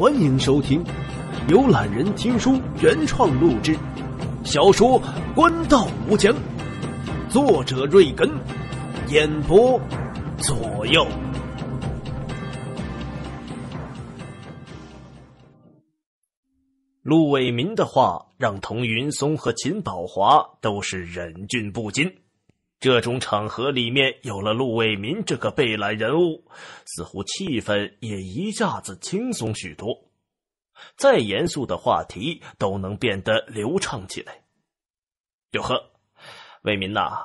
欢迎收听，由懒人听书原创录制小说《官道无疆》，作者：瑞根，演播：左右。陆伟民的话让童云松和秦宝华都是忍俊不禁。这种场合里面有了陆伟民这个贝懒人物，似乎气氛也一下子轻松许多，再严肃的话题都能变得流畅起来。哟呵，为民呐，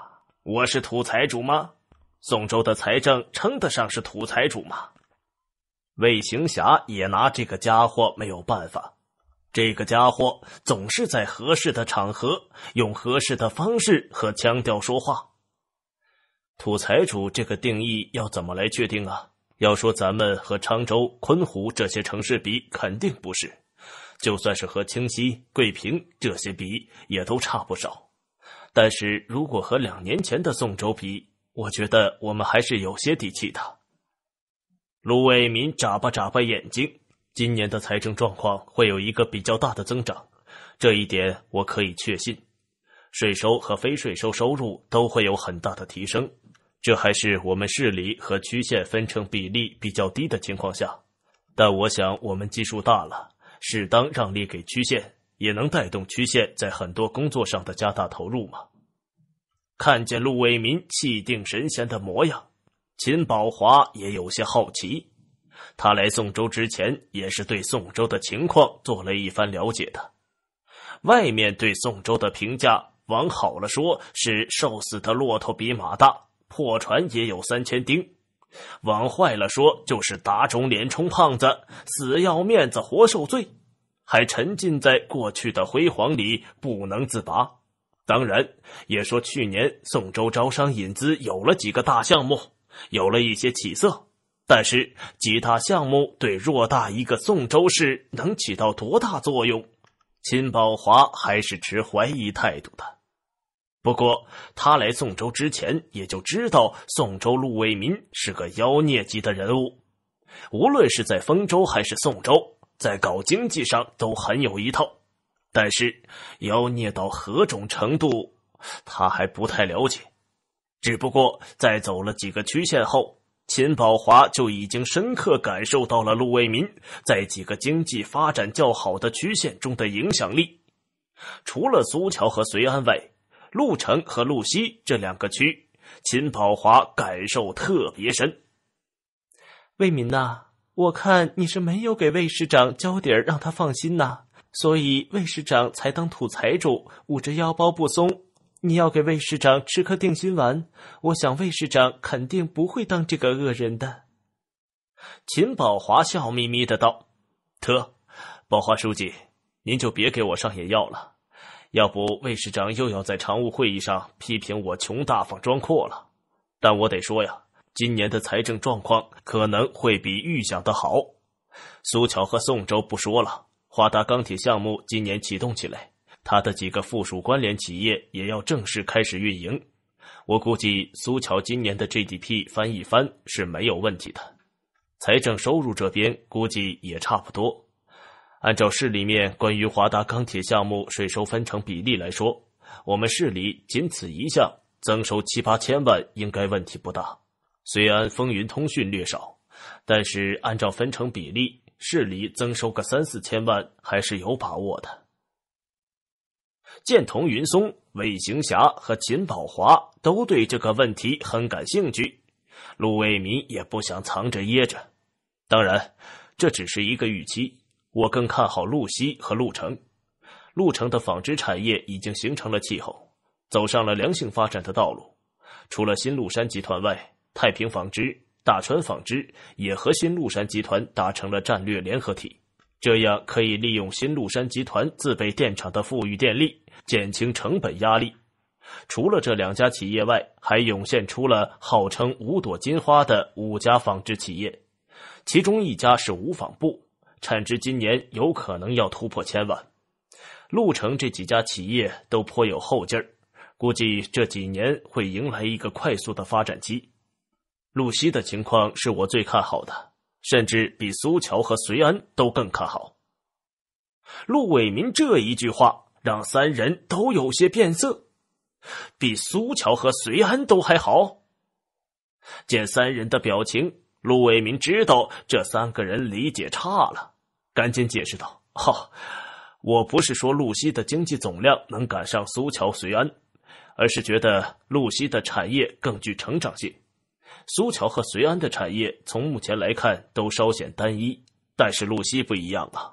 我是土财主吗？宋州的财政称得上是土财主吗？魏行侠也拿这个家伙没有办法，这个家伙总是在合适的场合用合适的方式和腔调说话。土财主这个定义要怎么来确定啊？要说咱们和沧州、昆湖这些城市比，肯定不是；就算是和清溪、桂平这些比，也都差不少。但是如果和两年前的宋州比，我觉得我们还是有些底气的。卢伟民眨巴眨巴眼睛，今年的财政状况会有一个比较大的增长，这一点我可以确信，税收和非税收收入都会有很大的提升。这还是我们市里和区县分成比例比较低的情况下，但我想我们基数大了，适当让利给区县，也能带动区县在很多工作上的加大投入嘛。看见陆伟民气定神闲的模样，秦宝华也有些好奇。他来宋州之前，也是对宋州的情况做了一番了解的。外面对宋州的评价，往好了说是“瘦死的骆驼比马大”。破船也有三千钉，往坏了说就是打肿脸充胖子，死要面子活受罪，还沉浸在过去的辉煌里不能自拔。当然，也说去年宋州招商引资有了几个大项目，有了一些起色。但是，几大项目对偌大一个宋州市能起到多大作用？秦宝华还是持怀疑态度的。不过，他来宋州之前，也就知道宋州陆卫民是个妖孽级的人物。无论是在丰州还是宋州，在搞经济上都很有一套。但是，妖孽到何种程度，他还不太了解。只不过，在走了几个区县后，秦宝华就已经深刻感受到了陆卫民在几个经济发展较好的区县中的影响力。除了苏桥和绥安外，鹿城和鹿西这两个区，秦宝华感受特别深。魏民呐，我看你是没有给魏市长交底儿，让他放心呐，所以魏市长才当土财主，捂着腰包不松。你要给魏市长吃颗定心丸，我想魏市长肯定不会当这个恶人的。秦宝华笑眯眯的道：“得，宝华书记，您就别给我上眼药了。”要不魏市长又要在常务会议上批评我穷大方装阔了。但我得说呀，今年的财政状况可能会比预想的好。苏桥和宋州不说了，华达钢铁项目今年启动起来，他的几个附属关联企业也要正式开始运营。我估计苏桥今年的 GDP 翻一番是没有问题的，财政收入这边估计也差不多。按照市里面关于华达钢铁项目税收分成比例来说，我们市里仅此一项增收七八千万，应该问题不大。虽然风云通讯略少，但是按照分成比例，市里增收个三四千万还是有把握的。见童云松、魏行侠和秦宝华都对这个问题很感兴趣，陆卫民也不想藏着掖着。当然，这只是一个预期。我更看好陆西和陆城。陆城的纺织产业已经形成了气候，走上了良性发展的道路。除了新陆山集团外，太平纺织、大川纺织也和新陆山集团达成了战略联合体，这样可以利用新陆山集团自备电厂的富裕电力，减轻成本压力。除了这两家企业外，还涌现出了号称“五朵金花”的五家纺织企业，其中一家是无纺布。产值今年有可能要突破千万，陆城这几家企业都颇有后劲儿，估计这几年会迎来一个快速的发展期。鹿西的情况是我最看好的，甚至比苏桥和绥安都更看好。陆伟民这一句话让三人都有些变色，比苏桥和绥安都还好。见三人的表情，陆伟民知道这三个人理解差了。赶紧解释道：“哈，我不是说露西的经济总量能赶上苏桥绥安，而是觉得露西的产业更具成长性。苏桥和绥安的产业从目前来看都稍显单一，但是露西不一样啊。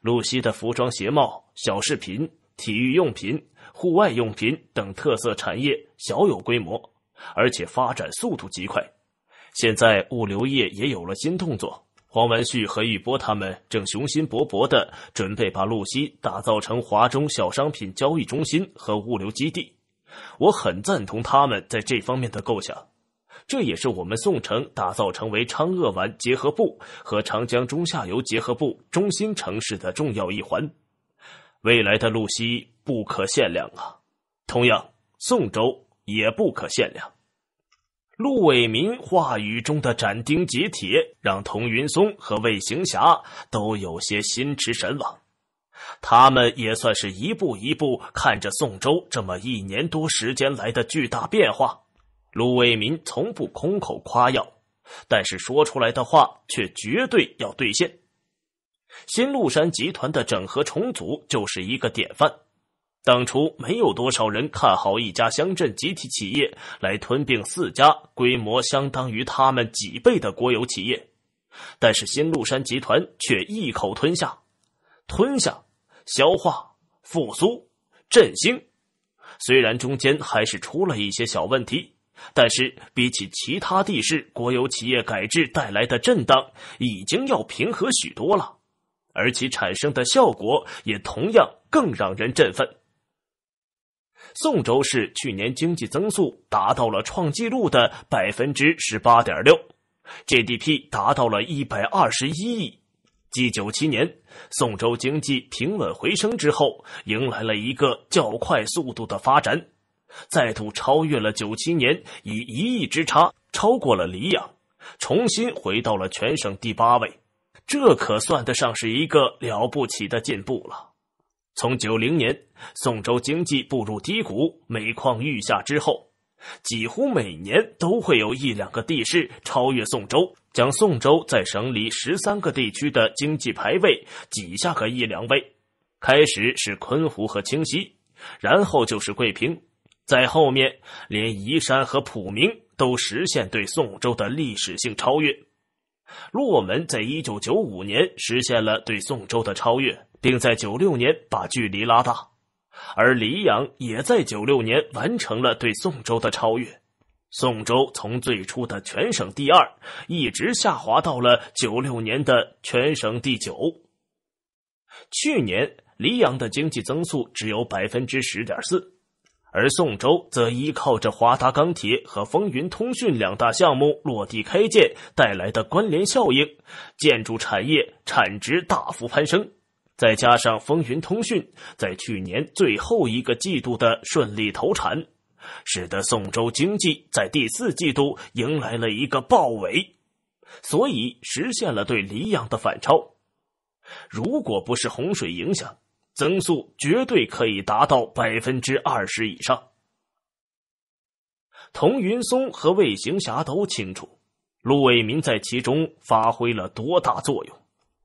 露西的服装、鞋帽、小饰品、体育用品、户外用品等特色产业小有规模，而且发展速度极快。现在物流业也有了新动作。”黄文旭和玉波他们正雄心勃勃的准备把露西打造成华中小商品交易中心和物流基地，我很赞同他们在这方面的构想，这也是我们宋城打造成为昌鄂皖结合部和长江中下游结合部中心城市的重要一环。未来的露西不可限量啊，同样宋州也不可限量。陆伟民话语中的斩钉截铁，让童云松和魏行侠都有些心驰神往。他们也算是一步一步看着宋州这么一年多时间来的巨大变化。陆伟民从不空口夸耀，但是说出来的话却绝对要兑现。新陆山集团的整合重组就是一个典范。当初没有多少人看好一家乡镇集体企业来吞并四家规模相当于他们几倍的国有企业，但是新陆山集团却一口吞下，吞下、消化、复苏、振兴。虽然中间还是出了一些小问题，但是比起其他地市国有企业改制带来的震荡，已经要平和许多了，而其产生的效果也同样更让人振奋。宋州市去年经济增速达到了创纪录的百分之十八点六，GDP 达到了一百二十一亿。继九七年宋州经济平稳回升之后，迎来了一个较快速度的发展，再度超越了九七年以一亿之差超过了溧阳，重新回到了全省第八位。这可算得上是一个了不起的进步了。从九零年，宋州经济步入低谷、每况愈下之后，几乎每年都会有一两个地市超越宋州，将宋州在省里十三个地区的经济排位挤下个一两位。开始是昆湖和清溪，然后就是桂平，在后面连宜山和普明都实现对宋州的历史性超越。洛门在一九九五年实现了对宋州的超越。并在九六年把距离拉大，而黎阳也在九六年完成了对宋州的超越。宋州从最初的全省第二，一直下滑到了九六年的全省第九。去年，黎阳的经济增速只有百分之十点四，而宋州则依靠着华达钢铁和风云通讯两大项目落地开建带来的关联效应，建筑产业产值大幅攀升。再加上风云通讯在去年最后一个季度的顺利投产，使得宋州经济在第四季度迎来了一个爆尾，所以实现了对黎阳的反超。如果不是洪水影响，增速绝对可以达到百分之二十以上。童云松和魏行侠都清楚，陆伟民在其中发挥了多大作用，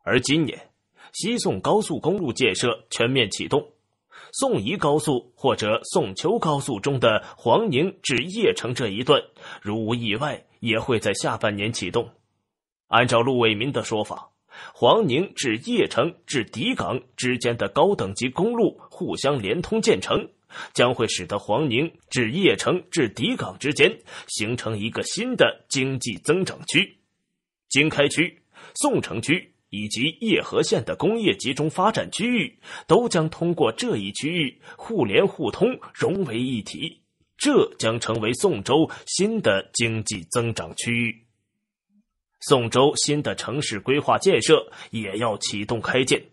而今年。西宋高速公路建设全面启动，宋宜高速或者宋丘高速中的黄宁至叶城这一段，如无意外，也会在下半年启动。按照陆伟民的说法，黄宁至叶城至底港之间的高等级公路互相连通建成，将会使得黄宁至叶城至底港之间形成一个新的经济增长区，经开区、宋城区。以及叶河县的工业集中发展区域，都将通过这一区域互联互通融为一体，这将成为宋州新的经济增长区域。宋州新的城市规划建设也要启动开建，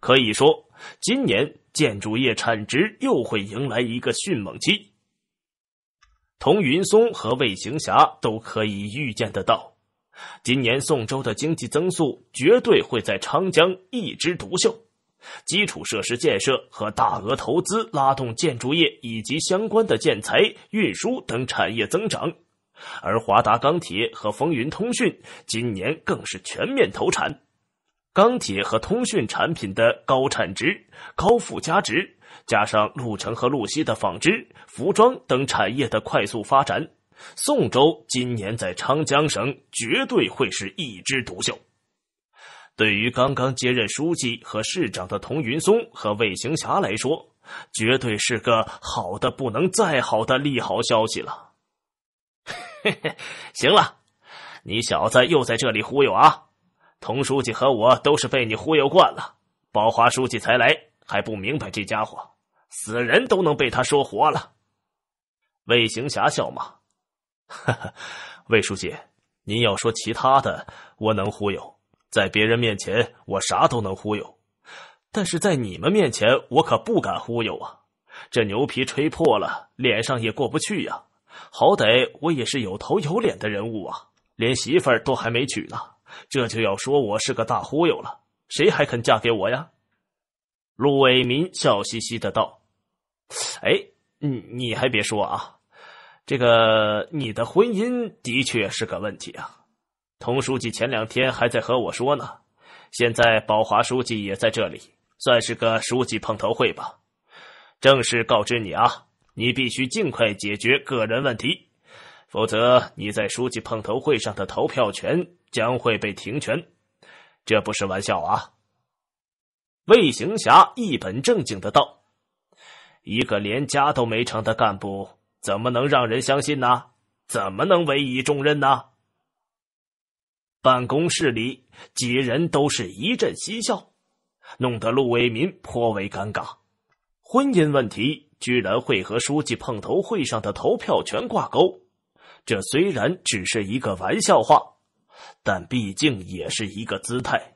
可以说，今年建筑业产值又会迎来一个迅猛期。童云松和魏行侠都可以预见得到。今年宋州的经济增速绝对会在昌江一枝独秀，基础设施建设和大额投资拉动建筑业以及相关的建材、运输等产业增长。而华达钢铁和风云通讯今年更是全面投产，钢铁和通讯产品的高产值、高附加值，加上鹿城和鹿西的纺织、服装等产业的快速发展。宋州今年在昌江省绝对会是一枝独秀。对于刚刚接任书记和市长的童云松和魏行侠来说，绝对是个好的不能再好的利好消息了。嘿嘿，行了，你小子又在这里忽悠啊！童书记和我都是被你忽悠惯了。包华书记才来，还不明白这家伙，死人都能被他说活了。魏行侠笑骂。哈哈，魏书记，您要说其他的，我能忽悠，在别人面前我啥都能忽悠，但是在你们面前我可不敢忽悠啊！这牛皮吹破了，脸上也过不去呀。好歹我也是有头有脸的人物啊，连媳妇儿都还没娶呢，这就要说我是个大忽悠了，谁还肯嫁给我呀？陆伟民笑嘻嘻的道：“哎，你你还别说啊。”这个你的婚姻的确是个问题啊！童书记前两天还在和我说呢，现在宝华书记也在这里，算是个书记碰头会吧。正式告知你啊，你必须尽快解决个人问题，否则你在书记碰头会上的投票权将会被停权，这不是玩笑啊！魏行侠一本正经的道：“一个连家都没成的干部。”怎么能让人相信呢？怎么能委以重任呢？办公室里几人都是一阵嬉笑，弄得陆伟民颇为尴尬。婚姻问题居然会和书记碰头会上的投票权挂钩，这虽然只是一个玩笑话，但毕竟也是一个姿态，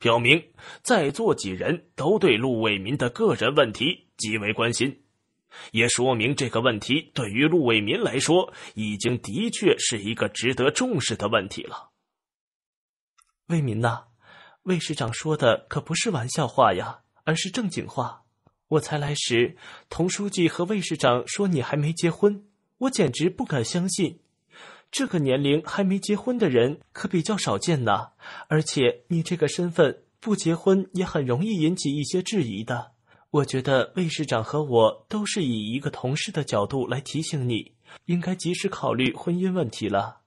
表明在座几人都对陆伟民的个人问题极为关心。也说明这个问题对于陆伟民来说，已经的确是一个值得重视的问题了。为民呐，魏市长说的可不是玩笑话呀，而是正经话。我才来时，童书记和魏市长说你还没结婚，我简直不敢相信。这个年龄还没结婚的人可比较少见呐，而且你这个身份不结婚也很容易引起一些质疑的。我觉得魏市长和我都是以一个同事的角度来提醒你，应该及时考虑婚姻问题了。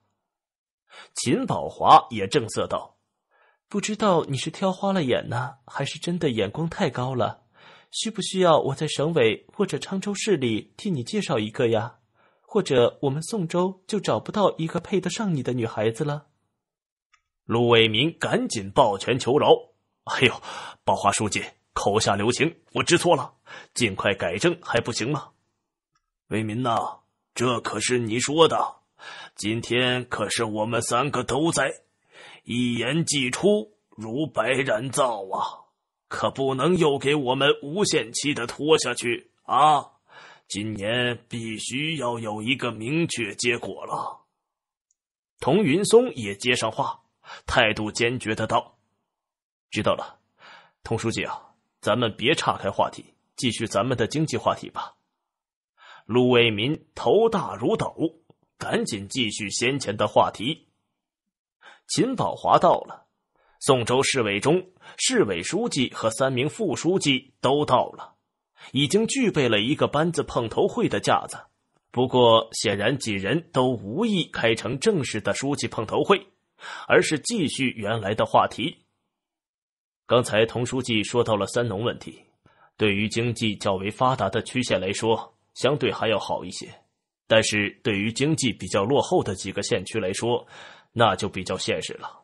秦宝华也正色道：“不知道你是挑花了眼呢，还是真的眼光太高了？需不需要我在省委或者沧州市里替你介绍一个呀？或者我们宋州就找不到一个配得上你的女孩子了？”陆伟民赶紧抱拳求饶：“哎呦，宝华书记。”口下留情，我知错了，尽快改正还不行吗？为民呐，这可是你说的，今天可是我们三个都在，一言既出，如白燃皂啊，可不能又给我们无限期的拖下去啊！今年必须要有一个明确结果了。童云松也接上话，态度坚决的道：“知道了，童书记啊。”咱们别岔开话题，继续咱们的经济话题吧。陆伟民头大如斗，赶紧继续先前的话题。秦宝华到了，宋州市委中市委书记和三名副书记都到了，已经具备了一个班子碰头会的架子。不过，显然几人都无意开成正式的书记碰头会，而是继续原来的话题。刚才童书记说到了三农问题，对于经济较为发达的区县来说，相对还要好一些；但是对于经济比较落后的几个县区来说，那就比较现实了。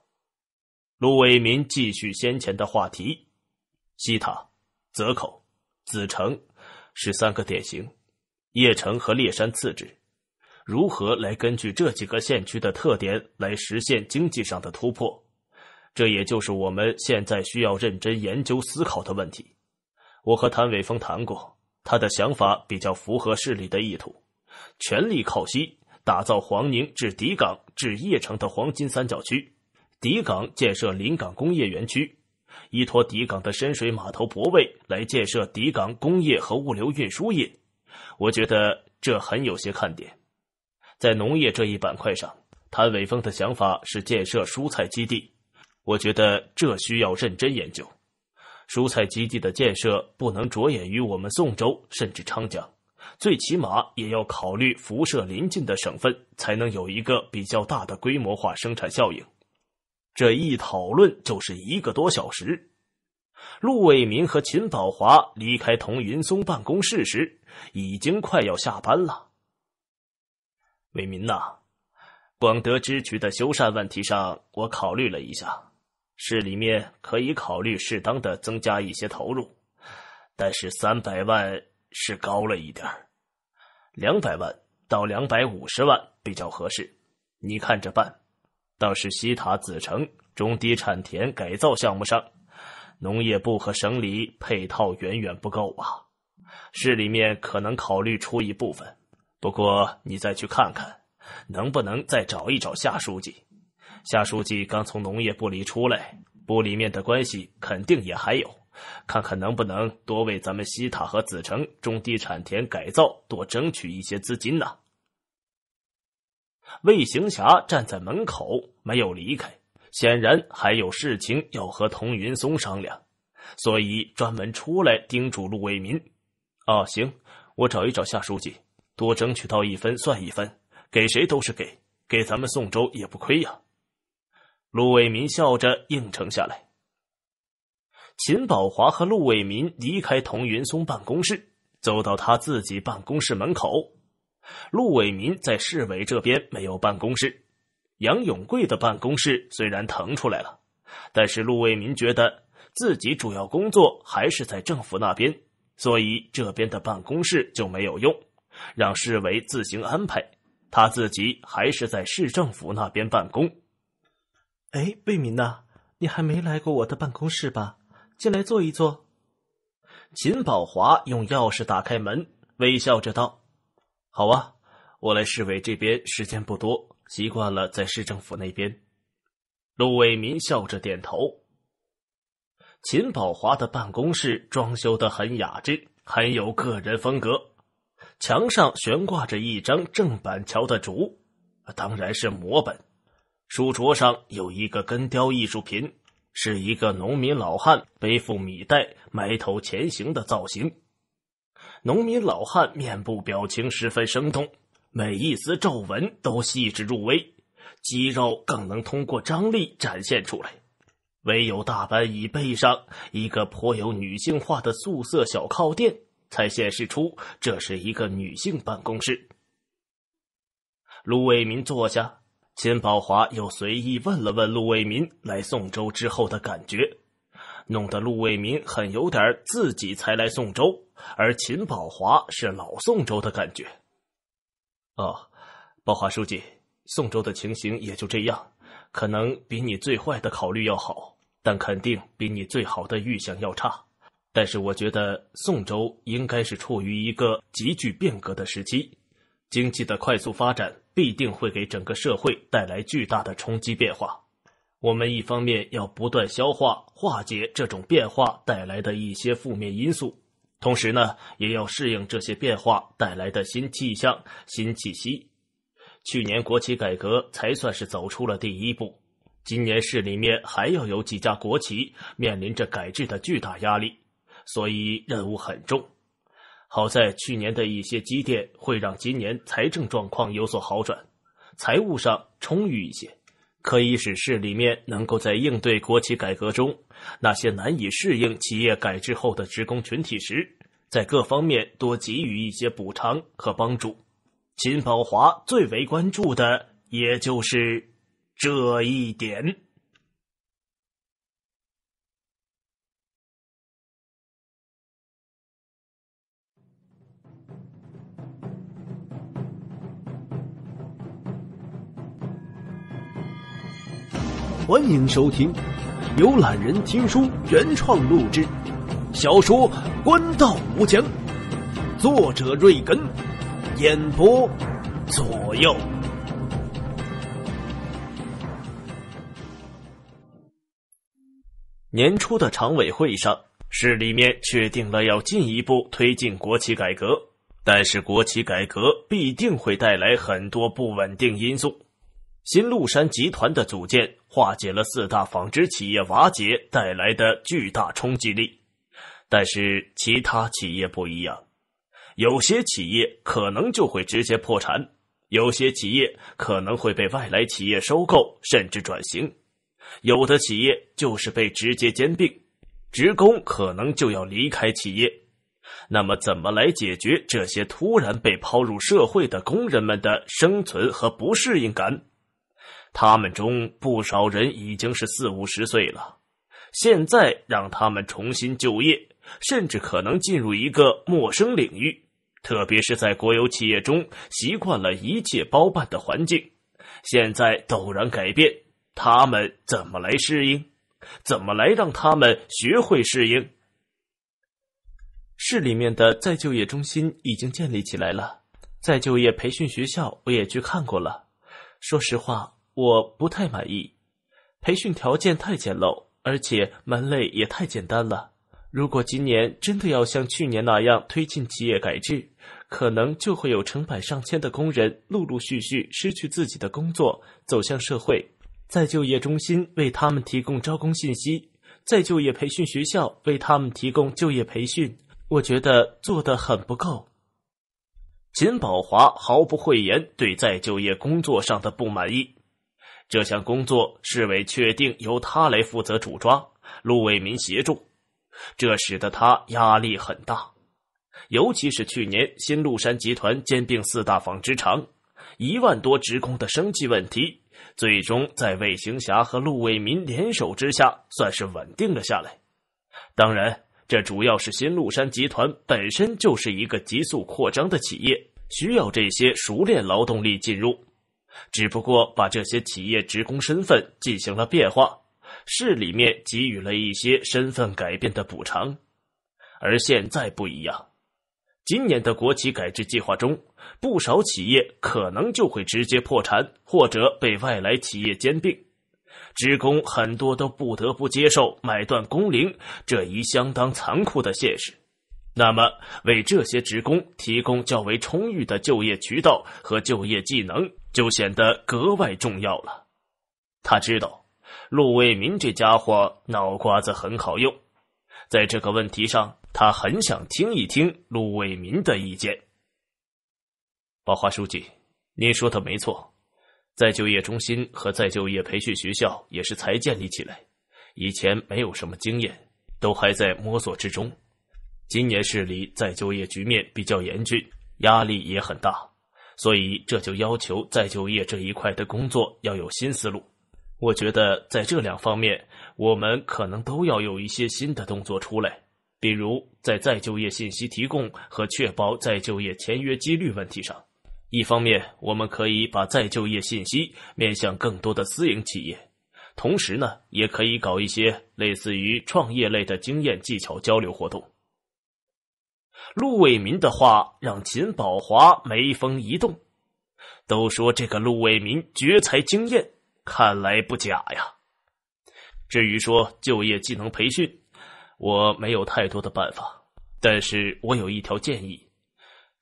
陆伟民继续先前的话题：西塔、泽口、子城是三个典型，叶城和烈山次之。如何来根据这几个县区的特点来实现经济上的突破？这也就是我们现在需要认真研究思考的问题。我和谭伟峰谈过，他的想法比较符合市里的意图，全力靠西，打造黄宁至底港至叶城的黄金三角区。底港建设临港工业园区，依托底港的深水码头泊位来建设底港工业和物流运输业。我觉得这很有些看点。在农业这一板块上，谭伟峰的想法是建设蔬菜基地。我觉得这需要认真研究，蔬菜基地的建设不能着眼于我们宋州，甚至昌江，最起码也要考虑辐射临近的省份，才能有一个比较大的规模化生产效应。这一讨论就是一个多小时。陆伟民和秦宝华离开童云松办公室时，已经快要下班了。伟民呐，广德支渠的修缮问题上，我考虑了一下。市里面可以考虑适当的增加一些投入，但是三百万是高了一点两百万到两百五十万比较合适，你看着办。倒是西塔子城中低产田改造项目上，农业部和省里配套远远不够啊，市里面可能考虑出一部分，不过你再去看看，能不能再找一找夏书记。夏书记刚从农业部里出来，部里面的关系肯定也还有，看看能不能多为咱们西塔和子城种地产田改造多争取一些资金呢。魏行侠站在门口没有离开，显然还有事情要和童云松商量，所以专门出来叮嘱陆伟民。哦，行，我找一找夏书记，多争取到一分算一分，给谁都是给，给咱们宋州也不亏呀。陆伟民笑着应承下来。秦宝华和陆伟民离开童云松办公室，走到他自己办公室门口。陆伟民在市委这边没有办公室，杨永贵的办公室虽然腾出来了，但是陆伟民觉得自己主要工作还是在政府那边，所以这边的办公室就没有用，让市委自行安排。他自己还是在市政府那边办公。哎，魏民呐，你还没来过我的办公室吧？进来坐一坐。秦宝华用钥匙打开门，微笑着道：“好啊，我来市委这边时间不多，习惯了在市政府那边。”陆伟民笑着点头。秦宝华的办公室装修的很雅致，很有个人风格，墙上悬挂着一张郑板桥的竹，当然是摹本。书桌上有一个根雕艺术品，是一个农民老汉背负米袋埋头前行的造型。农民老汉面部表情十分生动，每一丝皱纹都细致入微，肌肉更能通过张力展现出来。唯有大板椅背上一个颇有女性化的素色小靠垫，才显示出这是一个女性办公室。卢伟民坐下。秦宝华又随意问了问陆卫民来宋州之后的感觉，弄得陆卫民很有点自己才来宋州，而秦宝华是老宋州的感觉。哦，宝华书记，宋州的情形也就这样，可能比你最坏的考虑要好，但肯定比你最好的预想要差。但是我觉得宋州应该是处于一个急剧变革的时期，经济的快速发展。必定会给整个社会带来巨大的冲击变化。我们一方面要不断消化化解这种变化带来的一些负面因素，同时呢，也要适应这些变化带来的新气象、新气息。去年国企改革才算是走出了第一步，今年市里面还要有几家国企面临着改制的巨大压力，所以任务很重。好在去年的一些积淀会让今年财政状况有所好转，财务上充裕一些，可以使市里面能够在应对国企改革中那些难以适应企业改制后的职工群体时，在各方面多给予一些补偿和帮助。秦宝华最为关注的也就是这一点。欢迎收听，由懒人听书原创录制小说《官道无疆》，作者：瑞根，演播：左右。年初的常委会上，市里面确定了要进一步推进国企改革，但是国企改革必定会带来很多不稳定因素。新麓山集团的组建化解了四大纺织企业瓦解带来的巨大冲击力，但是其他企业不一样，有些企业可能就会直接破产，有些企业可能会被外来企业收购甚至转型，有的企业就是被直接兼并，职工可能就要离开企业。那么，怎么来解决这些突然被抛入社会的工人们的生存和不适应感？他们中不少人已经是四五十岁了，现在让他们重新就业，甚至可能进入一个陌生领域，特别是在国有企业中习惯了一切包办的环境，现在陡然改变，他们怎么来适应？怎么来让他们学会适应？市里面的再就业中心已经建立起来了，再就业培训学校我也去看过了，说实话。我不太满意，培训条件太简陋，而且门类也太简单了。如果今年真的要像去年那样推进企业改制，可能就会有成百上千的工人陆陆续续失去自己的工作，走向社会。在就业中心为他们提供招工信息，在就业培训学校为他们提供就业培训，我觉得做的很不够。金宝华毫不讳言对再就业工作上的不满意。这项工作，市委确定由他来负责主抓，陆伟民协助，这使得他压力很大。尤其是去年新陆山集团兼并四大纺织厂，一万多职工的生计问题，最终在魏行侠和陆伟民联手之下，算是稳定了下来。当然，这主要是新陆山集团本身就是一个急速扩张的企业，需要这些熟练劳动力进入。只不过把这些企业职工身份进行了变化，市里面给予了一些身份改变的补偿。而现在不一样，今年的国企改制计划中，不少企业可能就会直接破产或者被外来企业兼并，职工很多都不得不接受买断工龄这一相当残酷的现实。那么，为这些职工提供较为充裕的就业渠道和就业技能。就显得格外重要了。他知道陆卫民这家伙脑瓜子很好用，在这个问题上，他很想听一听陆卫民的意见。宝华书记，您说的没错，在就业中心和再就业培训学校也是才建立起来，以前没有什么经验，都还在摸索之中。今年市里再就业局面比较严峻，压力也很大。所以，这就要求再就业这一块的工作要有新思路。我觉得，在这两方面，我们可能都要有一些新的动作出来。比如，在再就业信息提供和确保再就业签约几率问题上，一方面，我们可以把再就业信息面向更多的私营企业；同时呢，也可以搞一些类似于创业类的经验技巧交流活动。陆伟民的话让秦宝华眉峰一动，都说这个陆伟民绝才惊艳，看来不假呀。至于说就业技能培训，我没有太多的办法，但是我有一条建议：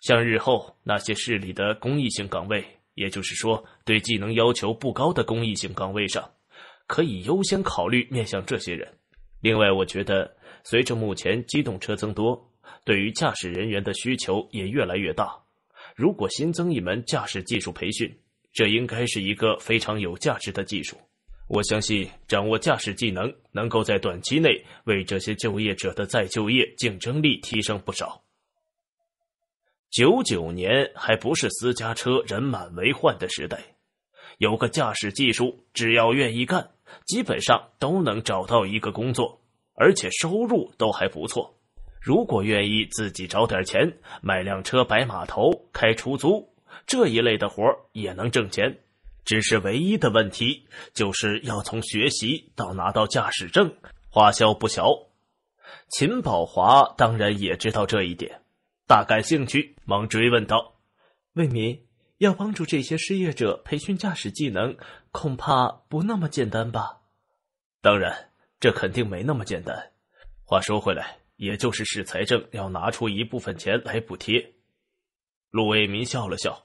像日后那些市里的公益性岗位，也就是说对技能要求不高的公益性岗位上，可以优先考虑面向这些人。另外，我觉得随着目前机动车增多，对于驾驶人员的需求也越来越大。如果新增一门驾驶技术培训，这应该是一个非常有价值的技术。我相信，掌握驾驶技能，能够在短期内为这些就业者的再就业竞争力提升不少。九九年还不是私家车人满为患的时代，有个驾驶技术，只要愿意干，基本上都能找到一个工作，而且收入都还不错。如果愿意，自己找点钱买辆车摆码头开出租，这一类的活也能挣钱。只是唯一的问题，就是要从学习到拿到驾驶证，花销不小。秦宝华当然也知道这一点，大感兴趣，忙追问道：“为民要帮助这些失业者培训驾驶技能，恐怕不那么简单吧？”“当然，这肯定没那么简单。”话说回来。也就是市财政要拿出一部分钱来补贴。陆为民笑了笑，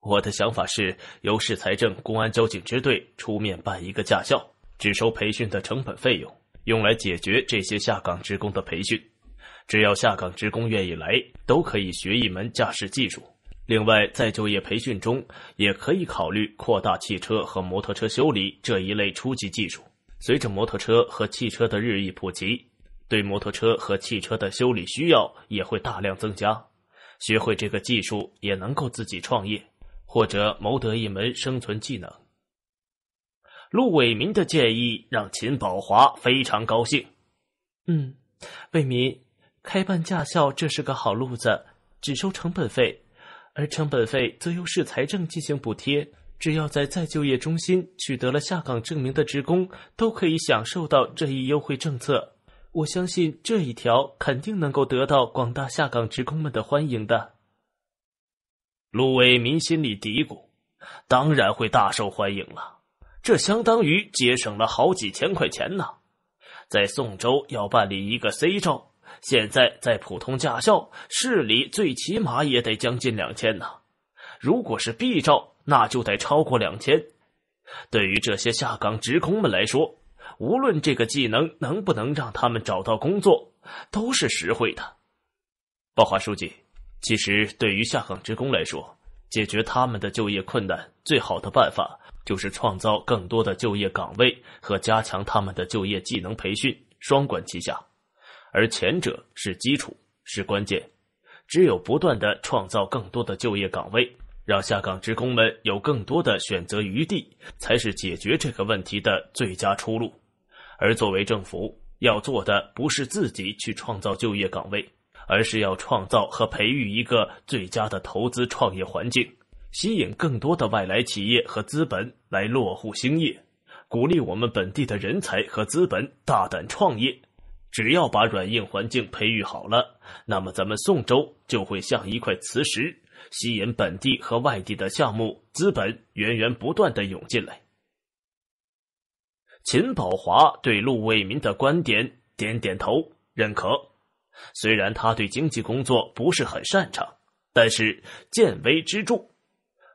我的想法是由市财政、公安交警支队出面办一个驾校，只收培训的成本费用，用来解决这些下岗职工的培训。只要下岗职工愿意来，都可以学一门驾驶技术。另外，在就业培训中，也可以考虑扩大汽车和摩托车修理这一类初级技术。随着摩托车和汽车的日益普及。对摩托车和汽车的修理需要也会大量增加，学会这个技术也能够自己创业，或者谋得一门生存技能。陆伟民的建议让秦宝华非常高兴。嗯，伟民，开办驾校这是个好路子，只收成本费，而成本费则由市财政进行补贴。只要在再就业中心取得了下岗证明的职工，都可以享受到这一优惠政策。我相信这一条肯定能够得到广大下岗职工们的欢迎的。陆伟民心里嘀咕：“当然会大受欢迎了，这相当于节省了好几千块钱呢。在宋州要办理一个 C 照，现在在普通驾校，市里最起码也得将近两千呢。如果是 B 照，那就得超过两千。对于这些下岗职工们来说。”无论这个技能能不能让他们找到工作，都是实惠的。鲍华书记，其实对于下岗职工来说，解决他们的就业困难最好的办法就是创造更多的就业岗位和加强他们的就业技能培训，双管齐下。而前者是基础，是关键。只有不断的创造更多的就业岗位，让下岗职工们有更多的选择余地，才是解决这个问题的最佳出路。而作为政府要做的，不是自己去创造就业岗位，而是要创造和培育一个最佳的投资创业环境，吸引更多的外来企业和资本来落户兴业，鼓励我们本地的人才和资本大胆创业。只要把软硬环境培育好了，那么咱们宋州就会像一块磁石，吸引本地和外地的项目资本源源不断的涌进来。秦宝华对陆卫民的观点点点头，认可。虽然他对经济工作不是很擅长，但是见微知著，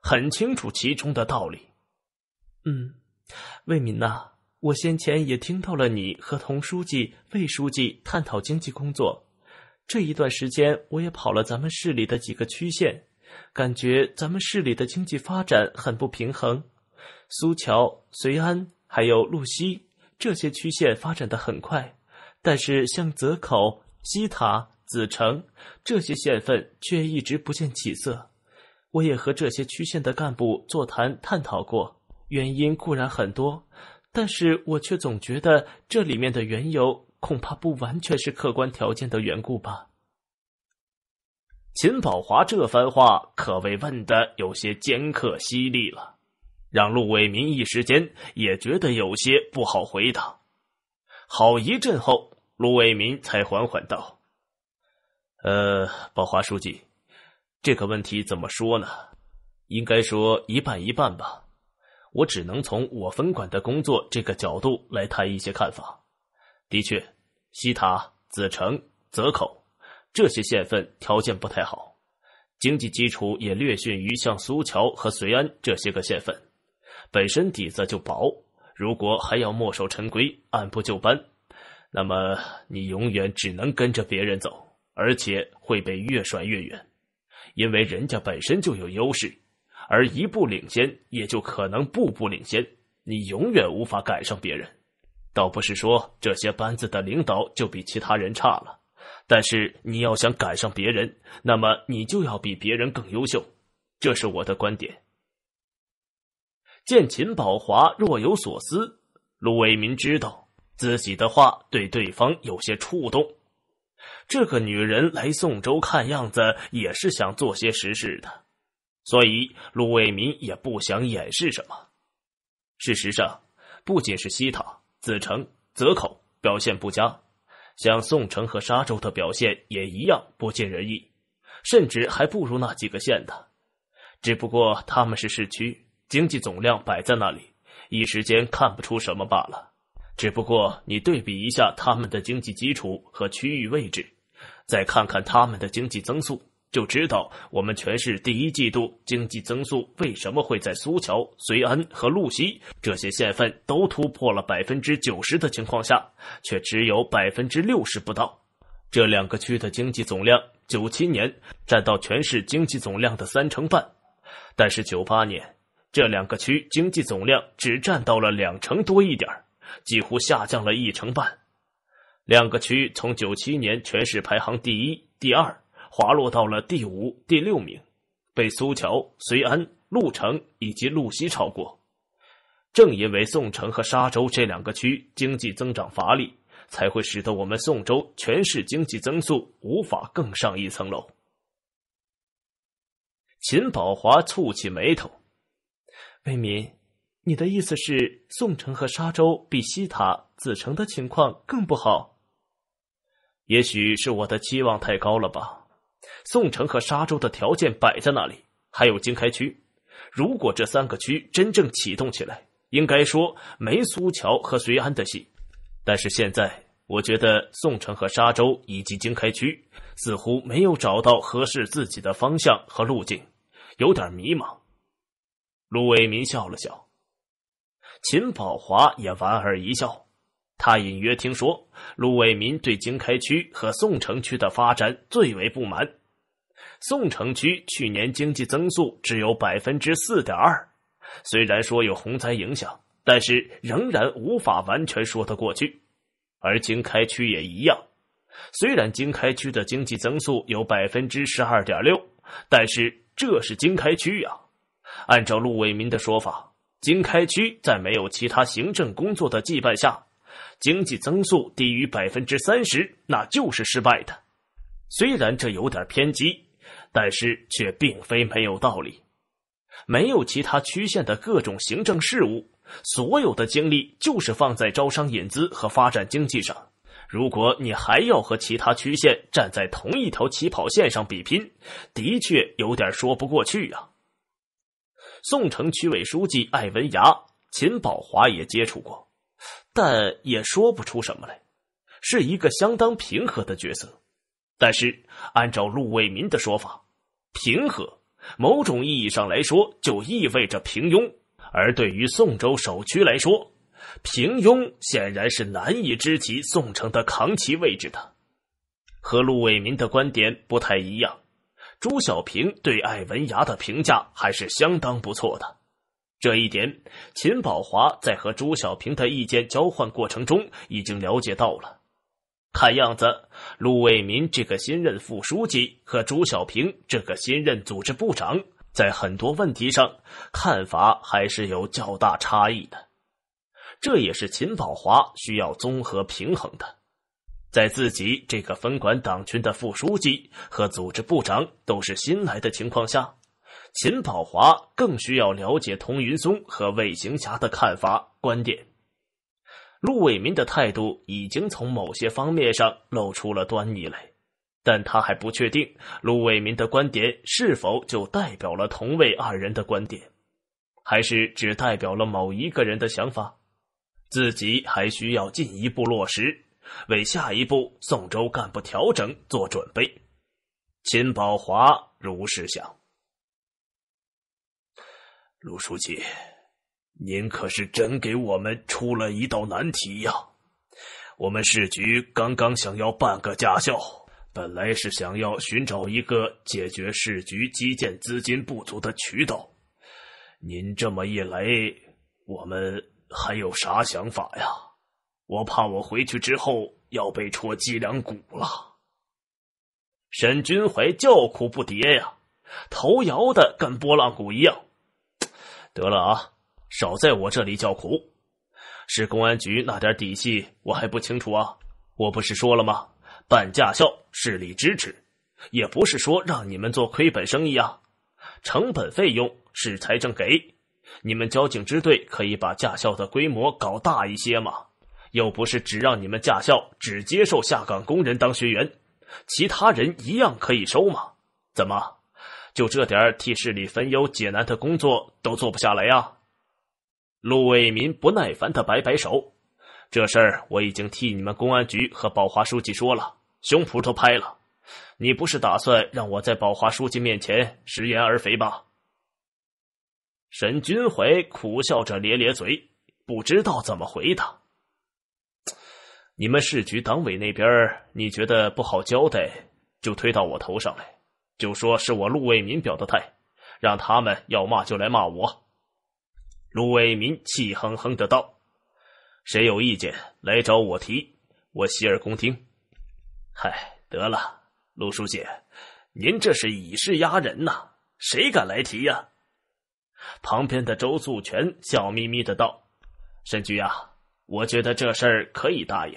很清楚其中的道理。嗯，魏民呐，我先前也听到了你和童书记、魏书记探讨经济工作。这一段时间，我也跑了咱们市里的几个区县，感觉咱们市里的经济发展很不平衡。苏桥、绥安。还有露西，这些区县发展的很快，但是像泽口、西塔、子城这些县份却一直不见起色。我也和这些区县的干部座谈探讨过，原因固然很多，但是我却总觉得这里面的缘由恐怕不完全是客观条件的缘故吧。秦宝华这番话可谓问的有些尖刻犀利了。让陆伟民一时间也觉得有些不好回答。好一阵后，陆伟民才缓缓道：“呃，宝华书记，这个问题怎么说呢？应该说一半一半吧。我只能从我分管的工作这个角度来谈一些看法。的确，西塔、子城、泽口这些县份条件不太好，经济基础也略逊于像苏桥和绥安这些个县份。”本身底子就薄，如果还要墨守成规、按部就班，那么你永远只能跟着别人走，而且会被越甩越远。因为人家本身就有优势，而一步领先，也就可能步步领先。你永远无法赶上别人。倒不是说这些班子的领导就比其他人差了，但是你要想赶上别人，那么你就要比别人更优秀。这是我的观点。见秦宝华若有所思，卢伟民知道自己的话对对方有些触动。这个女人来宋州，看样子也是想做些实事的，所以卢伟民也不想掩饰什么。事实上，不仅是西塔、子城、泽口表现不佳，像宋城和沙洲的表现也一样不尽人意，甚至还不如那几个县的。只不过他们是市区。经济总量摆在那里，一时间看不出什么罢了。只不过你对比一下他们的经济基础和区域位置，再看看他们的经济增速，就知道我们全市第一季度经济增速为什么会在苏桥、绥安和鹿西这些县份都突破了百分之九十的情况下，却只有百分之六十不到。这两个区的经济总量，九七年占到全市经济总量的三成半，但是九八年。这两个区经济总量只占到了两成多一点，几乎下降了一成半。两个区从九七年全市排行第一、第二，滑落到了第五、第六名，被苏桥、绥安、鹿城以及鹿西超过。正因为宋城和沙洲这两个区经济增长乏力，才会使得我们宋州全市经济增速无法更上一层楼。秦宝华蹙起眉头。魏民，你的意思是宋城和沙洲比西塔、子城的情况更不好？也许是我的期望太高了吧。宋城和沙洲的条件摆在那里，还有经开区。如果这三个区真正启动起来，应该说没苏桥和随安的戏。但是现在，我觉得宋城和沙洲以及经开区似乎没有找到合适自己的方向和路径，有点迷茫。陆伟民笑了笑，秦宝华也莞尔一笑。他隐约听说，陆伟民对经开区和宋城区的发展最为不满。宋城区去年经济增速只有百分之四点二，虽然说有洪灾影响，但是仍然无法完全说得过去。而经开区也一样，虽然经开区的经济增速有百分之十二点六，但是这是经开区呀。按照陆伟民的说法，经开区在没有其他行政工作的羁绊下，经济增速低于百分之三十，那就是失败的。虽然这有点偏激，但是却并非没有道理。没有其他区县的各种行政事务，所有的精力就是放在招商引资和发展经济上。如果你还要和其他区县站在同一条起跑线上比拼，的确有点说不过去啊。宋城区委书记艾文牙、秦宝华也接触过，但也说不出什么来，是一个相当平和的角色。但是，按照陆伟民的说法，平和某种意义上来说就意味着平庸。而对于宋州首区来说，平庸显然是难以支持宋城的扛旗位置的。和陆伟民的观点不太一样。朱小平对艾文雅的评价还是相当不错的，这一点秦宝华在和朱小平的意见交换过程中已经了解到了。看样子，陆卫民这个新任副书记和朱小平这个新任组织部长在很多问题上看法还是有较大差异的，这也是秦宝华需要综合平衡的。在自己这个分管党群的副书记和组织部长都是新来的情况下，秦宝华更需要了解童云松和魏行侠的看法观点。陆伟民的态度已经从某些方面上露出了端倪来，但他还不确定陆伟民的观点是否就代表了同魏二人的观点，还是只代表了某一个人的想法，自己还需要进一步落实。为下一步宋州干部调整做准备，秦宝华如是想。陆书记，您可是真给我们出了一道难题呀！我们市局刚刚想要办个驾校，本来是想要寻找一个解决市局基建资金不足的渠道，您这么一来，我们还有啥想法呀？我怕我回去之后要被戳脊梁骨了。沈君怀叫苦不迭呀，头摇的跟拨浪鼓一样。得了啊，少在我这里叫苦。市公安局那点底细我还不清楚啊。我不是说了吗？办驾校是里支持，也不是说让你们做亏本生意啊。成本费用是财政给，你们交警支队可以把驾校的规模搞大一些嘛。又不是只让你们驾校只接受下岗工人当学员，其他人一样可以收吗？怎么，就这点替市里分忧解难的工作都做不下来呀？陆为民不耐烦的摆摆手：“这事儿我已经替你们公安局和宝华书记说了，胸脯都拍了。你不是打算让我在宝华书记面前食言而肥吧？”沈君怀苦笑着咧咧嘴，不知道怎么回答。你们市局党委那边，你觉得不好交代，就推到我头上来，就说是我陆为民表的态，让他们要骂就来骂我。陆为民气哼哼的道：“谁有意见来找我提，我洗耳恭听。”嗨，得了，陆书记，您这是以势压人呐，谁敢来提呀？旁边的周素全笑眯眯的道：“沈局啊。”我觉得这事儿可以答应，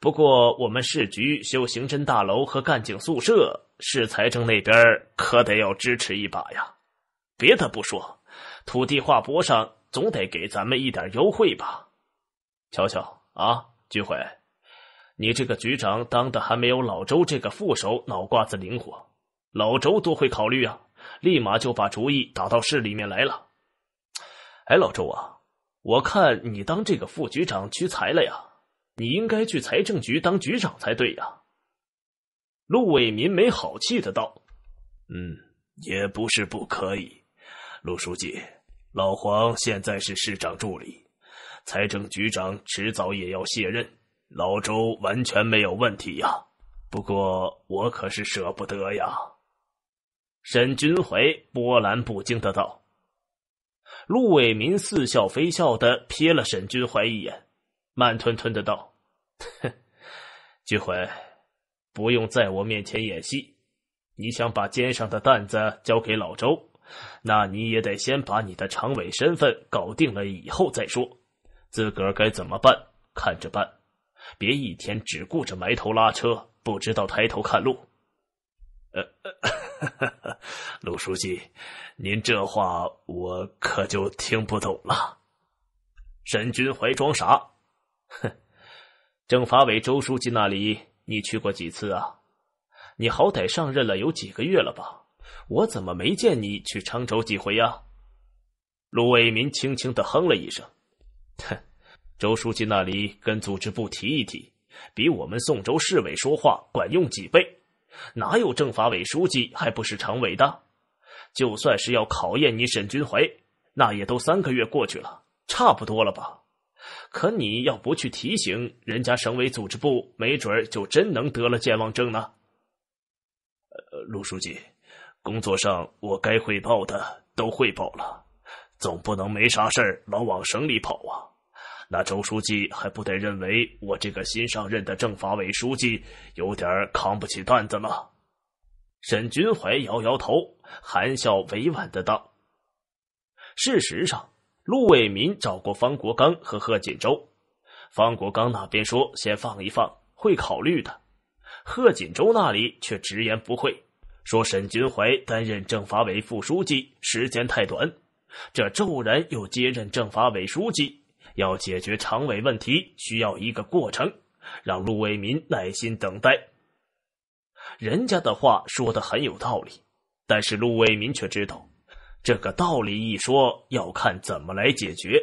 不过我们市局修刑侦大楼和干警宿舍，市财政那边可得要支持一把呀。别的不说，土地划拨上总得给咱们一点优惠吧？瞧瞧啊，聚会，你这个局长当的还没有老周这个副手脑瓜子灵活，老周多会考虑啊，立马就把主意打到市里面来了。哎，老周啊。我看你当这个副局长屈才了呀，你应该去财政局当局长才对呀。陆伟民没好气的道：“嗯，也不是不可以。陆书记，老黄现在是市长助理，财政局长迟早也要卸任，老周完全没有问题呀。不过我可是舍不得呀。”沈军回波澜不惊的道。陆伟民似笑非笑的瞥了沈君怀一眼，慢吞吞的道：“哼，君怀，不用在我面前演戏。你想把肩上的担子交给老周，那你也得先把你的常委身份搞定了以后再说。自个儿该怎么办，看着办。别一天只顾着埋头拉车，不知道抬头看路。”呃，陆书记，您这话我可就听不懂了。沈君怀装傻，哼！政法委周书记那里你去过几次啊？你好歹上任了有几个月了吧？我怎么没见你去常州几回呀？陆伟民轻轻的哼了一声，哼，周书记那里跟组织部提一提，比我们宋州市委说话管用几倍。哪有政法委书记还不是常委的？就算是要考验你沈君怀，那也都三个月过去了，差不多了吧？可你要不去提醒人家省委组织部，没准就真能得了健忘症呢。呃，陆书记，工作上我该汇报的都汇报了，总不能没啥事儿老往省里跑啊。那周书记还不得认为我这个新上任的政法委书记有点扛不起担子了？沈君怀摇摇头，含笑委婉的道：“事实上，陆伟民找过方国刚和贺锦州，方国刚那边说先放一放，会考虑的；贺锦州那里却直言不讳，说沈君怀担任政法委副书记时间太短，这骤然又接任政法委书记。”要解决常委问题，需要一个过程，让陆伟民耐心等待。人家的话说的很有道理，但是陆伟民却知道，这个道理一说要看怎么来解决。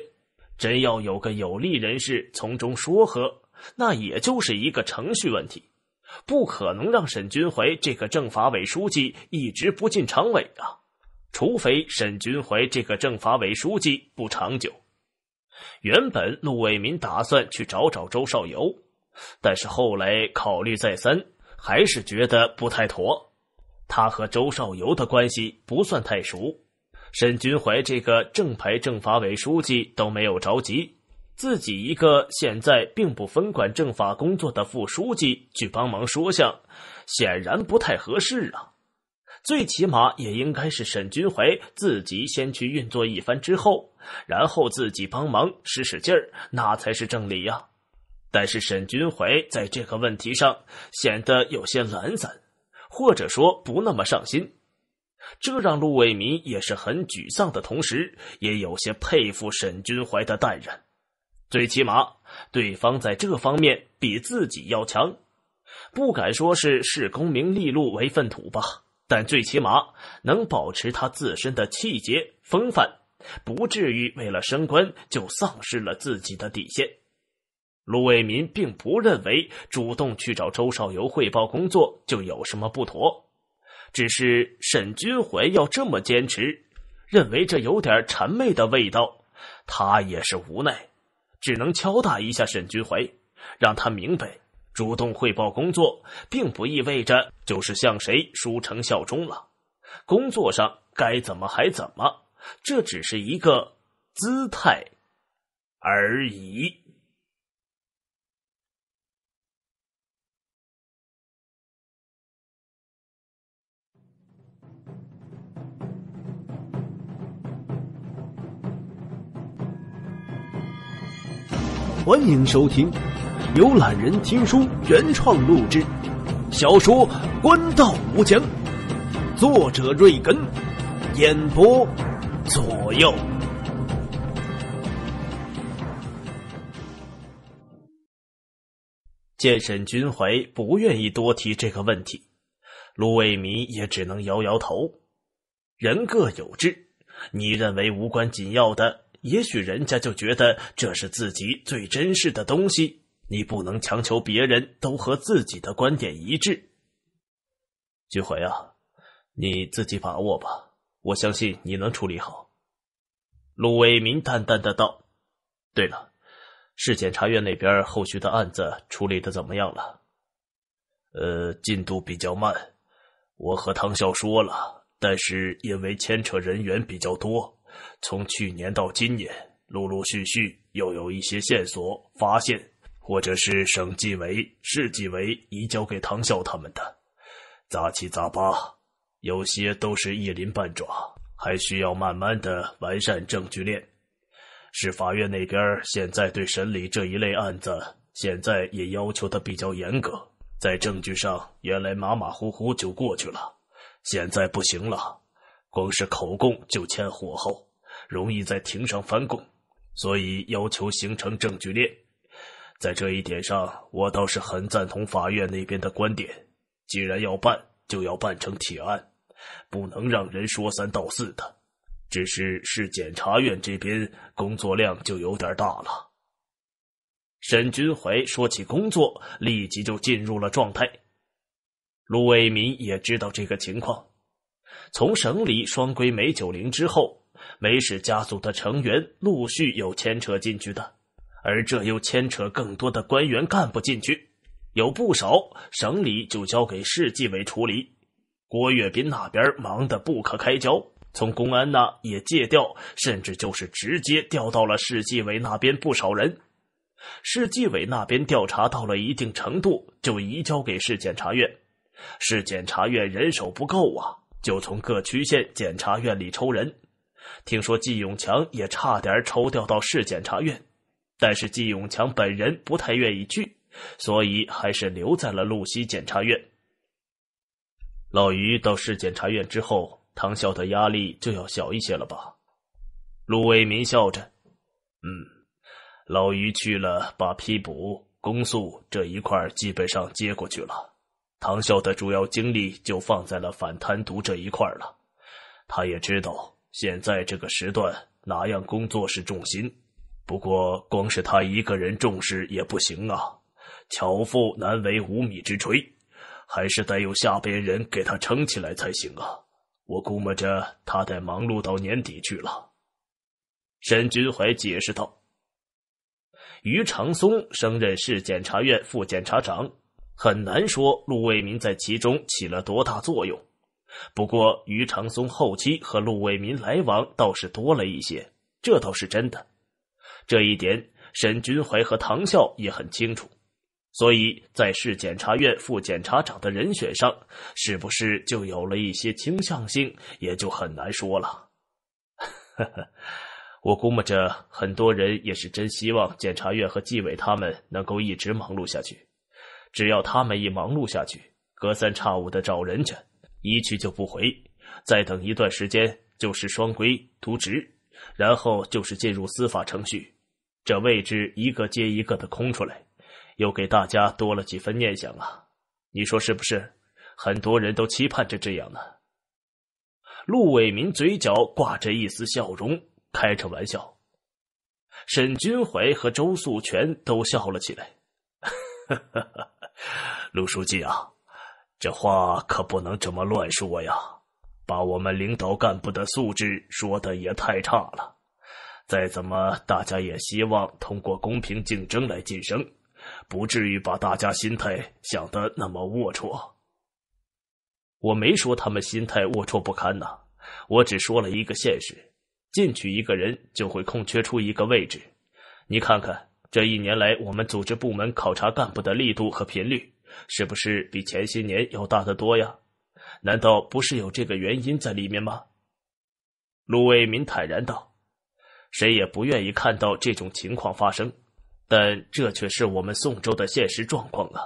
真要有个有利人士从中说和，那也就是一个程序问题，不可能让沈军怀这个政法委书记一直不进常委啊。除非沈军怀这个政法委书记不长久。原本陆伟民打算去找找周少游，但是后来考虑再三，还是觉得不太妥。他和周少游的关系不算太熟，沈君怀这个正牌政法委书记都没有着急，自己一个现在并不分管政法工作的副书记去帮忙说项，显然不太合适啊。最起码也应该是沈君怀自己先去运作一番之后，然后自己帮忙使使劲儿，那才是正理呀。但是沈君怀在这个问题上显得有些懒散，或者说不那么上心，这让陆伟民也是很沮丧的同时，也有些佩服沈君怀的淡然。最起码对方在这方面比自己要强，不敢说是视功名利禄为粪土吧。但最起码能保持他自身的气节风范，不至于为了升官就丧失了自己的底线。卢伟民并不认为主动去找周少游汇报工作就有什么不妥，只是沈君怀要这么坚持，认为这有点谄媚的味道，他也是无奈，只能敲打一下沈君怀，让他明白。主动汇报工作，并不意味着就是向谁书成效忠了。工作上该怎么还怎么，这只是一个姿态而已。欢迎收听。游览人听书原创录制，小说《官道无疆》，作者瑞根，演播左右。见沈君怀不愿意多提这个问题，卢伟民也只能摇摇头。人各有志，你认为无关紧要的，也许人家就觉得这是自己最珍视的东西。你不能强求别人都和自己的观点一致，俊怀啊，你自己把握吧。我相信你能处理好。”陆伟民淡淡的道。“对了，市检察院那边后续的案子处理的怎么样了？”“呃，进度比较慢。我和唐笑说了，但是因为牵扯人员比较多，从去年到今年，陆陆续续又有一些线索发现。”或者是省纪委、市纪委移交给唐笑他们的，杂七杂八，有些都是一鳞半爪，还需要慢慢的完善证据链。是法院那边现在对审理这一类案子，现在也要求的比较严格，在证据上原来马马虎虎就过去了，现在不行了，光是口供就欠火候，容易在庭上翻供，所以要求形成证据链。在这一点上，我倒是很赞同法院那边的观点。既然要办，就要办成铁案，不能让人说三道四的。只是市检察院这边工作量就有点大了。沈君怀说起工作，立即就进入了状态。陆伟民也知道这个情况。从省里双规梅九龄之后，梅氏家族的成员陆续有牵扯进去的。而这又牵扯更多的官员干部进去，有不少省里就交给市纪委处理。郭跃斌那边忙得不可开交，从公安那也借调，甚至就是直接调到了市纪委那边。不少人，市纪委那边调查到了一定程度，就移交给市检察院。市检察院人手不够啊，就从各区县检察院里抽人。听说季永强也差点抽调到市检察院。但是季永强本人不太愿意去，所以还是留在了路西检察院。老于到市检察院之后，唐笑的压力就要小一些了吧？陆为民笑着：“嗯，老于去了，把批捕、公诉这一块基本上接过去了。唐笑的主要精力就放在了反贪渎这一块了。他也知道现在这个时段哪样工作是重心。”不过，光是他一个人重视也不行啊！巧妇难为无米之炊，还是得有下边人给他撑起来才行啊！我估摸着他得忙碌到年底去了。”沈君怀解释道。于长松升任市检察院副检察长，很难说陆卫民在其中起了多大作用。不过，于长松后期和陆卫民来往倒是多了一些，这倒是真的。这一点，沈君怀和唐笑也很清楚，所以在市检察院副检察长的人选上，是不是就有了一些倾向性，也就很难说了。我估摸着很多人也是真希望检察院和纪委他们能够一直忙碌下去，只要他们一忙碌下去，隔三差五的找人去，一去就不回，再等一段时间就是双规、渎职，然后就是进入司法程序。这位置一个接一个的空出来，又给大家多了几分念想啊！你说是不是？很多人都期盼着这样呢。陆伟民嘴角挂着一丝笑容，开着玩笑。沈君怀和周素全都笑了起来。陆书记啊，这话可不能这么乱说呀，把我们领导干部的素质说的也太差了。再怎么，大家也希望通过公平竞争来晋升，不至于把大家心态想的那么龌龊。我没说他们心态龌龊不堪呐，我只说了一个现实：进去一个人就会空缺出一个位置。你看看这一年来我们组织部门考察干部的力度和频率，是不是比前些年要大得多呀？难道不是有这个原因在里面吗？陆为民坦然道。谁也不愿意看到这种情况发生，但这却是我们宋州的现实状况啊！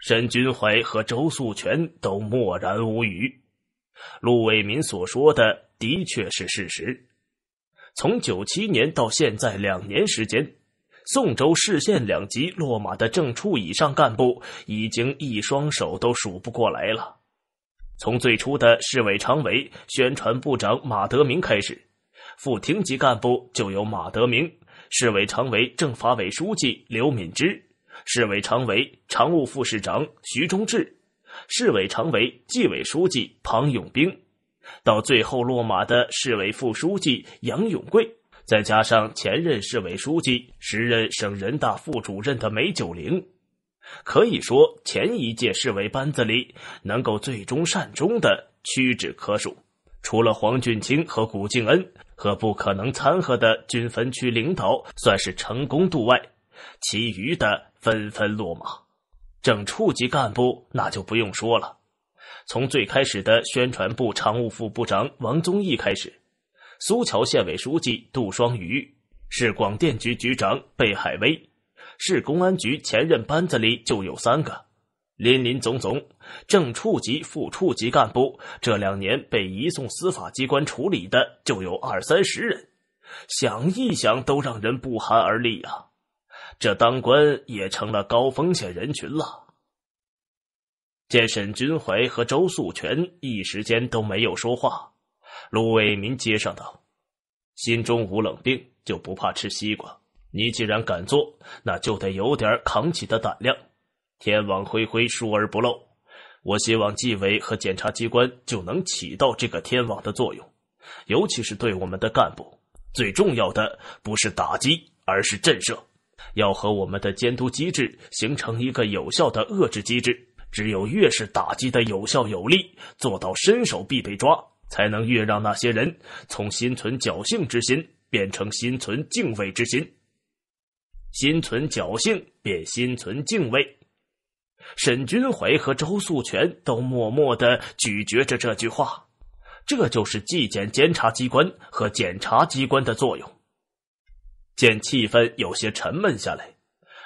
沈君怀和周素全都默然无语。陆伟民所说的的确是事实。从九七年到现在两年时间，宋州市县两级落马的正处以上干部已经一双手都数不过来了。从最初的市委常委、宣传部长马德明开始。副厅级干部就有马德明、市委常委政法委书记刘敏之、市委常委常务副市长徐忠志、市委常委纪委书记庞永兵，到最后落马的市委副书记杨永贵，再加上前任市委书记、时任省人大副主任的梅九玲，可以说前一届市委班子里能够最终善终的屈指可数，除了黄俊清和谷敬恩。和不可能掺和的军分区领导算是成功度外，其余的纷纷落马。正处级干部那就不用说了，从最开始的宣传部常务副部长王宗义开始，苏桥县委书记杜双瑜，市广电局局长贝海威，市公安局前任班子里就有三个。林林总总，正处级、副处级干部，这两年被移送司法机关处理的就有二三十人，想一想都让人不寒而栗啊！这当官也成了高风险人群了。见沈君怀和周素全一时间都没有说话，卢伟民接上道：“心中无冷病，就不怕吃西瓜。你既然敢做，那就得有点扛起的胆量。”天网恢恢，疏而不漏。我希望纪委和检察机关就能起到这个天网的作用，尤其是对我们的干部。最重要的不是打击，而是震慑。要和我们的监督机制形成一个有效的遏制机制。只有越是打击的有效有力，做到伸手必被抓，才能越让那些人从心存侥幸之心变成心存敬畏之心。心存侥幸，便心存敬畏。沈军怀和周素全都默默的咀嚼着这句话。这就是纪检监察机关和检察机关的作用。见气氛有些沉闷下来，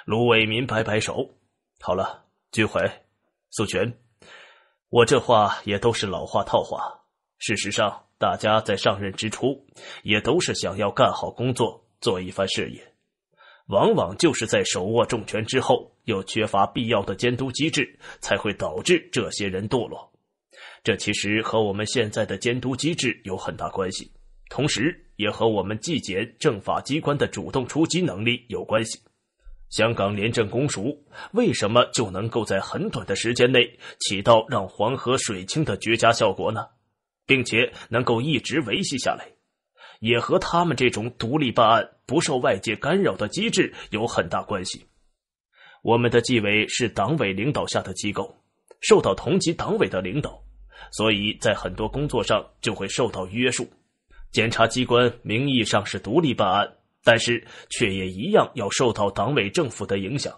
卢伟民摆摆手：“好了，军怀，素全，我这话也都是老话套话。事实上，大家在上任之初也都是想要干好工作，做一番事业，往往就是在手握重权之后。”又缺乏必要的监督机制，才会导致这些人堕落。这其实和我们现在的监督机制有很大关系，同时也和我们纪检政法机关的主动出击能力有关系。香港廉政公署为什么就能够在很短的时间内起到让黄河水清的绝佳效果呢？并且能够一直维系下来，也和他们这种独立办案、不受外界干扰的机制有很大关系。我们的纪委是党委领导下的机构，受到同级党委的领导，所以在很多工作上就会受到约束。检察机关名义上是独立办案，但是却也一样要受到党委政府的影响。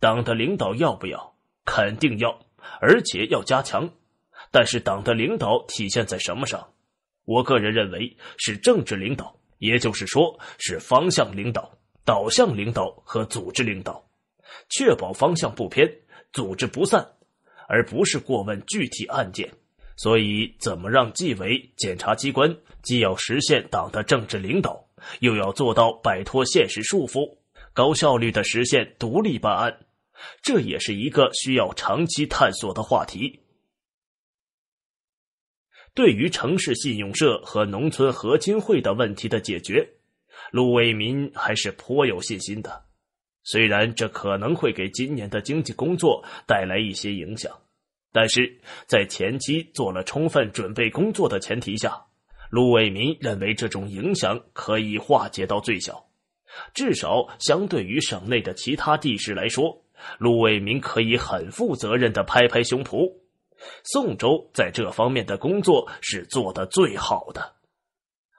党的领导要不要？肯定要，而且要加强。但是党的领导体现在什么上？我个人认为是政治领导，也就是说是方向领导、导向领导和组织领导。确保方向不偏，组织不散，而不是过问具体案件。所以，怎么让纪委、检察机关既要实现党的政治领导，又要做到摆脱现实束缚，高效率的实现独立办案，这也是一个需要长期探索的话题。对于城市信用社和农村合金会的问题的解决，陆伟民还是颇有信心的。虽然这可能会给今年的经济工作带来一些影响，但是在前期做了充分准备工作的前提下，陆伟民认为这种影响可以化解到最小。至少相对于省内的其他地市来说，陆伟民可以很负责任的拍拍胸脯，宋州在这方面的工作是做的最好的。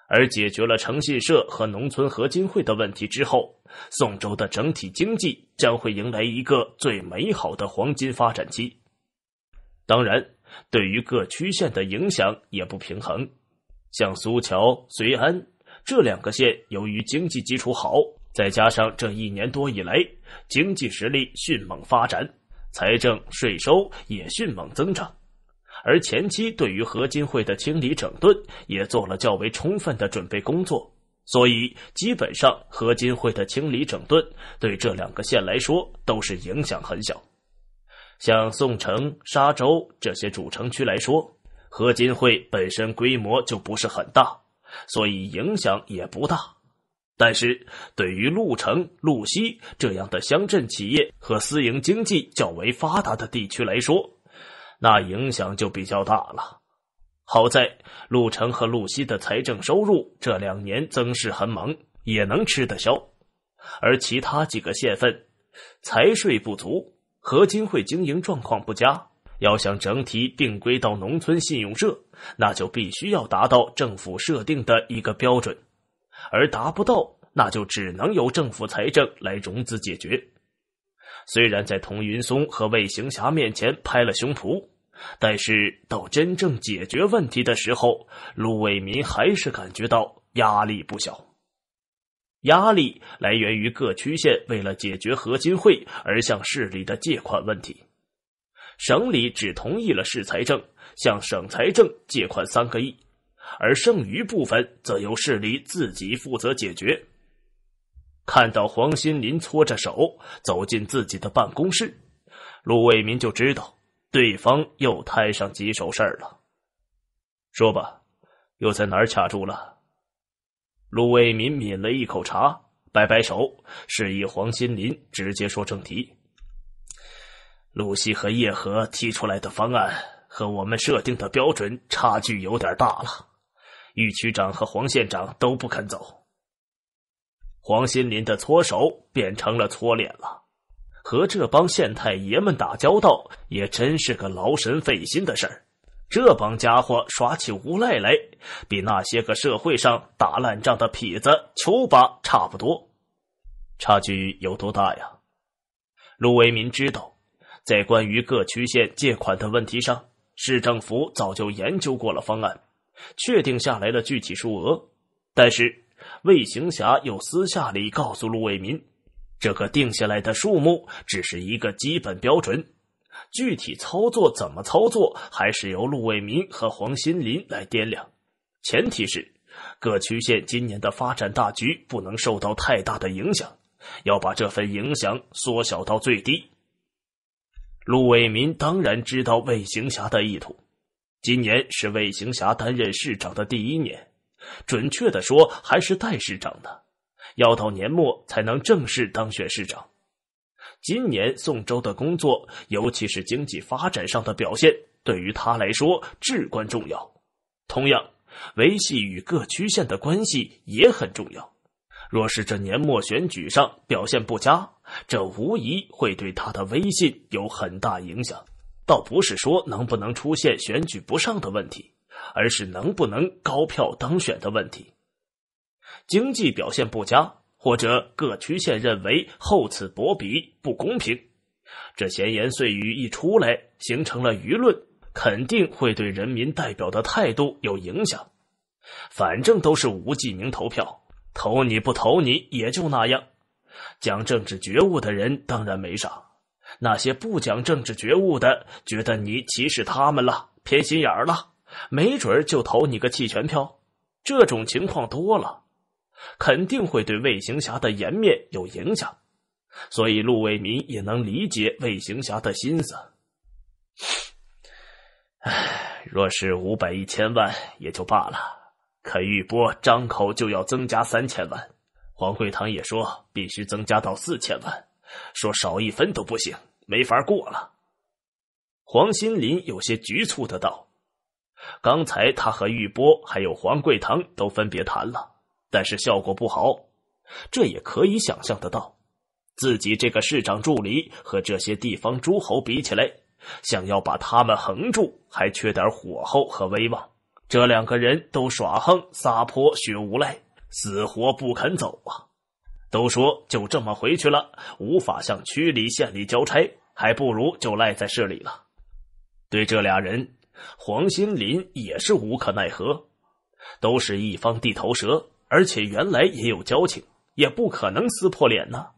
而解决了诚信社和农村合金会的问题之后，宋州的整体经济将会迎来一个最美好的黄金发展期。当然，对于各区县的影响也不平衡。像苏桥、绥安这两个县，由于经济基础好，再加上这一年多以来经济实力迅猛发展，财政税收也迅猛增长。而前期对于合金会的清理整顿也做了较为充分的准备工作，所以基本上合金会的清理整顿对这两个县来说都是影响很小。像宋城、沙洲这些主城区来说，合金会本身规模就不是很大，所以影响也不大。但是对于鹿城、鹿西这样的乡镇企业和私营经济较为发达的地区来说，那影响就比较大了。好在陆程和陆西的财政收入这两年增势很猛，也能吃得消。而其他几个县份，财税不足，合金会经营状况不佳，要想整体并归到农村信用社，那就必须要达到政府设定的一个标准。而达不到，那就只能由政府财政来融资解决。虽然在童云松和魏行侠面前拍了胸脯，但是到真正解决问题的时候，陆伟民还是感觉到压力不小。压力来源于各区县为了解决合金会而向市里的借款问题。省里只同意了市财政向省财政借款三个亿，而剩余部分则由市里自己负责解决。看到黄新林搓着手走进自己的办公室，陆卫民就知道对方又摊上棘手事儿了。说吧，又在哪儿卡住了？陆卫民抿了一口茶，摆摆手，示意黄新林直接说正题。露西和叶和提出来的方案和我们设定的标准差距有点大了，玉区长和黄县长都不肯走。黄新林的搓手变成了搓脸了，和这帮县太爷们打交道也真是个劳神费心的事儿。这帮家伙耍起无赖来，比那些个社会上打烂仗的痞子、球霸差不多。差距有多大呀？陆为民知道，在关于各区县借款的问题上，市政府早就研究过了方案，确定下来的具体数额，但是。魏行侠又私下里告诉陆伟民：“这个定下来的数目只是一个基本标准，具体操作怎么操作，还是由陆伟民和黄新林来掂量。前提是，各区县今年的发展大局不能受到太大的影响，要把这份影响缩小到最低。”陆伟民当然知道魏行侠的意图。今年是魏行侠担任市长的第一年。准确的说，还是代市长呢，要到年末才能正式当选市长。今年宋州的工作，尤其是经济发展上的表现，对于他来说至关重要。同样，维系与各区县的关系也很重要。若是这年末选举上表现不佳，这无疑会对他的威信有很大影响。倒不是说能不能出现选举不上的问题。而是能不能高票当选的问题。经济表现不佳，或者各区县认为厚此薄彼不公平，这闲言碎语一出来，形成了舆论，肯定会对人民代表的态度有影响。反正都是无记名投票，投你不投你也就那样。讲政治觉悟的人当然没啥，那些不讲政治觉悟的，觉得你歧视他们了，偏心眼儿了。没准就投你个弃权票，这种情况多了，肯定会对魏行侠的颜面有影响，所以陆为民也能理解魏行侠的心思。唉，若是五百一千万也就罢了，可玉波张口就要增加三千万，黄桂堂也说必须增加到四千万，说少一分都不行，没法过了。黄新林有些局促的道。刚才他和玉波还有黄桂堂都分别谈了，但是效果不好。这也可以想象得到，自己这个市长助理和这些地方诸侯比起来，想要把他们横住，还缺点火候和威望。这两个人都耍横撒泼学无赖，死活不肯走啊！都说就这么回去了，无法向区里县里交差，还不如就赖在市里了。对这俩人。黄新林也是无可奈何，都是一方地头蛇，而且原来也有交情，也不可能撕破脸呢。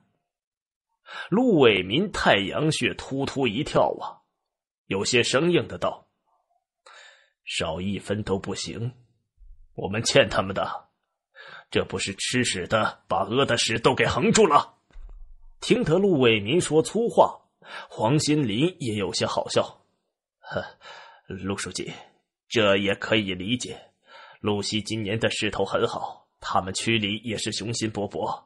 陆伟民太阳穴突突一跳啊，有些生硬的道：“少一分都不行，我们欠他们的，这不是吃屎的把鹅的屎都给横住了？”听得陆伟民说粗话，黄新林也有些好笑，呵。陆书记，这也可以理解。陆西今年的势头很好，他们区里也是雄心勃勃。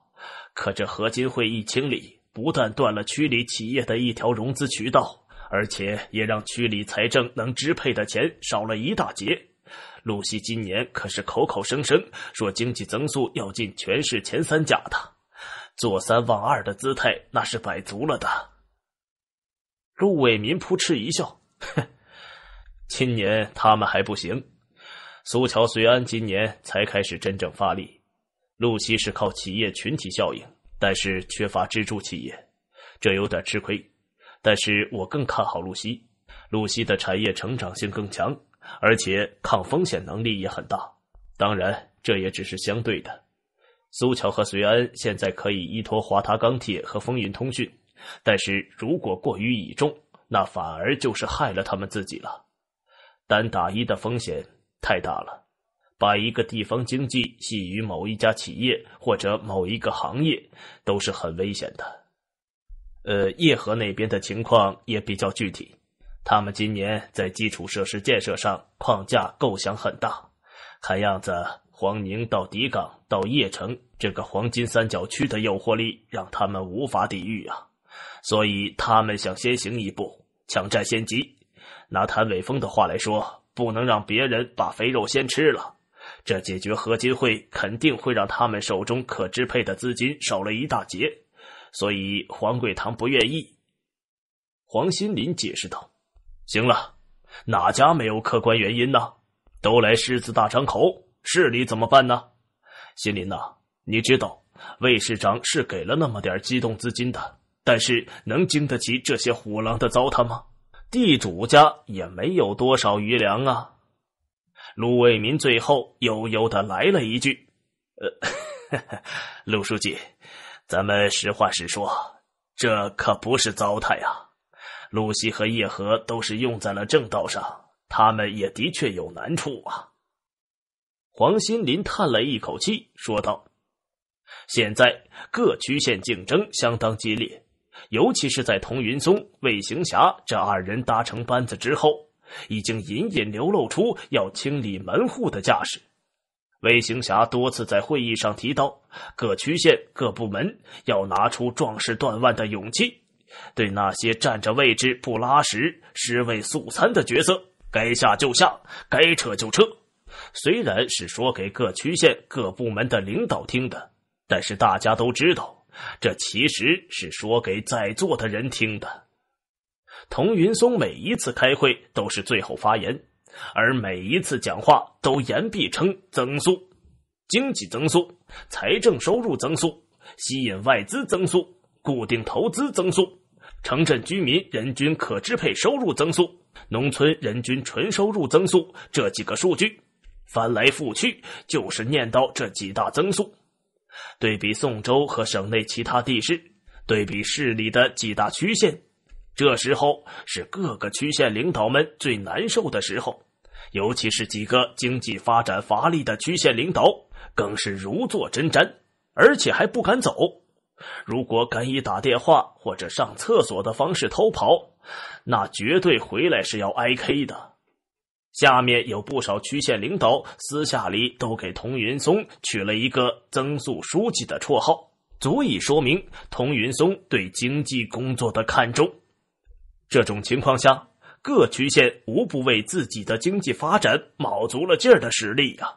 可这合金会一清理，不但断了区里企业的一条融资渠道，而且也让区里财政能支配的钱少了一大截。陆西今年可是口口声声说经济增速要进全市前三甲的，做三望二的姿态那是摆足了的。陆伟民扑哧一笑，哼。今年他们还不行，苏桥绥安今年才开始真正发力，露西是靠企业群体效应，但是缺乏支柱企业，这有点吃亏。但是我更看好露西，露西的产业成长性更强，而且抗风险能力也很大。当然，这也只是相对的。苏桥和绥安现在可以依托华塔钢铁和风云通讯，但是如果过于倚重，那反而就是害了他们自己了。单打一的风险太大了，把一个地方经济系于某一家企业或者某一个行业，都是很危险的。呃，叶河那边的情况也比较具体，他们今年在基础设施建设上框架构想很大，看样子黄宁到迪港到叶城这个黄金三角区的诱惑力让他们无法抵御啊，所以他们想先行一步，抢占先机。拿谭伟峰的话来说，不能让别人把肥肉先吃了。这解决合金会肯定会让他们手中可支配的资金少了一大截，所以黄贵堂不愿意。黄新林解释道：“行了，哪家没有客观原因呢？都来狮子大张口，市里怎么办呢？”新林呐，你知道魏市长是给了那么点机动资金的，但是能经得起这些虎狼的糟蹋吗？地主家也没有多少余粮啊！卢卫民最后悠悠的来了一句：“呃，陆书记，咱们实话实说，这可不是糟蹋呀。露西和叶和都是用在了正道上，他们也的确有难处啊。”黄新林叹了一口气，说道：“现在各区县竞争相当激烈。”尤其是在童云松、魏行侠这二人搭成班子之后，已经隐隐流露出要清理门户的架势。魏行侠多次在会议上提到，各区县各部门要拿出壮士断腕的勇气，对那些占着位置不拉屎、尸位素餐的角色，该下就下，该撤就撤。虽然是说给各区县各部门的领导听的，但是大家都知道。这其实是说给在座的人听的。童云松每一次开会都是最后发言，而每一次讲话都言必称增速、经济增速、财政收入增速、吸引外资增速、固定投资增速、城镇居民人均可支配收入增速、农村人均纯收入增速这几个数据，翻来覆去就是念叨这几大增速。对比宋州和省内其他地市，对比市里的几大区县，这时候是各个区县领导们最难受的时候，尤其是几个经济发展乏力的区县领导，更是如坐针毡，而且还不敢走。如果敢以打电话或者上厕所的方式偷跑，那绝对回来是要挨 K 的。下面有不少区县领导私下里都给童云松取了一个“增速书记”的绰号，足以说明童云松对经济工作的看重。这种情况下，各区县无不为自己的经济发展卯足了劲儿的实力呀，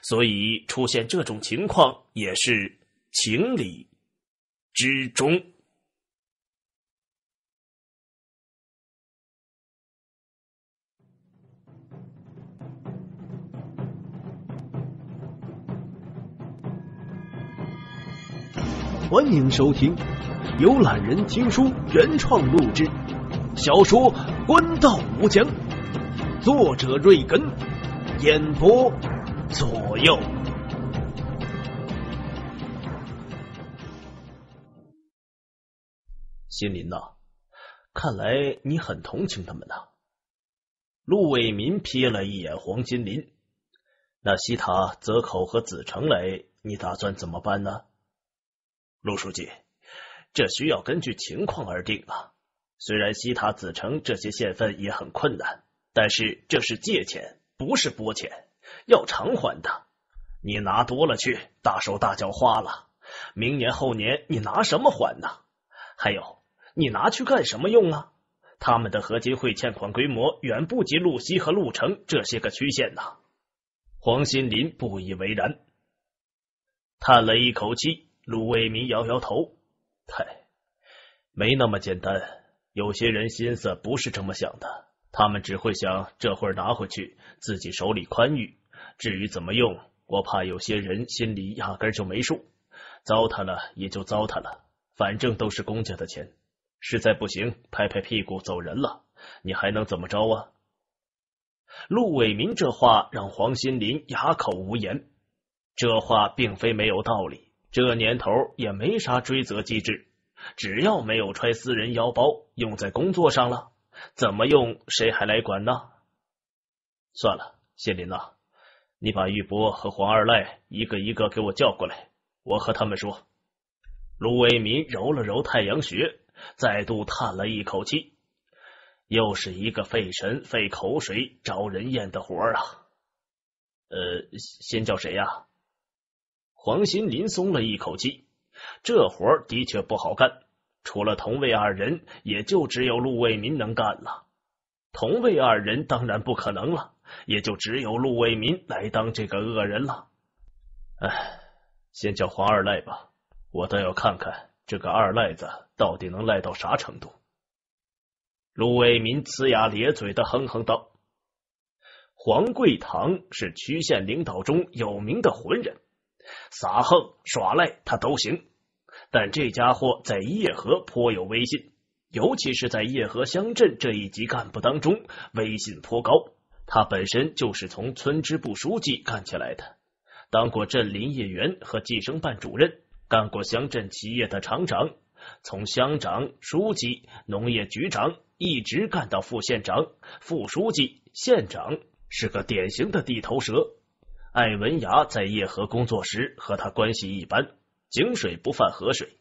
所以出现这种情况也是情理之中。欢迎收听由懒人听书原创录制小说《官道无疆》，作者：瑞根，演播：左右。心林呐，看来你很同情他们呐。陆伟民瞥了一眼黄金林，那西塔泽口和子成来，你打算怎么办呢？陆书记，这需要根据情况而定啊。虽然西塔子城这些县份也很困难，但是这是借钱，不是拨钱，要偿还的。你拿多了去，大手大脚花了，明年后年你拿什么还呢？还有，你拿去干什么用啊？他们的合金会欠款规模远不及陆西和陆城这些个区县呢。黄新林不以为然，叹了一口气。陆伟民摇摇头，嗨，没那么简单。有些人心思不是这么想的，他们只会想这会儿拿回去，自己手里宽裕。至于怎么用，我怕有些人心里压根就没数，糟蹋了也就糟蹋了，反正都是公家的钱。实在不行，拍拍屁股走人了，你还能怎么着啊？陆伟民这话让黄新林哑口无言。这话并非没有道理。这年头也没啥追责机制，只要没有揣私人腰包用在工作上了，怎么用谁还来管呢？算了，谢林呐，你把玉波和黄二赖一个一个给我叫过来，我和他们说。卢为民揉了揉太阳穴，再度叹了一口气，又是一个费神费口水、招人厌的活啊。呃，先叫谁呀？黄新林松了一口气，这活的确不好干。除了同卫二人，也就只有陆卫民能干了。同卫二人当然不可能了，也就只有陆卫民来当这个恶人了。哎，先叫黄二赖吧，我倒要看看这个二赖子到底能赖到啥程度。陆卫民呲牙咧嘴的哼哼道：“黄贵堂是区县领导中有名的混人。”撒横耍赖他都行，但这家伙在叶河颇有威信，尤其是在叶河乡镇这一级干部当中威信颇高。他本身就是从村支部书记干起来的，当过镇林业员和计生办主任，干过乡镇企业的厂长，从乡长、书记、农业局长一直干到副县长、副书记、县长，是个典型的地头蛇。艾文雅在叶河工作时和他关系一般，井水不犯河水。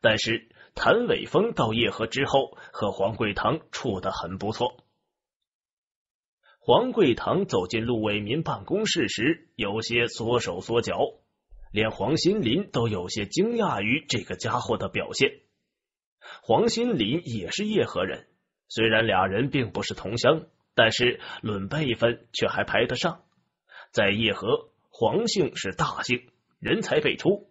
但是谭伟峰到叶河之后，和黄桂堂处的很不错。黄桂堂走进陆伟民办公室时，有些缩手缩脚，连黄新林都有些惊讶于这个家伙的表现。黄新林也是叶河人，虽然俩人并不是同乡，但是论辈分却还排得上。在叶河，黄姓是大姓，人才辈出。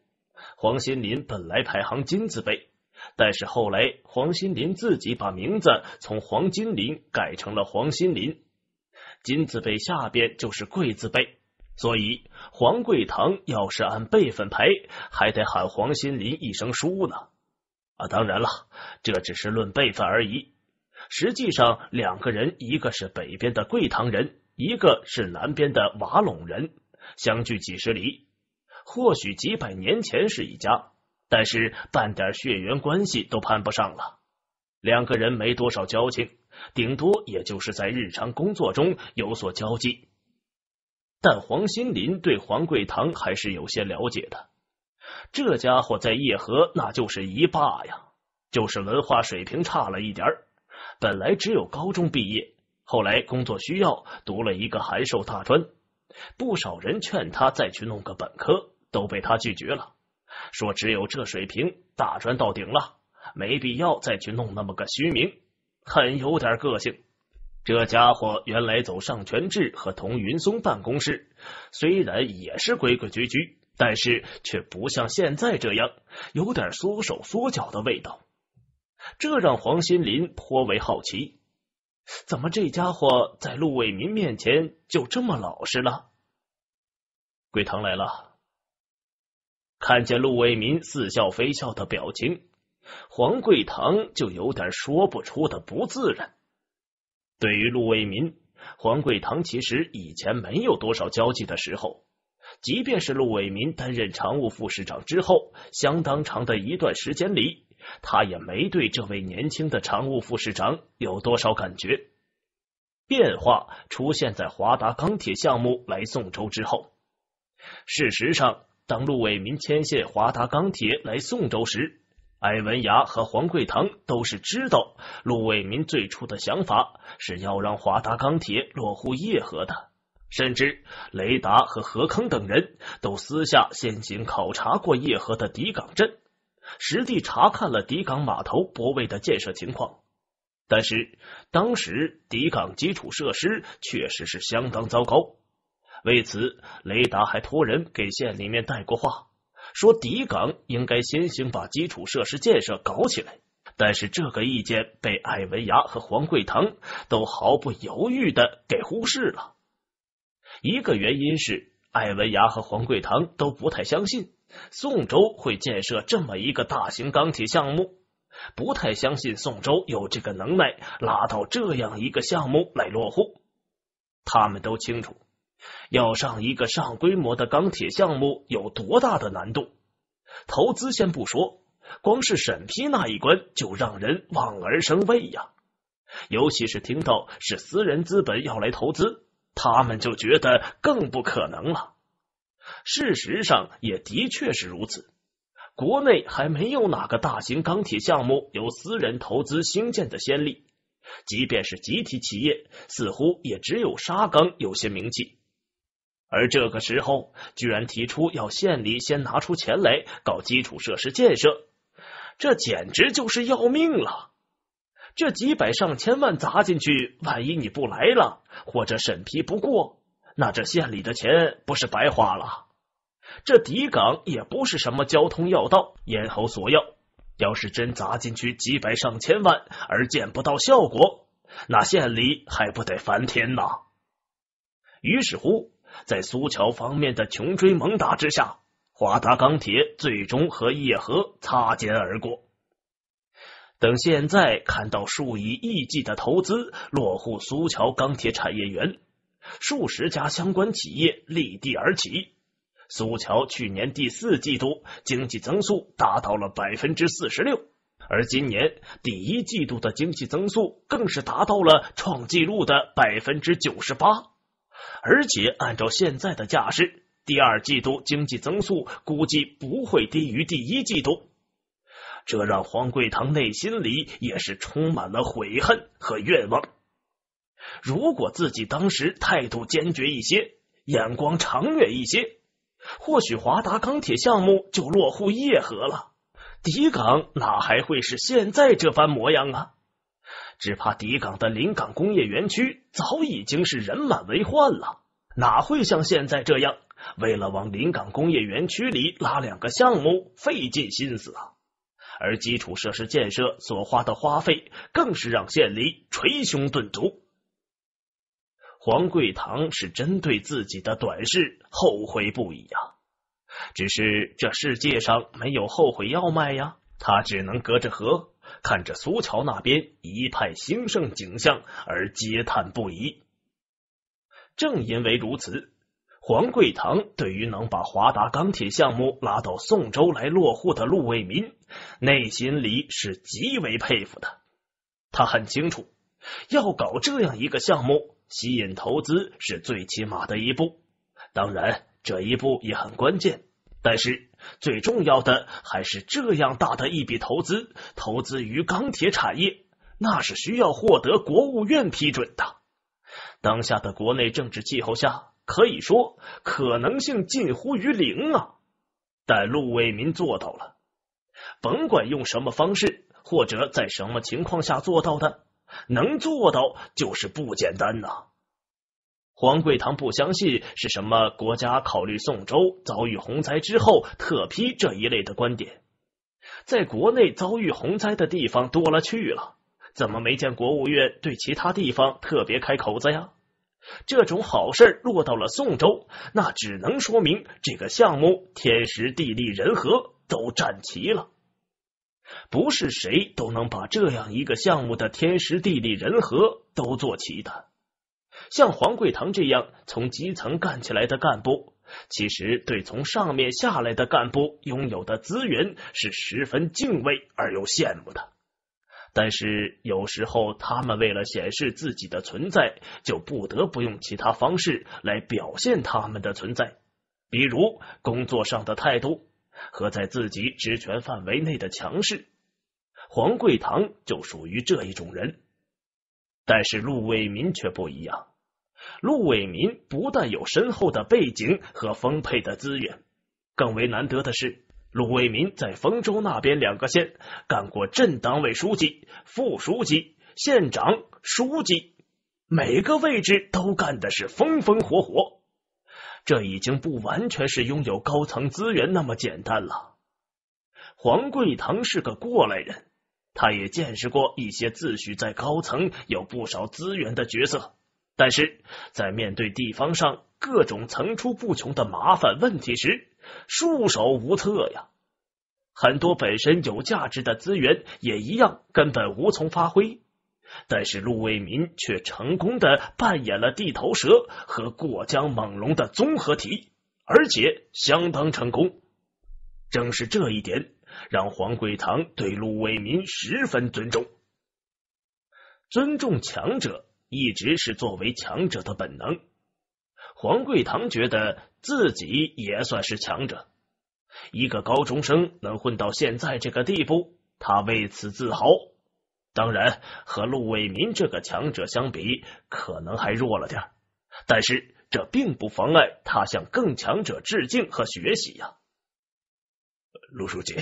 黄新林本来排行金字辈，但是后来黄新林自己把名字从黄金林改成了黄新林。金字辈下边就是贵字辈，所以黄贵堂要是按辈分排，还得喊黄新林一声叔呢。啊，当然了，这只是论辈分而已。实际上，两个人一个是北边的贵堂人。一个是南边的瓦陇人，相距几十里，或许几百年前是一家，但是半点血缘关系都攀不上了。两个人没多少交情，顶多也就是在日常工作中有所交际。但黄新林对黄桂堂还是有些了解的，这家伙在叶河那就是一霸呀，就是文化水平差了一点本来只有高中毕业。后来工作需要，读了一个函授大专。不少人劝他再去弄个本科，都被他拒绝了，说只有这水平，大专到顶了，没必要再去弄那么个虚名，很有点个性。这家伙原来走上全志和童云松办公室，虽然也是规规矩矩，但是却不像现在这样，有点缩手缩脚的味道，这让黄新林颇为好奇。怎么这家伙在陆伟民面前就这么老实了？桂堂来了，看见陆伟民似笑非笑的表情，黄桂堂就有点说不出的不自然。对于陆伟民，黄桂堂其实以前没有多少交际的时候，即便是陆伟民担任常务副市长之后，相当长的一段时间里。他也没对这位年轻的常务副市长有多少感觉。变化出现在华达钢铁项目来宋州之后。事实上，当陆伟民牵线华达钢铁来宋州时，艾文雅和黄桂堂都是知道陆伟民最初的想法是要让华达钢铁落户叶河的。甚至雷达和何康等人都私下先行考察过叶河的底岗镇。实地查看了底港码头泊位的建设情况，但是当时底港基础设施确实是相当糟糕。为此，雷达还托人给县里面带过话，说底港应该先行把基础设施建设搞起来。但是这个意见被艾文牙和黄桂堂都毫不犹豫的给忽视了。一个原因是艾文牙和黄桂堂都不太相信。宋州会建设这么一个大型钢铁项目？不太相信宋州有这个能耐拉到这样一个项目来落户。他们都清楚，要上一个上规模的钢铁项目有多大的难度，投资先不说，光是审批那一关就让人望而生畏呀。尤其是听到是私人资本要来投资，他们就觉得更不可能了。事实上也的确是如此，国内还没有哪个大型钢铁项目由私人投资兴建的先例，即便是集体企业，似乎也只有沙钢有些名气。而这个时候，居然提出要县里先拿出钱来搞基础设施建设，这简直就是要命了！这几百上千万砸进去，万一你不来了，或者审批不过。那这县里的钱不是白花了？这底港也不是什么交通要道、咽喉索要，要是真砸进去几百上千万而见不到效果，那县里还不得翻天呐？于是乎，在苏桥方面的穷追猛打之下，华达钢铁最终和叶河擦肩而过。等现在看到数以亿计的投资落户苏桥钢铁产业园。数十家相关企业立地而起。苏桥去年第四季度经济增速达到了百分之四十六，而今年第一季度的经济增速更是达到了创纪录的百分之九十八。而且按照现在的架势，第二季度经济增速估计不会低于第一季度。这让黄贵堂内心里也是充满了悔恨和愿望。如果自己当时态度坚决一些，眼光长远一些，或许华达钢铁项目就落户叶河了。底港哪还会是现在这般模样啊？只怕底港的临港工业园区早已经是人满为患了，哪会像现在这样为了往临港工业园区里拉两个项目费尽心思啊？而基础设施建设所花的花费，更是让县里捶胸顿足。黄贵堂是针对自己的短视后悔不已呀，只是这世界上没有后悔药卖呀，他只能隔着河看着苏桥那边一派兴盛景象而嗟叹不已。正因为如此，黄贵堂对于能把华达钢铁项目拉到宋州来落户的陆卫民，内心里是极为佩服的。他很清楚，要搞这样一个项目。吸引投资是最起码的一步，当然这一步也很关键。但是最重要的还是这样大的一笔投资，投资于钢铁产业，那是需要获得国务院批准的。当下的国内政治气候下，可以说可能性近乎于零啊！但陆为民做到了，甭管用什么方式，或者在什么情况下做到的。能做到就是不简单呐！黄贵堂不相信是什么国家考虑宋州遭遇洪灾之后特批这一类的观点。在国内遭遇洪灾的地方多了去了，怎么没见国务院对其他地方特别开口子呀？这种好事落到了宋州，那只能说明这个项目天时地利人和都占齐了。不是谁都能把这样一个项目的天时地利人和都做齐的。像黄桂堂这样从基层干起来的干部，其实对从上面下来的干部拥有的资源是十分敬畏而又羡慕的。但是有时候，他们为了显示自己的存在，就不得不用其他方式来表现他们的存在，比如工作上的态度。和在自己职权范围内的强势，黄贵堂就属于这一种人。但是陆伟民却不一样。陆伟民不但有深厚的背景和丰沛的资源，更为难得的是，陆伟民在丰州那边两个县干过镇党委书记、副书记、县长、书记，每个位置都干的是风风火火。这已经不完全是拥有高层资源那么简单了。黄贵堂是个过来人，他也见识过一些自诩在高层有不少资源的角色，但是在面对地方上各种层出不穷的麻烦问题时，束手无策呀。很多本身有价值的资源，也一样根本无从发挥。但是陆卫民却成功的扮演了地头蛇和过江猛龙的综合体，而且相当成功。正是这一点，让黄贵堂对陆卫民十分尊重。尊重强者，一直是作为强者的本能。黄贵堂觉得自己也算是强者，一个高中生能混到现在这个地步，他为此自豪。当然，和陆伟民这个强者相比，可能还弱了点但是这并不妨碍他向更强者致敬和学习呀。陆书记，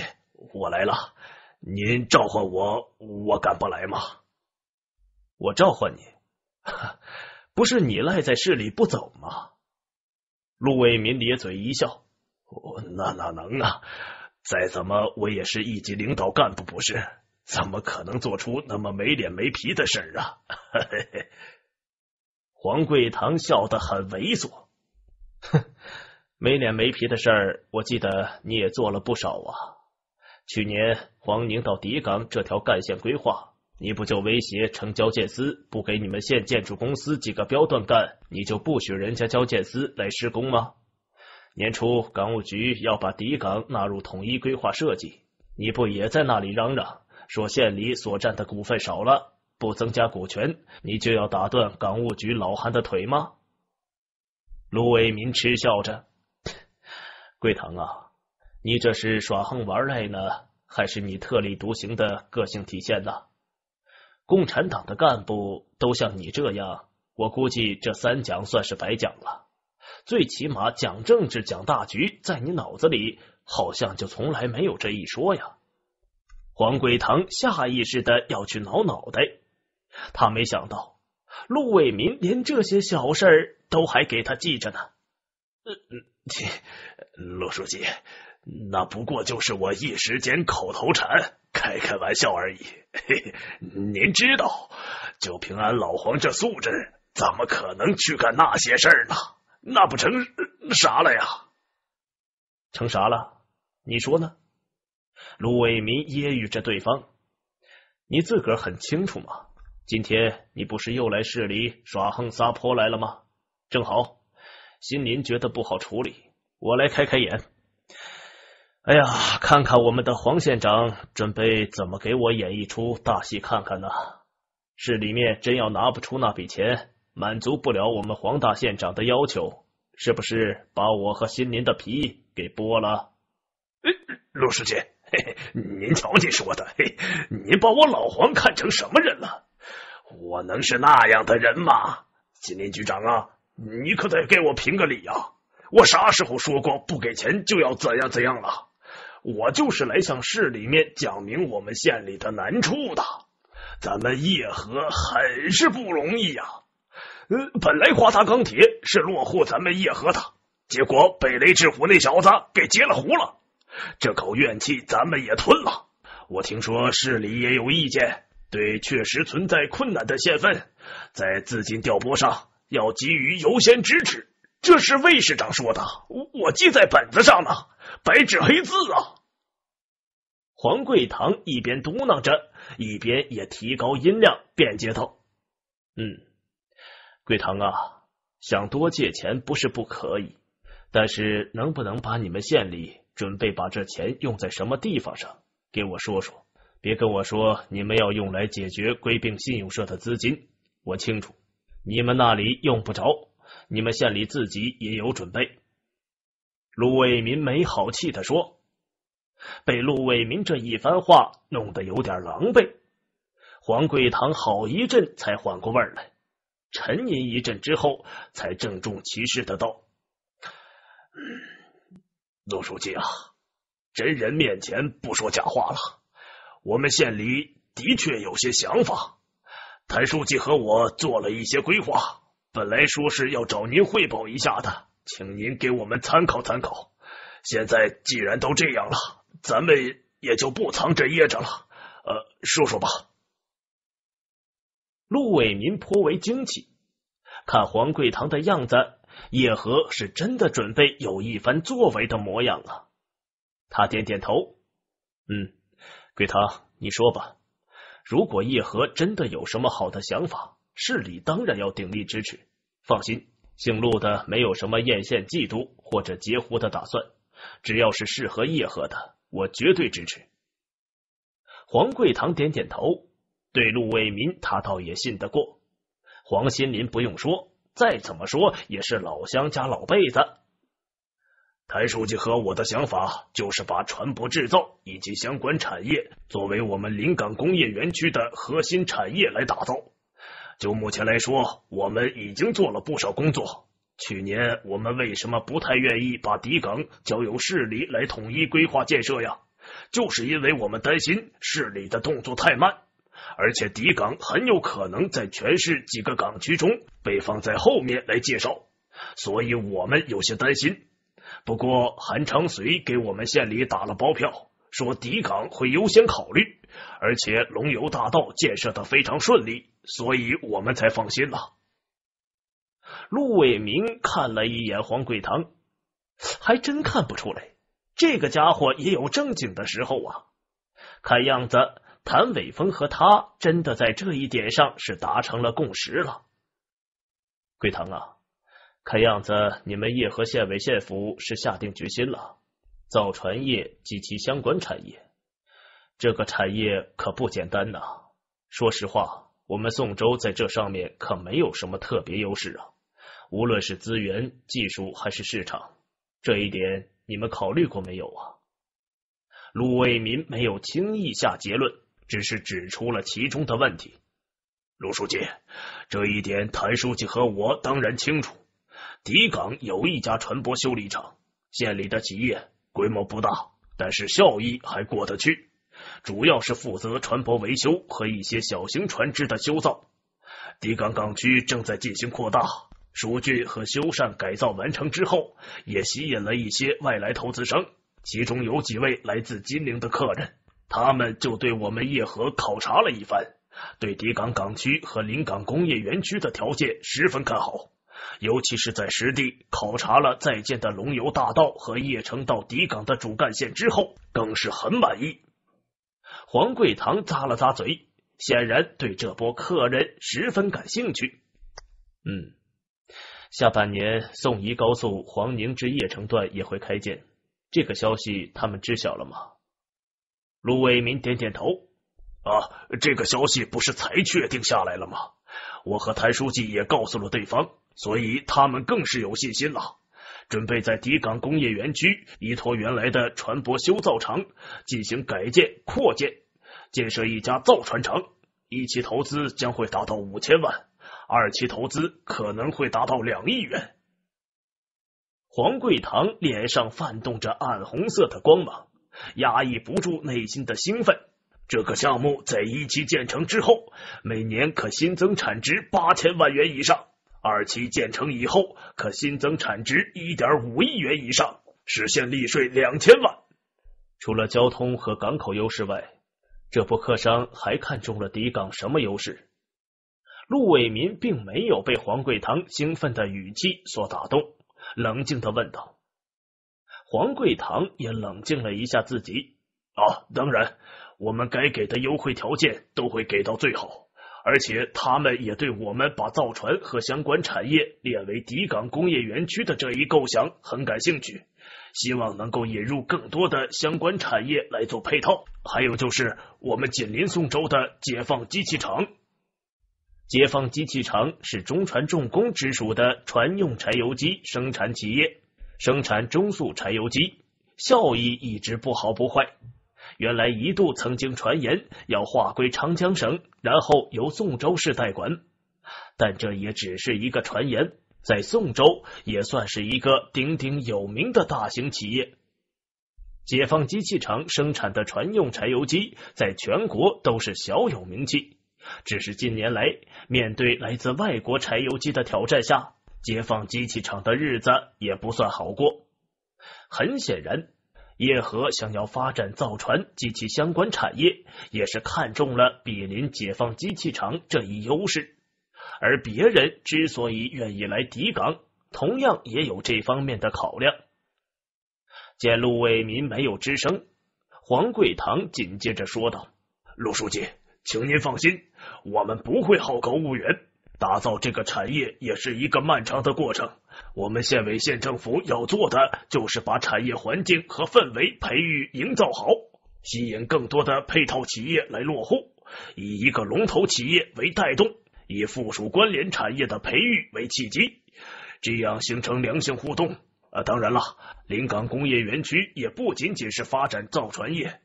我来了，您召唤我，我敢不来吗？我召唤你，不是你赖在市里不走吗？陆伟民咧嘴一笑：“那哪能啊？再怎么，我也是一级领导干部，不是？”怎么可能做出那么没脸没皮的事儿啊？黄贵堂笑得很猥琐。哼，没脸没皮的事儿，我记得你也做了不少啊。去年黄宁到底港这条干线规划，你不就威胁城郊建司不给你们县建筑公司几个标段干，你就不许人家交建司来施工吗？年初港务局要把底港纳入统一规划设计，你不也在那里嚷嚷？说县里所占的股份少了，不增加股权，你就要打断港务局老韩的腿吗？卢伟民嗤笑着，桂堂啊，你这是耍横玩赖呢，还是你特立独行的个性体现呢？共产党的干部都像你这样，我估计这三讲算是白讲了。最起码讲政治、讲大局，在你脑子里好像就从来没有这一说呀。黄桂堂下意识的要去挠脑袋，他没想到陆伟民连这些小事都还给他记着呢。嗯嗯，陆书记，那不过就是我一时间口头禅，开开玩笑而已。嘿嘿，您知道，就凭俺老黄这素质，怎么可能去干那些事儿呢？那不成啥了呀？成啥了？你说呢？卢伟民揶揄着对方：“你自个儿很清楚吗？今天你不是又来市里耍横撒泼来了吗？正好，新民觉得不好处理，我来开开眼。哎呀，看看我们的黄县长准备怎么给我演一出大戏看看呢？市里面真要拿不出那笔钱，满足不了我们黄大县长的要求，是不是把我和新民的皮给剥了？”哎，陆师姐。嘿嘿，您瞧您说的，您把我老黄看成什么人了？我能是那样的人吗？金林局长啊，你可得给我评个理呀！我啥时候说过不给钱就要怎样怎样了？我就是来向市里面讲明我们县里的难处的。咱们叶河很是不容易呀。呃，本来华达钢铁是落户咱们叶河的，结果被雷志虎那小子给截了胡了。这口怨气咱们也吞了。我听说市里也有意见，对确实存在困难的县份，在资金调拨上要给予优先支持。这是魏市长说的，我记在本子上了，白纸黑字啊。黄贵堂一边嘟囔着，一边也提高音量辩解道：“嗯，贵堂啊，想多借钱不是不可以，但是能不能把你们县里……”准备把这钱用在什么地方上？给我说说，别跟我说你们要用来解决归并信用社的资金，我清楚，你们那里用不着，你们县里自己也有准备。陆伟民没好气的说，被陆伟民这一番话弄得有点狼狈，黄桂堂好一阵才缓过味儿来，沉吟一阵之后，才郑重其事的道。陆书记啊，真人面前不说假话了。我们县里的确有些想法，谭书记和我做了一些规划，本来说是要找您汇报一下的，请您给我们参考参考。现在既然都这样了，咱们也就不藏着掖着了，呃，说说吧。陆伟民颇为惊奇，看黄桂堂的样子。叶和是真的准备有一番作为的模样啊！他点点头，嗯，桂堂，你说吧。如果叶和真的有什么好的想法，市里当然要鼎力支持。放心，姓陆的没有什么艳羡嫉妒或者截胡的打算，只要是适合叶和的，我绝对支持。黄桂堂点点头，对陆伟民，他倒也信得过。黄新林不用说。再怎么说也是老乡加老辈子。谭书记和我的想法就是把船舶制造以及相关产业作为我们临港工业园区的核心产业来打造。就目前来说，我们已经做了不少工作。去年我们为什么不太愿意把底港交由市里来统一规划建设呀？就是因为我们担心市里的动作太慢。而且底港很有可能在全市几个港区中被放在后面来介绍，所以我们有些担心。不过韩长随给我们县里打了包票，说底港会优先考虑，而且龙游大道建设的非常顺利，所以我们才放心了。陆伟明看了一眼黄桂堂，还真看不出来，这个家伙也有正经的时候啊！看样子。谭伟峰和他真的在这一点上是达成了共识了。桂堂啊，看样子你们叶河县委县府是下定决心了。造船业及其相关产业，这个产业可不简单呐。说实话，我们宋州在这上面可没有什么特别优势啊。无论是资源、技术还是市场，这一点你们考虑过没有啊？陆为民没有轻易下结论。只是指出了其中的问题，卢书记，这一点谭书记和我当然清楚。底港有一家船舶修理厂，县里的企业规模不大，但是效益还过得去，主要是负责船舶维修和一些小型船只的修造。底港港区正在进行扩大，数据和修缮改造完成之后，也吸引了一些外来投资商，其中有几位来自金陵的客人。他们就对我们叶河考察了一番，对底港港区和临港工业园区的条件十分看好。尤其是在实地考察了在建的龙游大道和叶城到底港的主干线之后，更是很满意。黄贵堂咂了咂嘴，显然对这波客人十分感兴趣。嗯，下半年宋仪高速黄宁至叶城段也会开建，这个消息他们知晓了吗？卢伟民点点头。啊，这个消息不是才确定下来了吗？我和谭书记也告诉了对方，所以他们更是有信心了，准备在底港工业园区依托原来的船舶修造厂进行改建扩建，建设一家造船厂，一期投资将会达到五千万，二期投资可能会达到两亿元。黄贵堂脸上泛动着暗红色的光芒。压抑不住内心的兴奋，这个项目在一期建成之后，每年可新增产值八千万元以上；二期建成以后，可新增产值一点五亿元以上，实现利税两千万。除了交通和港口优势外，这波客商还看中了底港什么优势？陆伟民并没有被黄桂堂兴奋的语气所打动，冷静的问道。黄贵堂也冷静了一下自己。啊，当然，我们该给的优惠条件都会给到最后，而且他们也对我们把造船和相关产业列为底港工业园区的这一构想很感兴趣，希望能够引入更多的相关产业来做配套。还有就是我们紧邻宋州的解放机器厂，解放机器厂是中船重工直属的船用柴油机生产企业。生产中速柴油机，效益一直不好不坏。原来一度曾经传言要划归长江省，然后由宋州市代管，但这也只是一个传言。在宋州也算是一个鼎鼎有名的大型企业。解放机器厂生产的船用柴油机，在全国都是小有名气。只是近年来，面对来自外国柴油机的挑战下。解放机器厂的日子也不算好过。很显然，叶和想要发展造船及其相关产业，也是看中了比邻解放机器厂这一优势。而别人之所以愿意来抵港，同样也有这方面的考量。见陆伟民没有吱声，黄贵堂紧接着说道：“陆书记，请您放心，我们不会好高骛远。”打造这个产业也是一个漫长的过程，我们县委县政府要做的就是把产业环境和氛围培育营造好，吸引更多的配套企业来落户，以一个龙头企业为带动，以附属关联产业的培育为契机，这样形成良性互动。啊，当然了，临港工业园区也不仅仅是发展造船业，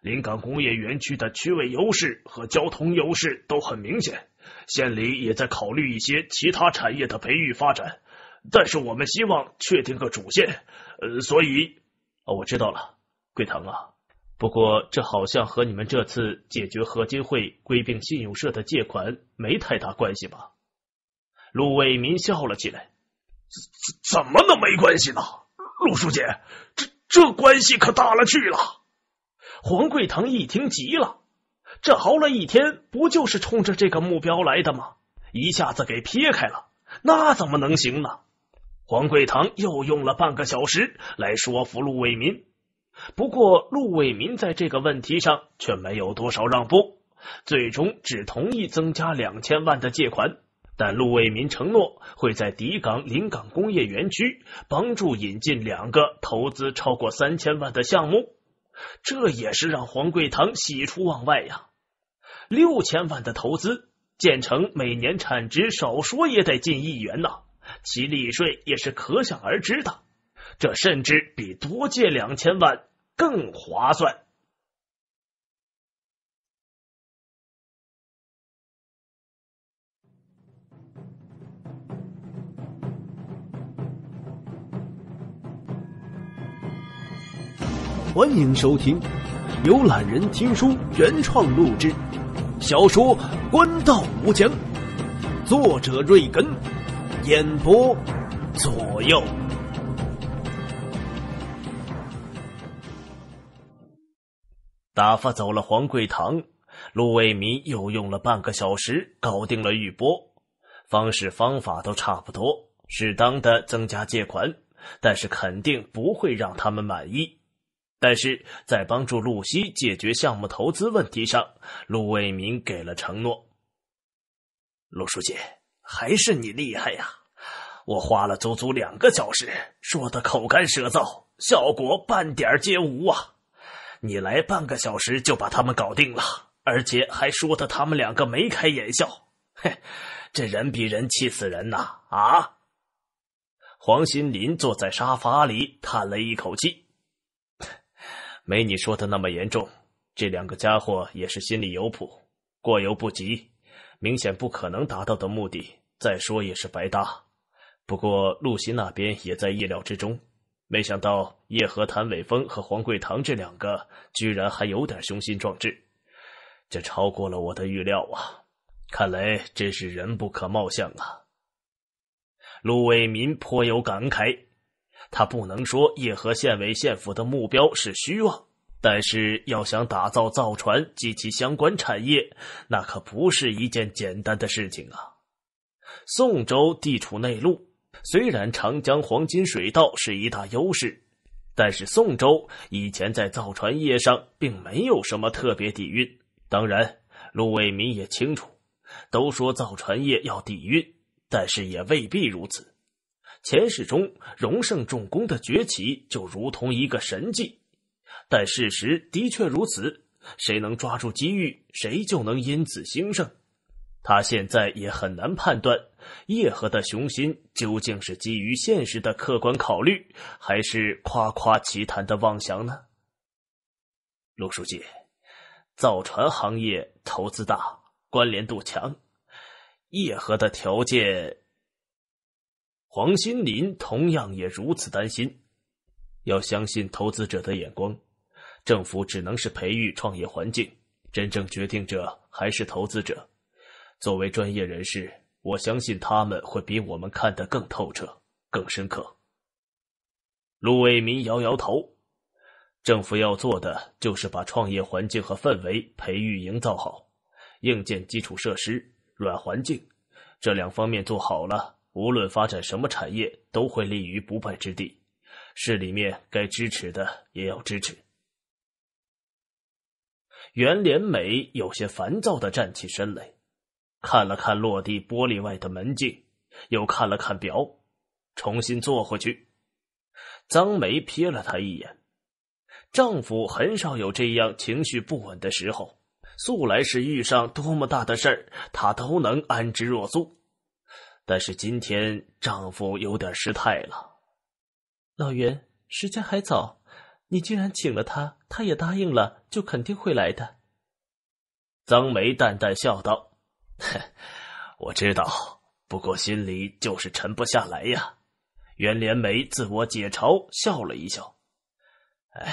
临港工业园区的区位优势和交通优势都很明显。县里也在考虑一些其他产业的培育发展，但是我们希望确定个主线，呃，所以我知道了，桂腾啊。不过这好像和你们这次解决和金会归并信用社的借款没太大关系吧？陆伟民笑了起来，怎怎么能没关系呢？陆书记，这这关系可大了去了。黄桂堂一听急了。这熬了一天，不就是冲着这个目标来的吗？一下子给撇开了，那怎么能行呢？黄贵堂又用了半个小时来说服陆伟民，不过陆伟民在这个问题上却没有多少让步，最终只同意增加两千万的借款，但陆伟民承诺会在迪港临港工业园区帮助引进两个投资超过三千万的项目，这也是让黄贵堂喜出望外呀。六千万的投资建成，每年产值少说也得近亿元呐，其利税也是可想而知的。这甚至比多借两千万更划算。欢迎收听，由懒人听书原创录制。小说《官道无疆》，作者：瑞根，演播：左右。打发走了黄贵堂，陆卫民又用了半个小时搞定了玉波，方式方法都差不多，适当的增加借款，但是肯定不会让他们满意。但是在帮助露西解决项目投资问题上，陆卫民给了承诺。陆书记，还是你厉害呀！我花了足足两个小时，说的口干舌燥，效果半点皆无啊！你来半个小时就把他们搞定了，而且还说的他们两个眉开眼笑。嘿，这人比人气死人呐！啊，黄新林坐在沙发里叹了一口气。没你说的那么严重，这两个家伙也是心里有谱，过犹不及，明显不可能达到的目的，再说也是白搭。不过陆西那边也在意料之中，没想到叶和谭伟峰和黄贵堂这两个居然还有点雄心壮志，这超过了我的预料啊！看来真是人不可貌相啊。陆伟民颇有感慨。他不能说叶河县委县府的目标是虚妄，但是要想打造造船及其相关产业，那可不是一件简单的事情啊。宋州地处内陆，虽然长江黄金水道是一大优势，但是宋州以前在造船业上并没有什么特别底蕴。当然，陆伟民也清楚，都说造船业要底蕴，但是也未必如此。前世中，荣盛重工的崛起就如同一个神迹，但事实的确如此。谁能抓住机遇，谁就能因此兴盛。他现在也很难判断叶赫的雄心究竟是基于现实的客观考虑，还是夸夸其谈的妄想呢？陆书记，造船行业投资大，关联度强，叶赫的条件。黄新林同样也如此担心，要相信投资者的眼光。政府只能是培育创业环境，真正决定者还是投资者。作为专业人士，我相信他们会比我们看得更透彻、更深刻。陆伟民摇摇头，政府要做的就是把创业环境和氛围培育、营造好，硬件基础设施、软环境这两方面做好了。无论发展什么产业，都会立于不败之地。市里面该支持的也要支持。袁连美有些烦躁的站起身来，看了看落地玻璃外的门镜，又看了看表，重新坐回去。张梅瞥了他一眼，丈夫很少有这样情绪不稳的时候，素来是遇上多么大的事儿，他都能安之若素。但是今天丈夫有点失态了。老袁，时间还早，你既然请了他，他也答应了，就肯定会来的。张梅淡淡笑道：“我知道，不过心里就是沉不下来呀。”袁连梅自我解嘲，笑了一笑：“哎，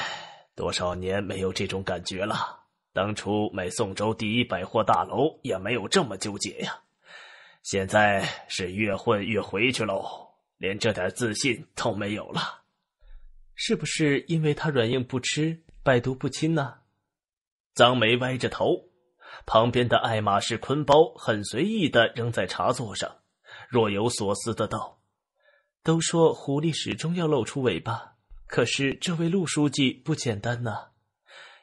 多少年没有这种感觉了。当初买宋州第一百货大楼也没有这么纠结呀。”现在是越混越回去喽，连这点自信都没有了。是不是因为他软硬不吃、百毒不侵呢？张梅歪着头，旁边的爱马仕坤包很随意的扔在茶座上，若有所思的道：“都说狐狸始终要露出尾巴，可是这位陆书记不简单呐，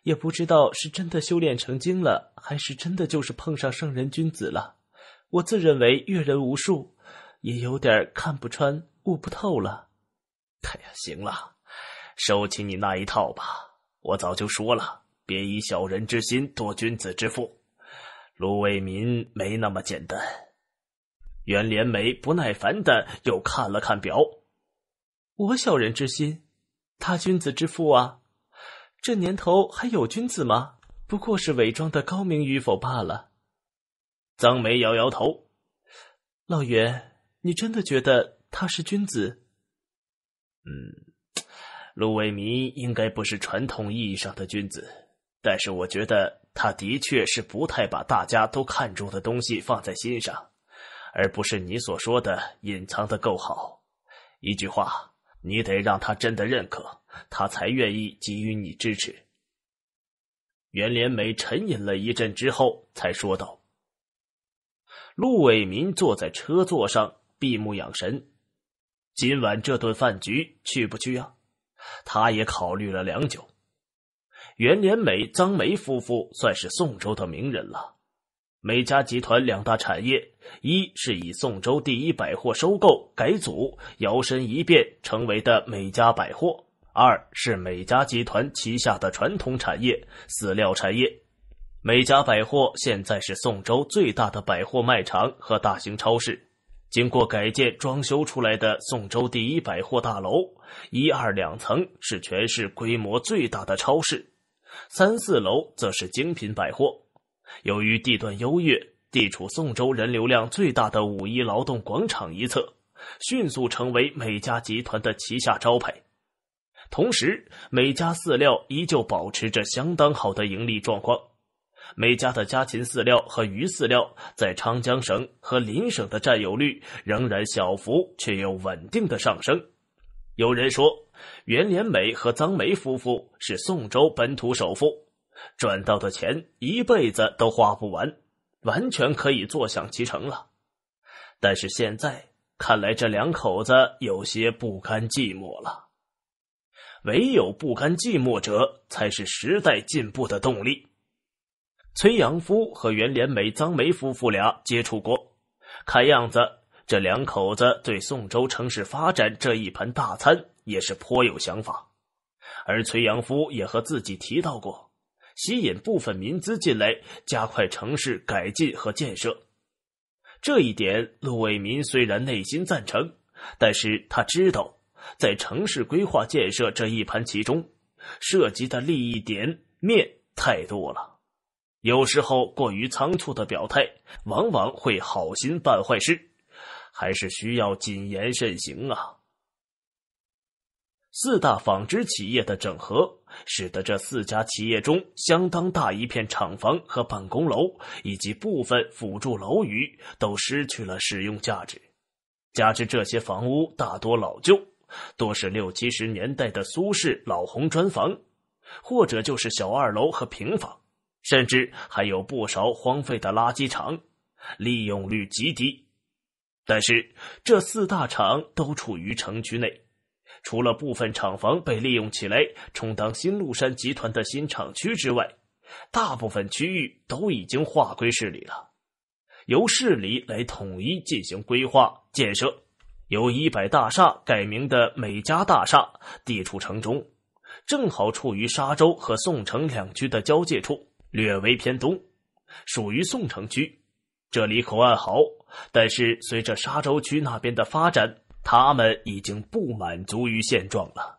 也不知道是真的修炼成精了，还是真的就是碰上圣人君子了。”我自认为阅人无数，也有点看不穿、悟不透了。哎呀，行了，收起你那一套吧！我早就说了，别以小人之心度君子之腹。卢为民没那么简单。袁连梅不耐烦的又看了看表。我小人之心，他君子之腹啊！这年头还有君子吗？不过是伪装的高明与否罢了。张梅摇摇头：“老袁，你真的觉得他是君子？”“嗯，陆伟民应该不是传统意义上的君子，但是我觉得他的确是不太把大家都看重的东西放在心上，而不是你所说的隐藏的够好。一句话，你得让他真的认可，他才愿意给予你支持。”袁连梅沉吟了一阵之后，才说道。陆伟民坐在车座上闭目养神。今晚这顿饭局去不去啊？他也考虑了良久。袁连美、张梅夫妇算是宋州的名人了。美家集团两大产业，一是以宋州第一百货收购改组，摇身一变成为的美家百货；二是美家集团旗下的传统产业——饲料产业。美家百货现在是宋州最大的百货卖场和大型超市。经过改建装修出来的宋州第一百货大楼，一二两层是全市规模最大的超市，三四楼则是精品百货。由于地段优越，地处宋州人流量最大的五一劳动广场一侧，迅速成为美家集团的旗下招牌。同时，美家饲料依旧保持着相当好的盈利状况。美家的家禽饲料和鱼饲料在昌江省和邻省的占有率仍然小幅却又稳定的上升。有人说，袁连美和张梅夫妇是宋州本土首富，赚到的钱一辈子都花不完，完全可以坐享其成了。但是现在看来，这两口子有些不甘寂寞了。唯有不甘寂寞者，才是时代进步的动力。崔阳夫和袁连梅、张梅夫妇俩接触过，看样子这两口子对宋州城市发展这一盘大餐也是颇有想法。而崔阳夫也和自己提到过，吸引部分民资进来，加快城市改进和建设。这一点，陆伟民虽然内心赞成，但是他知道，在城市规划建设这一盘棋中，涉及的利益点面太多了。有时候过于仓促的表态，往往会好心办坏事，还是需要谨言慎行啊。四大纺织企业的整合，使得这四家企业中相当大一片厂房和办公楼，以及部分辅助楼宇都失去了使用价值。加之这些房屋大多老旧，多是六七十年代的苏式老红砖房，或者就是小二楼和平房。甚至还有不少荒废的垃圾场，利用率极低。但是这四大厂都处于城区内，除了部分厂房被利用起来充当新陆山集团的新厂区之外，大部分区域都已经划归市里了，由市里来统一进行规划建设。由一百大厦改名的美嘉大厦地处城中，正好处于沙洲和宋城两区的交界处。略微偏东，属于宋城区。这里口岸好，但是随着沙洲区那边的发展，他们已经不满足于现状了。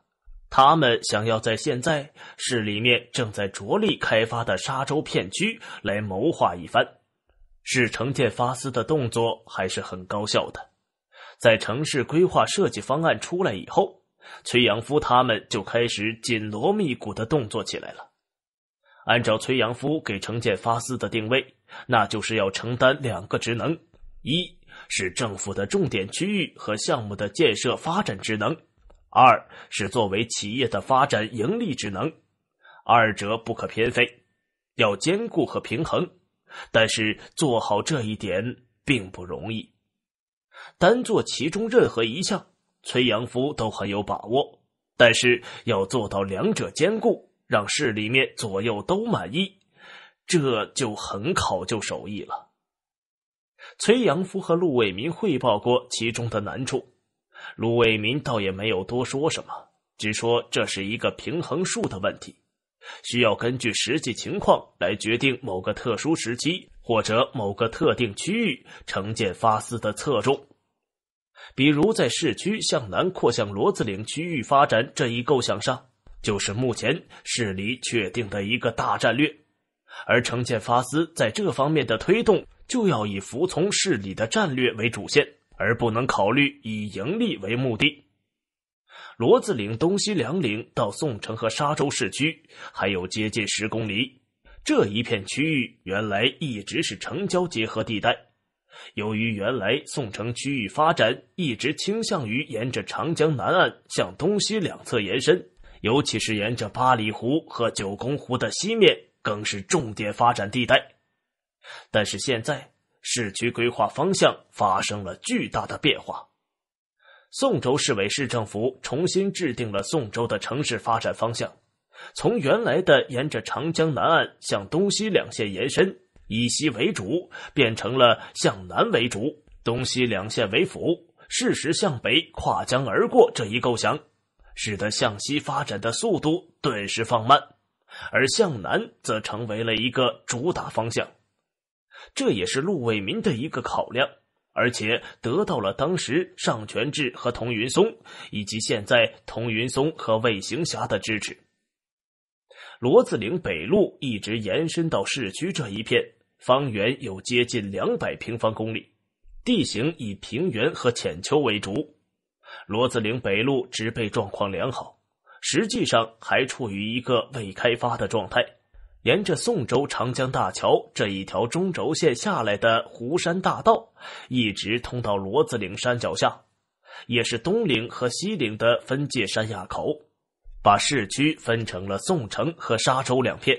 他们想要在现在市里面正在着力开发的沙洲片区来谋划一番。市城建发司的动作还是很高效的。在城市规划设计方案出来以后，崔养夫他们就开始紧锣密鼓的动作起来了。按照崔阳夫给承建发司的定位，那就是要承担两个职能：一是政府的重点区域和项目的建设发展职能；二是作为企业的发展盈利职能。二者不可偏废，要兼顾和平衡。但是做好这一点并不容易。单做其中任何一项，崔阳夫都很有把握；但是要做到两者兼顾。让市里面左右都满意，这就很考究手艺了。崔阳夫和陆伟民汇报过其中的难处，陆伟民倒也没有多说什么，只说这是一个平衡术的问题，需要根据实际情况来决定某个特殊时期或者某个特定区域城建发丝的侧重。比如在市区向南扩向罗子岭区域发展这一构想上。就是目前市里确定的一个大战略，而城建发司在这方面的推动，就要以服从市里的战略为主线，而不能考虑以盈利为目的。罗子岭东西两岭到宋城和沙洲市区还有接近十公里，这一片区域原来一直是城郊结合地带，由于原来宋城区域发展一直倾向于沿着长江南岸向东西两侧延伸。尤其是沿着八里湖和九宫湖的西面，更是重点发展地带。但是现在，市区规划方向发生了巨大的变化。宋州市委市政府重新制定了宋州的城市发展方向，从原来的沿着长江南岸向东西两线延伸，以西为主，变成了向南为主，东西两线为辅，适时向北跨江而过这一构想。使得向西发展的速度顿时放慢，而向南则成为了一个主打方向。这也是陆伟民的一个考量，而且得到了当时尚全志和童云松，以及现在童云松和魏行侠的支持。罗子岭北路一直延伸到市区这一片，方圆有接近两百平方公里，地形以平原和浅丘为主。罗子岭北路植被状况良好，实际上还处于一个未开发的状态。沿着宋州长江大桥这一条中轴线下来的湖山大道，一直通到罗子岭山脚下，也是东岭和西岭的分界山垭口，把市区分成了宋城和沙洲两片。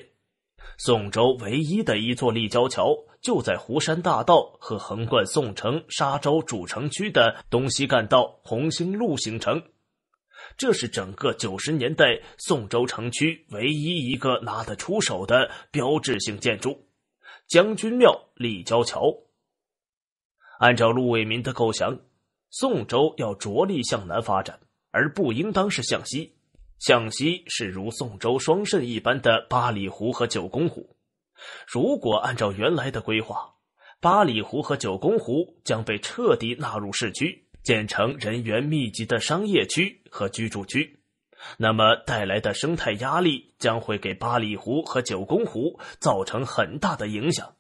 宋州唯一的一座立交桥。就在湖山大道和横贯宋城沙洲主城区的东西干道红星路形成，这是整个九十年代宋州城区唯一一个拿得出手的标志性建筑——将军庙立交桥。按照陆伟民的构想，宋州要着力向南发展，而不应当是向西。向西是如宋州双肾一般的八里湖和九公湖。如果按照原来的规划，八里湖和九宫湖将被彻底纳入市区，建成人员密集的商业区和居住区，那么带来的生态压力将会给八里湖和九宫湖造成很大的影响。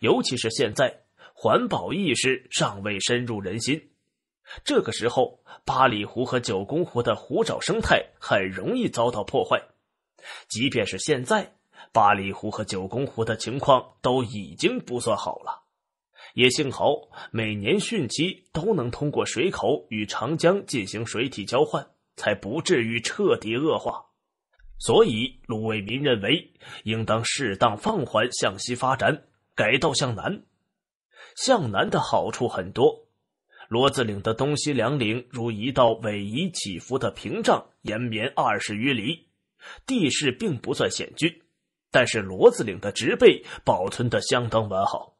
尤其是现在，环保意识尚未深入人心，这个时候，八里湖和九宫湖的湖沼生态很容易遭到破坏。即便是现在。八里湖和九宫湖的情况都已经不算好了，也幸好每年汛期都能通过水口与长江进行水体交换，才不至于彻底恶化。所以，卢伟民认为应当适当放缓向西发展，改道向南。向南的好处很多，骡子岭的东西两岭如一道逶迤起伏的屏障，延绵二十余里，地势并不算险峻。但是骡子岭的植被保存的相当完好，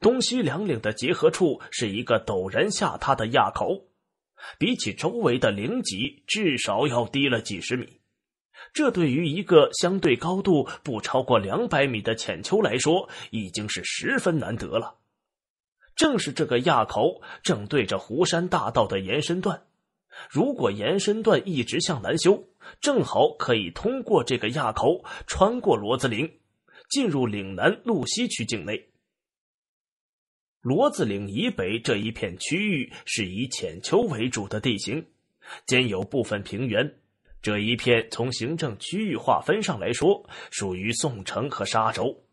东西两岭的结合处是一个陡然下塌的垭口，比起周围的岭脊，至少要低了几十米。这对于一个相对高度不超过两百米的浅丘来说，已经是十分难得了。正是这个垭口正对着湖山大道的延伸段。如果延伸段一直向南修，正好可以通过这个垭口穿过罗子岭，进入岭南路西区境内。罗子岭以北这一片区域是以浅丘为主的地形，兼有部分平原。这一片从行政区域划分上来说，属于宋城和沙洲，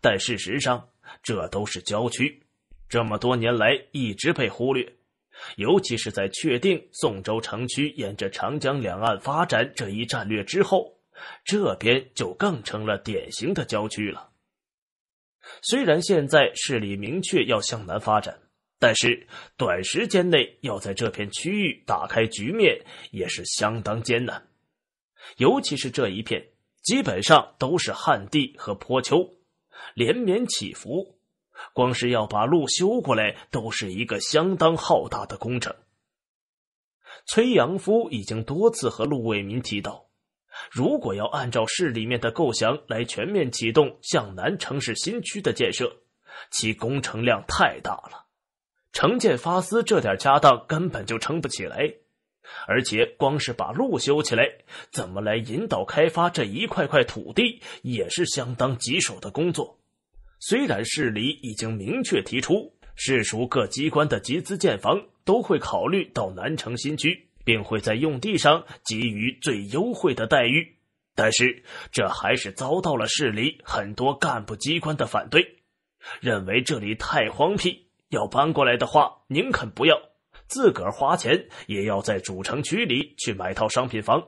但事实上这都是郊区，这么多年来一直被忽略。尤其是在确定宋州城区沿着长江两岸发展这一战略之后，这边就更成了典型的郊区了。虽然现在市里明确要向南发展，但是短时间内要在这片区域打开局面也是相当艰难。尤其是这一片，基本上都是旱地和坡丘，连绵起伏。光是要把路修过来，都是一个相当浩大的工程。崔阳夫已经多次和陆伟民提到，如果要按照市里面的构想来全面启动向南城市新区的建设，其工程量太大了，城建发司这点家当根本就撑不起来。而且，光是把路修起来，怎么来引导开发这一块块土地，也是相当棘手的工作。虽然市里已经明确提出，市属各机关的集资建房都会考虑到南城新区，并会在用地上给予最优惠的待遇，但是这还是遭到了市里很多干部机关的反对，认为这里太荒僻，要搬过来的话，宁肯不要，自个儿花钱也要在主城区里去买套商品房。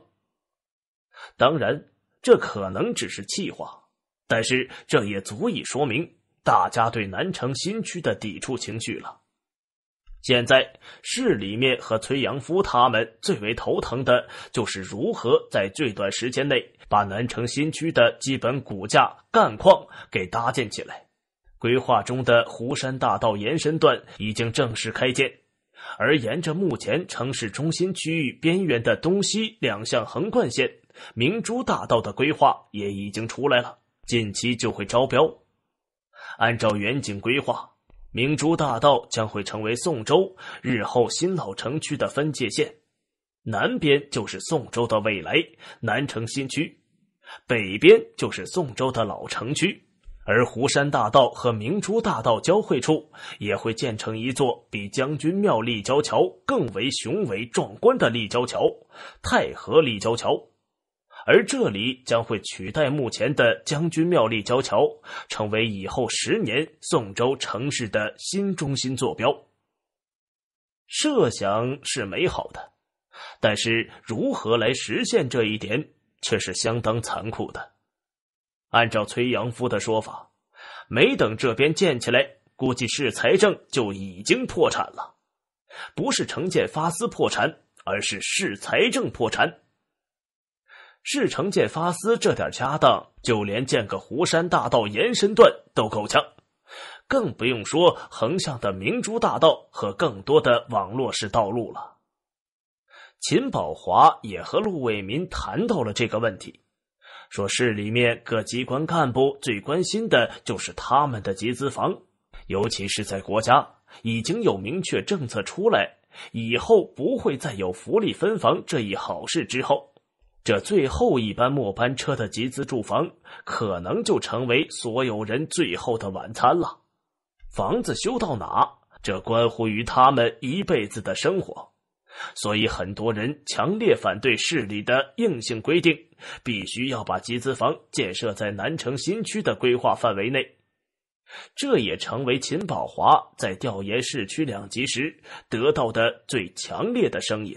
当然，这可能只是气话。但是这也足以说明大家对南城新区的抵触情绪了。现在市里面和崔阳夫他们最为头疼的就是如何在最短时间内把南城新区的基本骨架、干矿给搭建起来。规划中的湖山大道延伸段已经正式开建，而沿着目前城市中心区域边缘的东西两项横贯线、明珠大道的规划也已经出来了。近期就会招标。按照远景规划，明珠大道将会成为宋州日后新老城区的分界线，南边就是宋州的未来南城新区，北边就是宋州的老城区。而湖山大道和明珠大道交汇处，也会建成一座比将军庙立交桥更为雄伟壮观的立交桥——太和立交桥。而这里将会取代目前的将军庙立交桥，成为以后十年宋州城市的新中心坐标。设想是美好的，但是如何来实现这一点却是相当残酷的。按照崔阳夫的说法，没等这边建起来，估计市财政就已经破产了。不是城建发司破产，而是市财政破产。市成建发司这点家当，就连建个湖山大道延伸段都够呛，更不用说横向的明珠大道和更多的网络式道路了。秦宝华也和陆伟民谈到了这个问题，说市里面各机关干部最关心的就是他们的集资房，尤其是在国家已经有明确政策出来以后，不会再有福利分房这一好事之后。这最后一班末班车的集资住房，可能就成为所有人最后的晚餐了。房子修到哪，这关乎于他们一辈子的生活，所以很多人强烈反对市里的硬性规定，必须要把集资房建设在南城新区的规划范围内。这也成为秦宝华在调研市区两级时得到的最强烈的声音。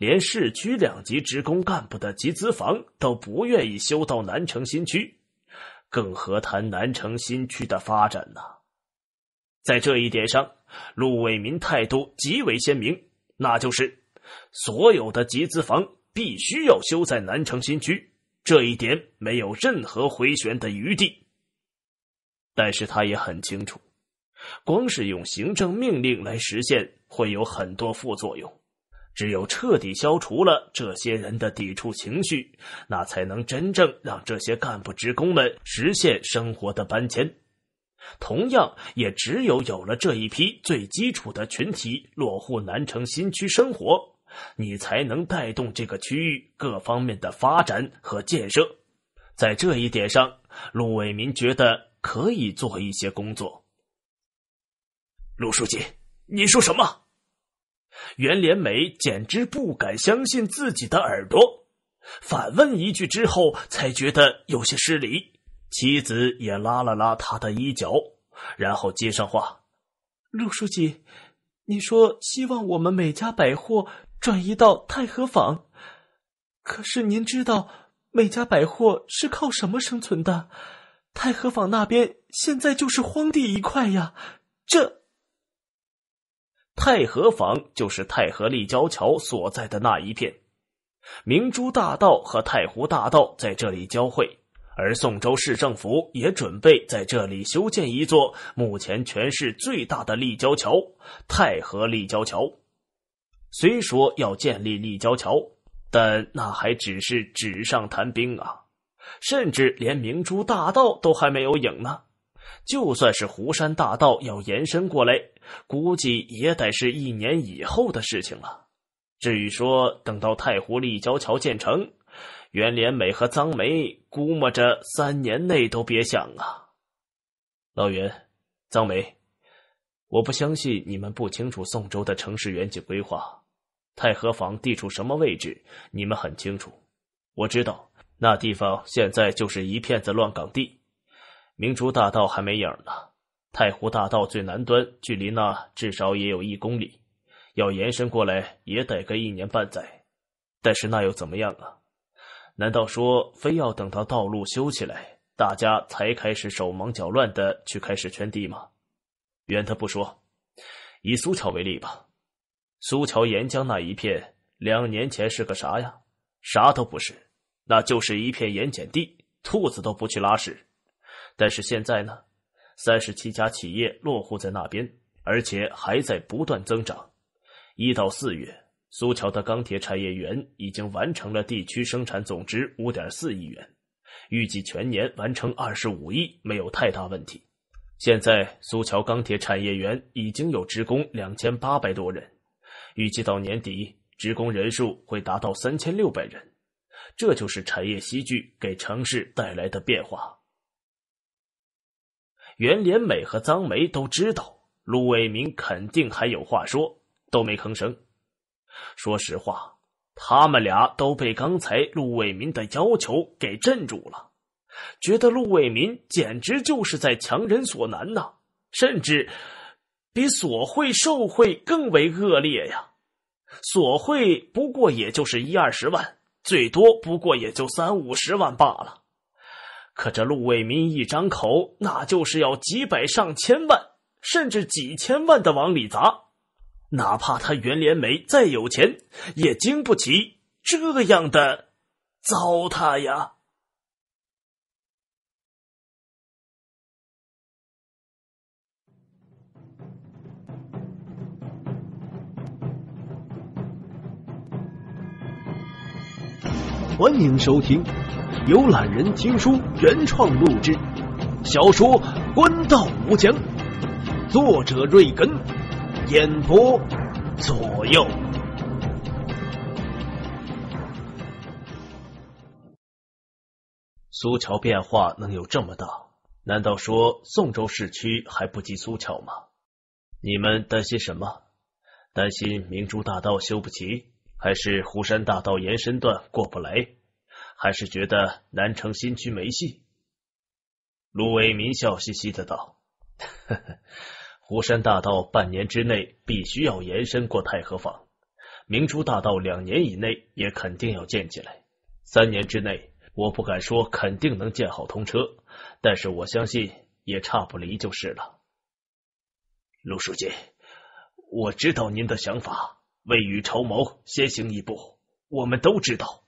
连市区两级职工干部的集资房都不愿意修到南城新区，更何谈南城新区的发展呢？在这一点上，陆伟民态度极为鲜明，那就是所有的集资房必须要修在南城新区，这一点没有任何回旋的余地。但是他也很清楚，光是用行政命令来实现，会有很多副作用。只有彻底消除了这些人的抵触情绪，那才能真正让这些干部职工们实现生活的搬迁。同样，也只有有了这一批最基础的群体落户南城新区生活，你才能带动这个区域各方面的发展和建设。在这一点上，陆伟民觉得可以做一些工作。陆书记，你说什么？袁连美简直不敢相信自己的耳朵，反问一句之后，才觉得有些失礼。妻子也拉了拉他的衣角，然后接上话：“陆书记，你说希望我们美家百货转移到太和坊，可是您知道美家百货是靠什么生存的？太和坊那边现在就是荒地一块呀，这……”太和坊就是太和立交桥所在的那一片，明珠大道和太湖大道在这里交汇，而宋州市政府也准备在这里修建一座目前全市最大的立交桥——太和立交桥。虽说要建立立交桥，但那还只是纸上谈兵啊，甚至连明珠大道都还没有影呢。就算是湖山大道要延伸过来。估计也得是一年以后的事情了。至于说等到太湖立交桥建成，袁连美和张梅估摸着三年内都别想啊。老袁，张梅，我不相信你们不清楚宋州的城市远景规划。太和坊地处什么位置，你们很清楚。我知道那地方现在就是一片子乱岗地，明珠大道还没影呢。太湖大道最南端距离那至少也有一公里，要延伸过来也得个一年半载。但是那又怎么样啊？难道说非要等到道路修起来，大家才开始手忙脚乱的去开始圈地吗？远的不说，以苏桥为例吧，苏桥沿江那一片两年前是个啥呀？啥都不是，那就是一片盐碱地，兔子都不去拉屎。但是现在呢？三十七家企业落户在那边，而且还在不断增长。一到四月，苏桥的钢铁产业园已经完成了地区生产总值五点四亿元，预计全年完成二十五亿，没有太大问题。现在，苏桥钢铁产业园已经有职工两千八百多人，预计到年底，职工人数会达到三千六百人。这就是产业西聚给城市带来的变化。袁连美和张梅都知道，陆伟民肯定还有话说，都没吭声。说实话，他们俩都被刚才陆伟民的要求给镇住了，觉得陆伟民简直就是在强人所难呐，甚至比索贿受贿更为恶劣呀！索贿不过也就是一二十万，最多不过也就三五十万罢了。可这陆卫民一张口，那就是要几百上千万，甚至几千万的往里砸，哪怕他袁连梅再有钱，也经不起这样的糟蹋呀。欢迎收听，由懒人听书原创录制小说《官道无疆》，作者：瑞根，演播：左右。苏桥变化能有这么大？难道说宋州市区还不及苏桥吗？你们担心什么？担心明珠大道修不齐？还是湖山大道延伸段过不来，还是觉得南城新区没戏？卢为民笑嘻嘻的道：“呵呵，湖山大道半年之内必须要延伸过太和坊，明珠大道两年以内也肯定要建起来。三年之内，我不敢说肯定能建好通车，但是我相信也差不离就是了。”陆书记，我知道您的想法。未雨绸缪，先行一步，我们都知道。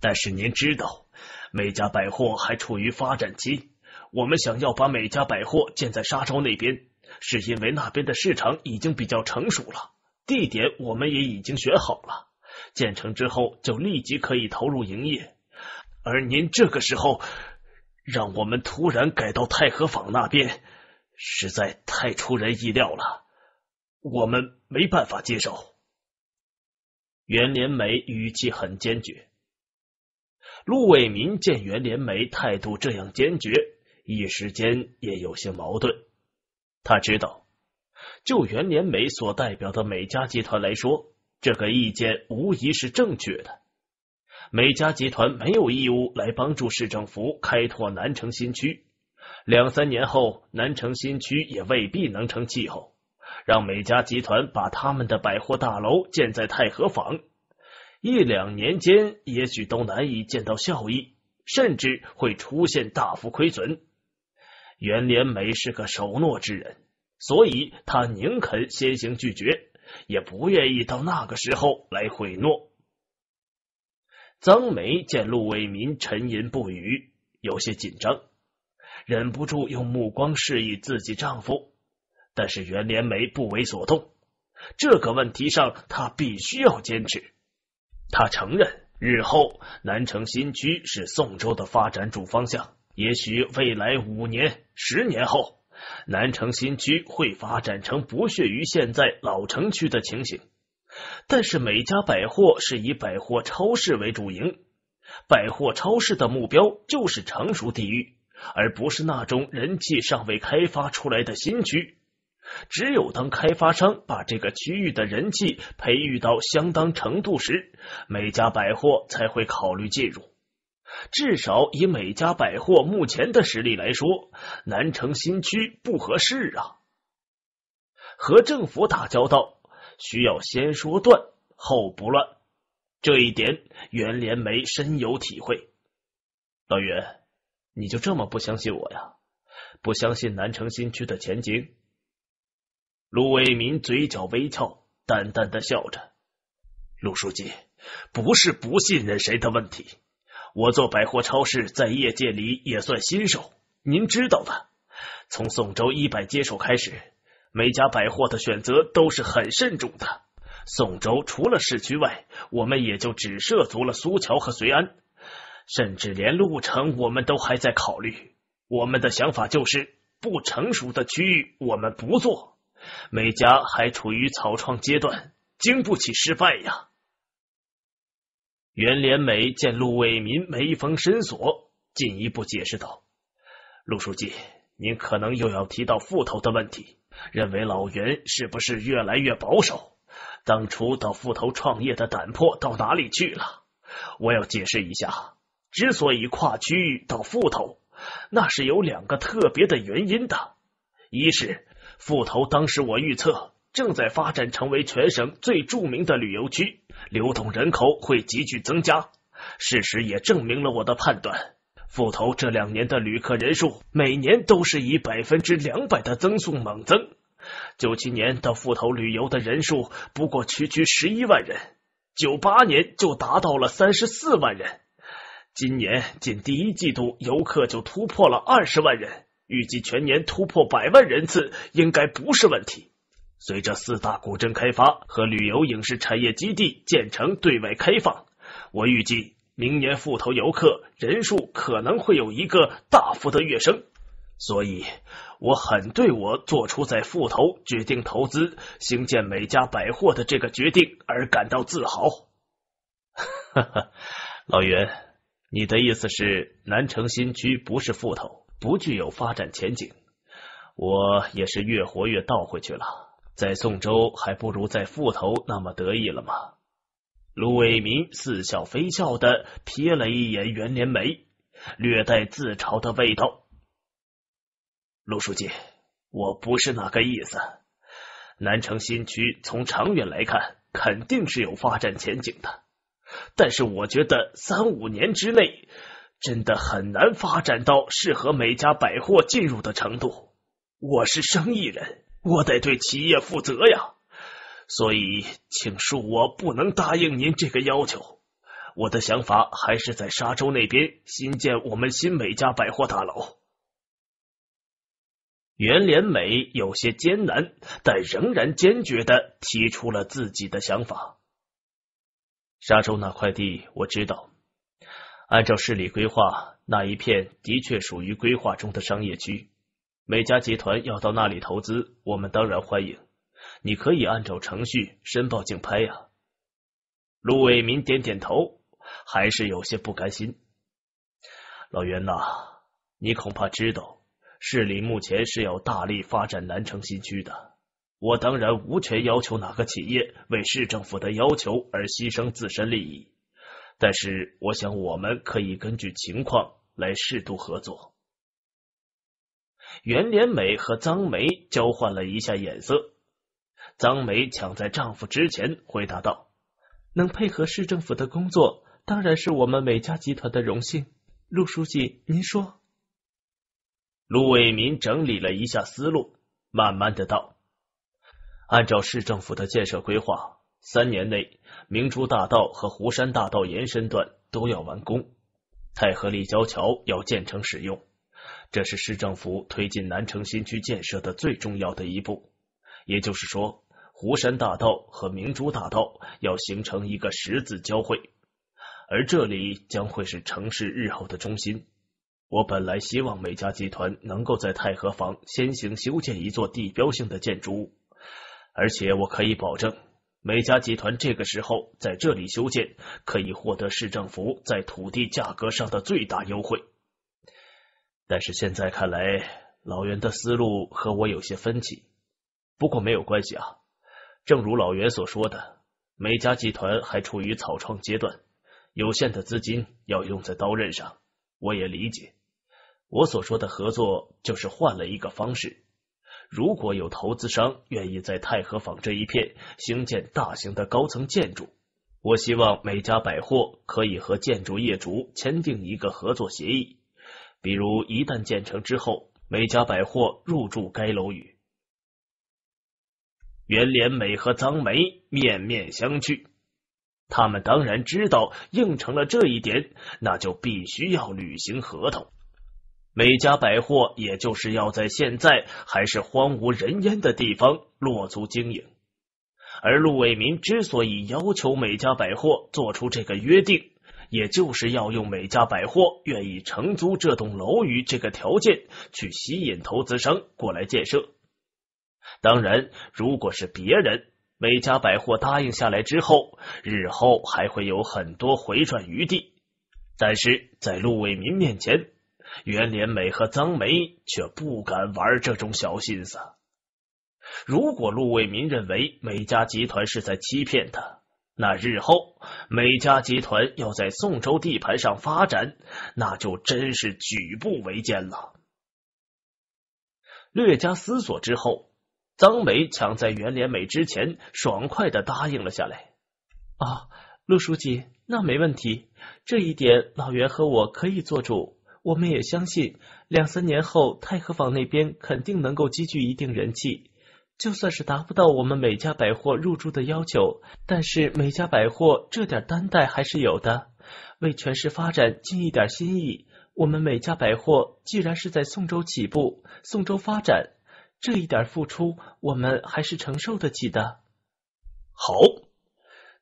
但是您知道，美家百货还处于发展期。我们想要把美家百货建在沙洲那边，是因为那边的市场已经比较成熟了，地点我们也已经选好了。建成之后就立即可以投入营业。而您这个时候让我们突然改到太和坊那边，实在太出人意料了，我们没办法接受。袁连梅语气很坚决。陆伟民见袁连梅态度这样坚决，一时间也有些矛盾。他知道，就袁连梅所代表的美嘉集团来说，这个意见无疑是正确的。美嘉集团没有义务来帮助市政府开拓南城新区，两三年后，南城新区也未必能成气候。让美家集团把他们的百货大楼建在太和坊，一两年间也许都难以见到效益，甚至会出现大幅亏损。袁连美是个守诺之人，所以她宁肯先行拒绝，也不愿意到那个时候来毁诺。张梅见陆伟民沉吟不语，有些紧张，忍不住用目光示意自己丈夫。但是袁连梅不为所动，这个问题上他必须要坚持。他承认，日后南城新区是宋州的发展主方向。也许未来五年、十年后，南城新区会发展成不屑于现在老城区的情形。但是每家百货是以百货超市为主营，百货超市的目标就是成熟地域，而不是那种人气尚未开发出来的新区。只有当开发商把这个区域的人气培育到相当程度时，每家百货才会考虑进入。至少以每家百货目前的实力来说，南城新区不合适啊。和政府打交道，需要先说断后不乱，这一点袁连梅深有体会。老袁，你就这么不相信我呀？不相信南城新区的前景？卢伟民嘴角微翘，淡淡的笑着：“陆书记，不是不信任谁的问题。我做百货超市，在业界里也算新手，您知道的。从宋州一百接手开始，每家百货的选择都是很慎重的。宋州除了市区外，我们也就只涉足了苏桥和绥安，甚至连路城我们都还在考虑。我们的想法就是，不成熟的区域我们不做。”美家还处于草创阶段，经不起失败呀。袁连美见陆伟民眉峰深锁，进一步解释道：“陆书记，您可能又要提到富头的问题，认为老袁是不是越来越保守？当初到富头创业的胆魄到哪里去了？”我要解释一下，之所以跨区域到富头，那是有两个特别的原因的，一是。复头当时我预测正在发展成为全省最著名的旅游区，流动人口会急剧增加。事实也证明了我的判断。复头这两年的旅客人数每年都是以百分之两百的增速猛增。九七年到复头旅游的人数不过区区十一万人，九八年就达到了三十四万人，今年仅第一季度游客就突破了二十万人。预计全年突破百万人次，应该不是问题。随着四大古镇开发和旅游影视产业基地建成对外开放，我预计明年复投游客人数可能会有一个大幅的跃升。所以，我很对我做出在复投决定投资兴建美家百货的这个决定而感到自豪。哈哈，老袁，你的意思是南城新区不是复投？不具有发展前景，我也是越活越倒回去了，在宋州还不如在富头那么得意了吗？卢伟民似笑非笑的瞥了一眼袁连梅，略带自嘲的味道。卢书记，我不是那个意思，南城新区从长远来看肯定是有发展前景的，但是我觉得三五年之内。真的很难发展到适合每家百货进入的程度。我是生意人，我得对企业负责呀。所以，请恕我不能答应您这个要求。我的想法还是在沙洲那边新建我们新美家百货大楼。袁连美有些艰难，但仍然坚决的提出了自己的想法。沙洲那块地，我知道。按照市里规划，那一片的确属于规划中的商业区。美家集团要到那里投资，我们当然欢迎。你可以按照程序申报竞拍呀。陆伟民点点头，还是有些不甘心。老袁呐，你恐怕知道，市里目前是要大力发展南城新区的。我当然无权要求哪个企业为市政府的要求而牺牲自身利益。但是，我想我们可以根据情况来适度合作。袁连美和张梅交换了一下眼色，张梅抢在丈夫之前回答道：“能配合市政府的工作，当然是我们美家集团的荣幸。”陆书记，您说。陆伟民整理了一下思路，慢慢的道：“按照市政府的建设规划，三年内。”明珠大道和湖山大道延伸段都要完工，太和立交桥要建成使用。这是市政府推进南城新区建设的最重要的一步。也就是说，湖山大道和明珠大道要形成一个十字交汇，而这里将会是城市日后的中心。我本来希望美家集团能够在太和坊先行修建一座地标性的建筑物，而且我可以保证。美嘉集团这个时候在这里修建，可以获得市政府在土地价格上的最大优惠。但是现在看来，老袁的思路和我有些分歧。不过没有关系啊，正如老袁所说的，美嘉集团还处于草创阶段，有限的资金要用在刀刃上，我也理解。我所说的合作，就是换了一个方式。如果有投资商愿意在太和坊这一片兴建大型的高层建筑，我希望每家百货可以和建筑业主签订一个合作协议。比如，一旦建成之后，每家百货入驻该楼宇。袁连美和张梅面面相觑，他们当然知道，应承了这一点，那就必须要履行合同。每家百货，也就是要在现在还是荒无人烟的地方落足经营。而陆伟民之所以要求每家百货做出这个约定，也就是要用每家百货愿意承租这栋楼宇这个条件去吸引投资商过来建设。当然，如果是别人，每家百货答应下来之后，日后还会有很多回转余地。但是在陆伟民面前。袁连美和张梅却不敢玩这种小心思。如果陆卫民认为美家集团是在欺骗他，那日后美家集团要在宋州地盘上发展，那就真是举步维艰了。略加思索之后，张梅抢在袁连美之前，爽快的答应了下来。啊，陆书记，那没问题，这一点老袁和我可以做主。我们也相信，两三年后太和坊那边肯定能够积聚一定人气。就算是达不到我们美家百货入驻的要求，但是美家百货这点担待还是有的，为全市发展尽一点心意。我们美家百货既然是在宋州起步，宋州发展，这一点付出我们还是承受得起的。好，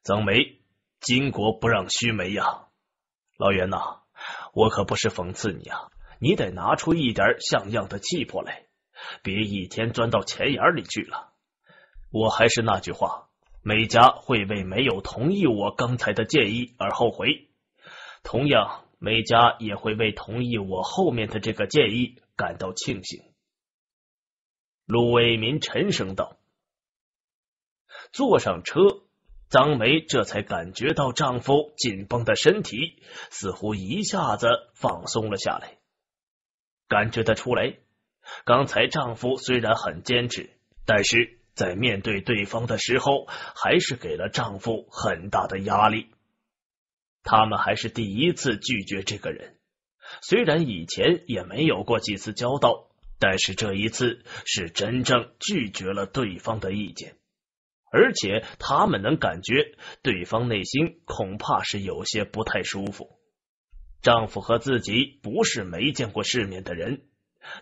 张梅巾帼不让须眉呀，老袁呐。我可不是讽刺你啊，你得拿出一点像样的气魄来，别一天钻到钱眼里去了。我还是那句话，美嘉会为没有同意我刚才的建议而后悔，同样，美嘉也会为同意我后面的这个建议感到庆幸。陆伟民沉声道：“坐上车。”张梅这才感觉到丈夫紧绷的身体似乎一下子放松了下来，感觉得出来，刚才丈夫虽然很坚持，但是在面对对方的时候，还是给了丈夫很大的压力。他们还是第一次拒绝这个人，虽然以前也没有过几次交道，但是这一次是真正拒绝了对方的意见。而且他们能感觉对方内心恐怕是有些不太舒服。丈夫和自己不是没见过世面的人，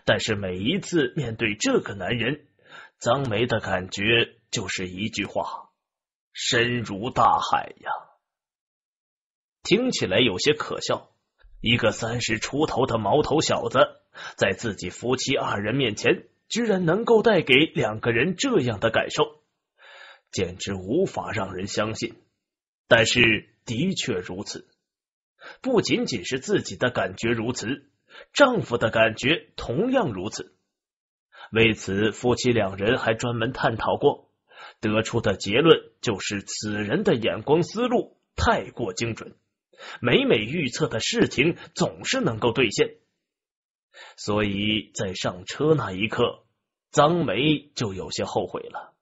但是每一次面对这个男人，张梅的感觉就是一句话：深如大海呀。听起来有些可笑，一个三十出头的毛头小子，在自己夫妻二人面前，居然能够带给两个人这样的感受。简直无法让人相信，但是的确如此。不仅仅是自己的感觉如此，丈夫的感觉同样如此。为此，夫妻两人还专门探讨过，得出的结论就是此人的眼光思路太过精准，每每预测的事情总是能够兑现。所以在上车那一刻，张梅就有些后悔了。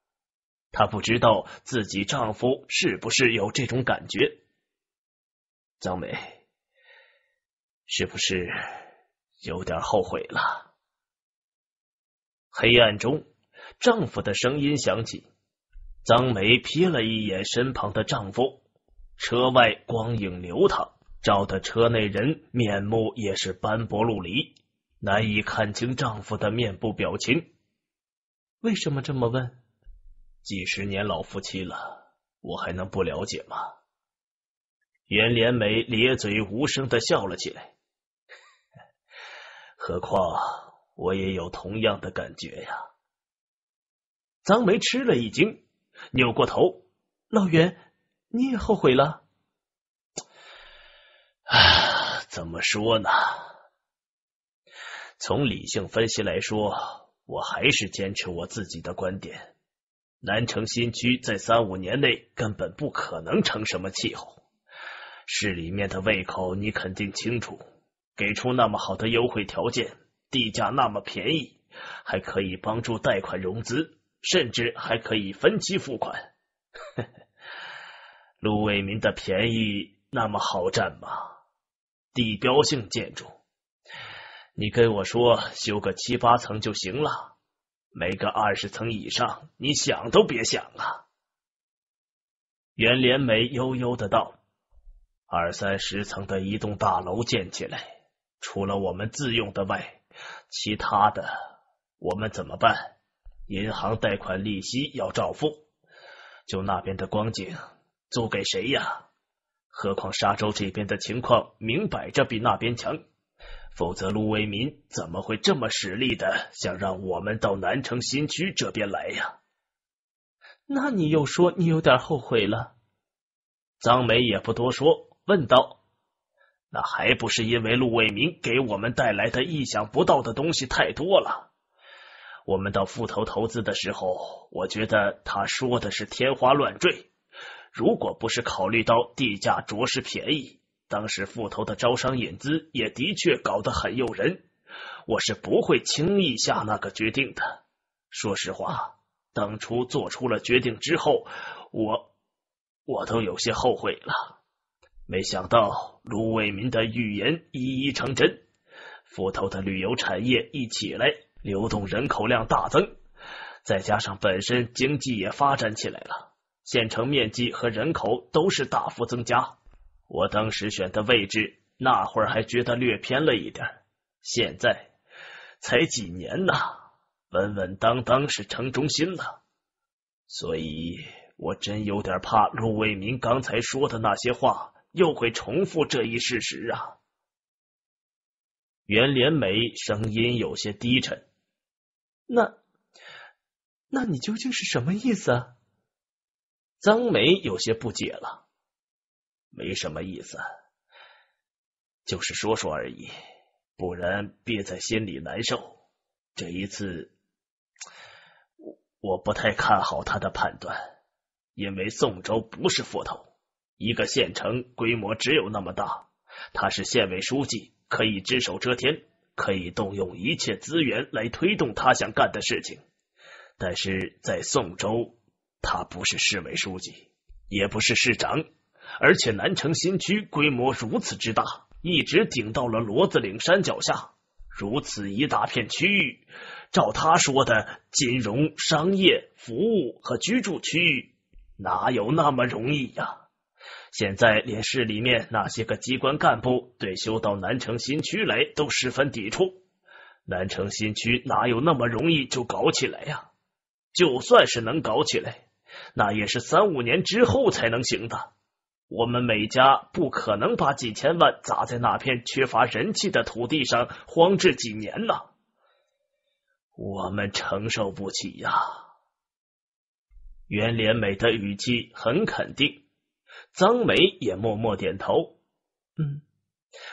她不知道自己丈夫是不是有这种感觉。张美，是不是有点后悔了？黑暗中，丈夫的声音响起。张梅瞥了一眼身旁的丈夫。车外光影流淌，照得车内人面目也是斑驳陆离，难以看清丈夫的面部表情。为什么这么问？几十年老夫妻了，我还能不了解吗？袁连梅咧嘴无声的笑了起来。何况我也有同样的感觉呀。张梅吃了一惊，扭过头：“老袁，你也后悔了？”啊，怎么说呢？从理性分析来说，我还是坚持我自己的观点。南城新区在三五年内根本不可能成什么气候，市里面的胃口你肯定清楚。给出那么好的优惠条件，地价那么便宜，还可以帮助贷款融资，甚至还可以分期付款。陆伟民的便宜那么好占吗？地标性建筑，你跟我说修个七八层就行了。没个二十层以上，你想都别想了。袁连梅悠悠的道：“二三十层的一栋大楼建起来，除了我们自用的外，其他的我们怎么办？银行贷款利息要照付。就那边的光景，租给谁呀？何况沙洲这边的情况，明摆着比那边强。”否则，陆为民怎么会这么实力的想让我们到南城新区这边来呀？那你又说你有点后悔了？张梅也不多说，问道：“那还不是因为陆伟民给我们带来的意想不到的东西太多了？我们到富头投资的时候，我觉得他说的是天花乱坠，如果不是考虑到地价着实便宜。”当时斧头的招商引资也的确搞得很诱人，我是不会轻易下那个决定的。说实话，当初做出了决定之后，我我都有些后悔了。没想到卢伟民的预言一一成真，斧头的旅游产业一起来，流动人口量大增，再加上本身经济也发展起来了，县城面积和人口都是大幅增加。我当时选的位置，那会儿还觉得略偏了一点，现在才几年呐，稳稳当当是城中心了。所以，我真有点怕陆卫民刚才说的那些话又会重复这一事实啊。袁连梅声音有些低沉，那，那你究竟是什么意思？张梅有些不解了。没什么意思，就是说说而已，不然憋在心里难受。这一次，我我不太看好他的判断，因为宋州不是富头，一个县城规模只有那么大。他是县委书记，可以只手遮天，可以动用一切资源来推动他想干的事情。但是在宋州，他不是市委书记，也不是市长。而且南城新区规模如此之大，一直顶到了骡子岭山脚下，如此一大片区域，照他说的，金融、商业、服务和居住区域，哪有那么容易呀？现在连市里面那些个机关干部对修到南城新区来都十分抵触，南城新区哪有那么容易就搞起来呀？就算是能搞起来，那也是三五年之后才能行的。我们美家不可能把几千万砸在那片缺乏人气的土地上荒置几年呢？我们承受不起呀。袁连美的语气很肯定，张梅也默默点头。嗯，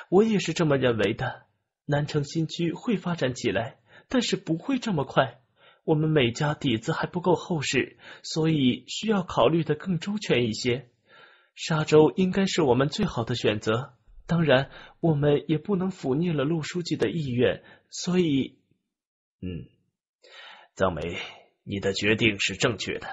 我也是这么认为的。南城新区会发展起来，但是不会这么快。我们美家底子还不够厚实，所以需要考虑的更周全一些。沙洲应该是我们最好的选择，当然，我们也不能忤逆了陆书记的意愿，所以，嗯，张梅，你的决定是正确的。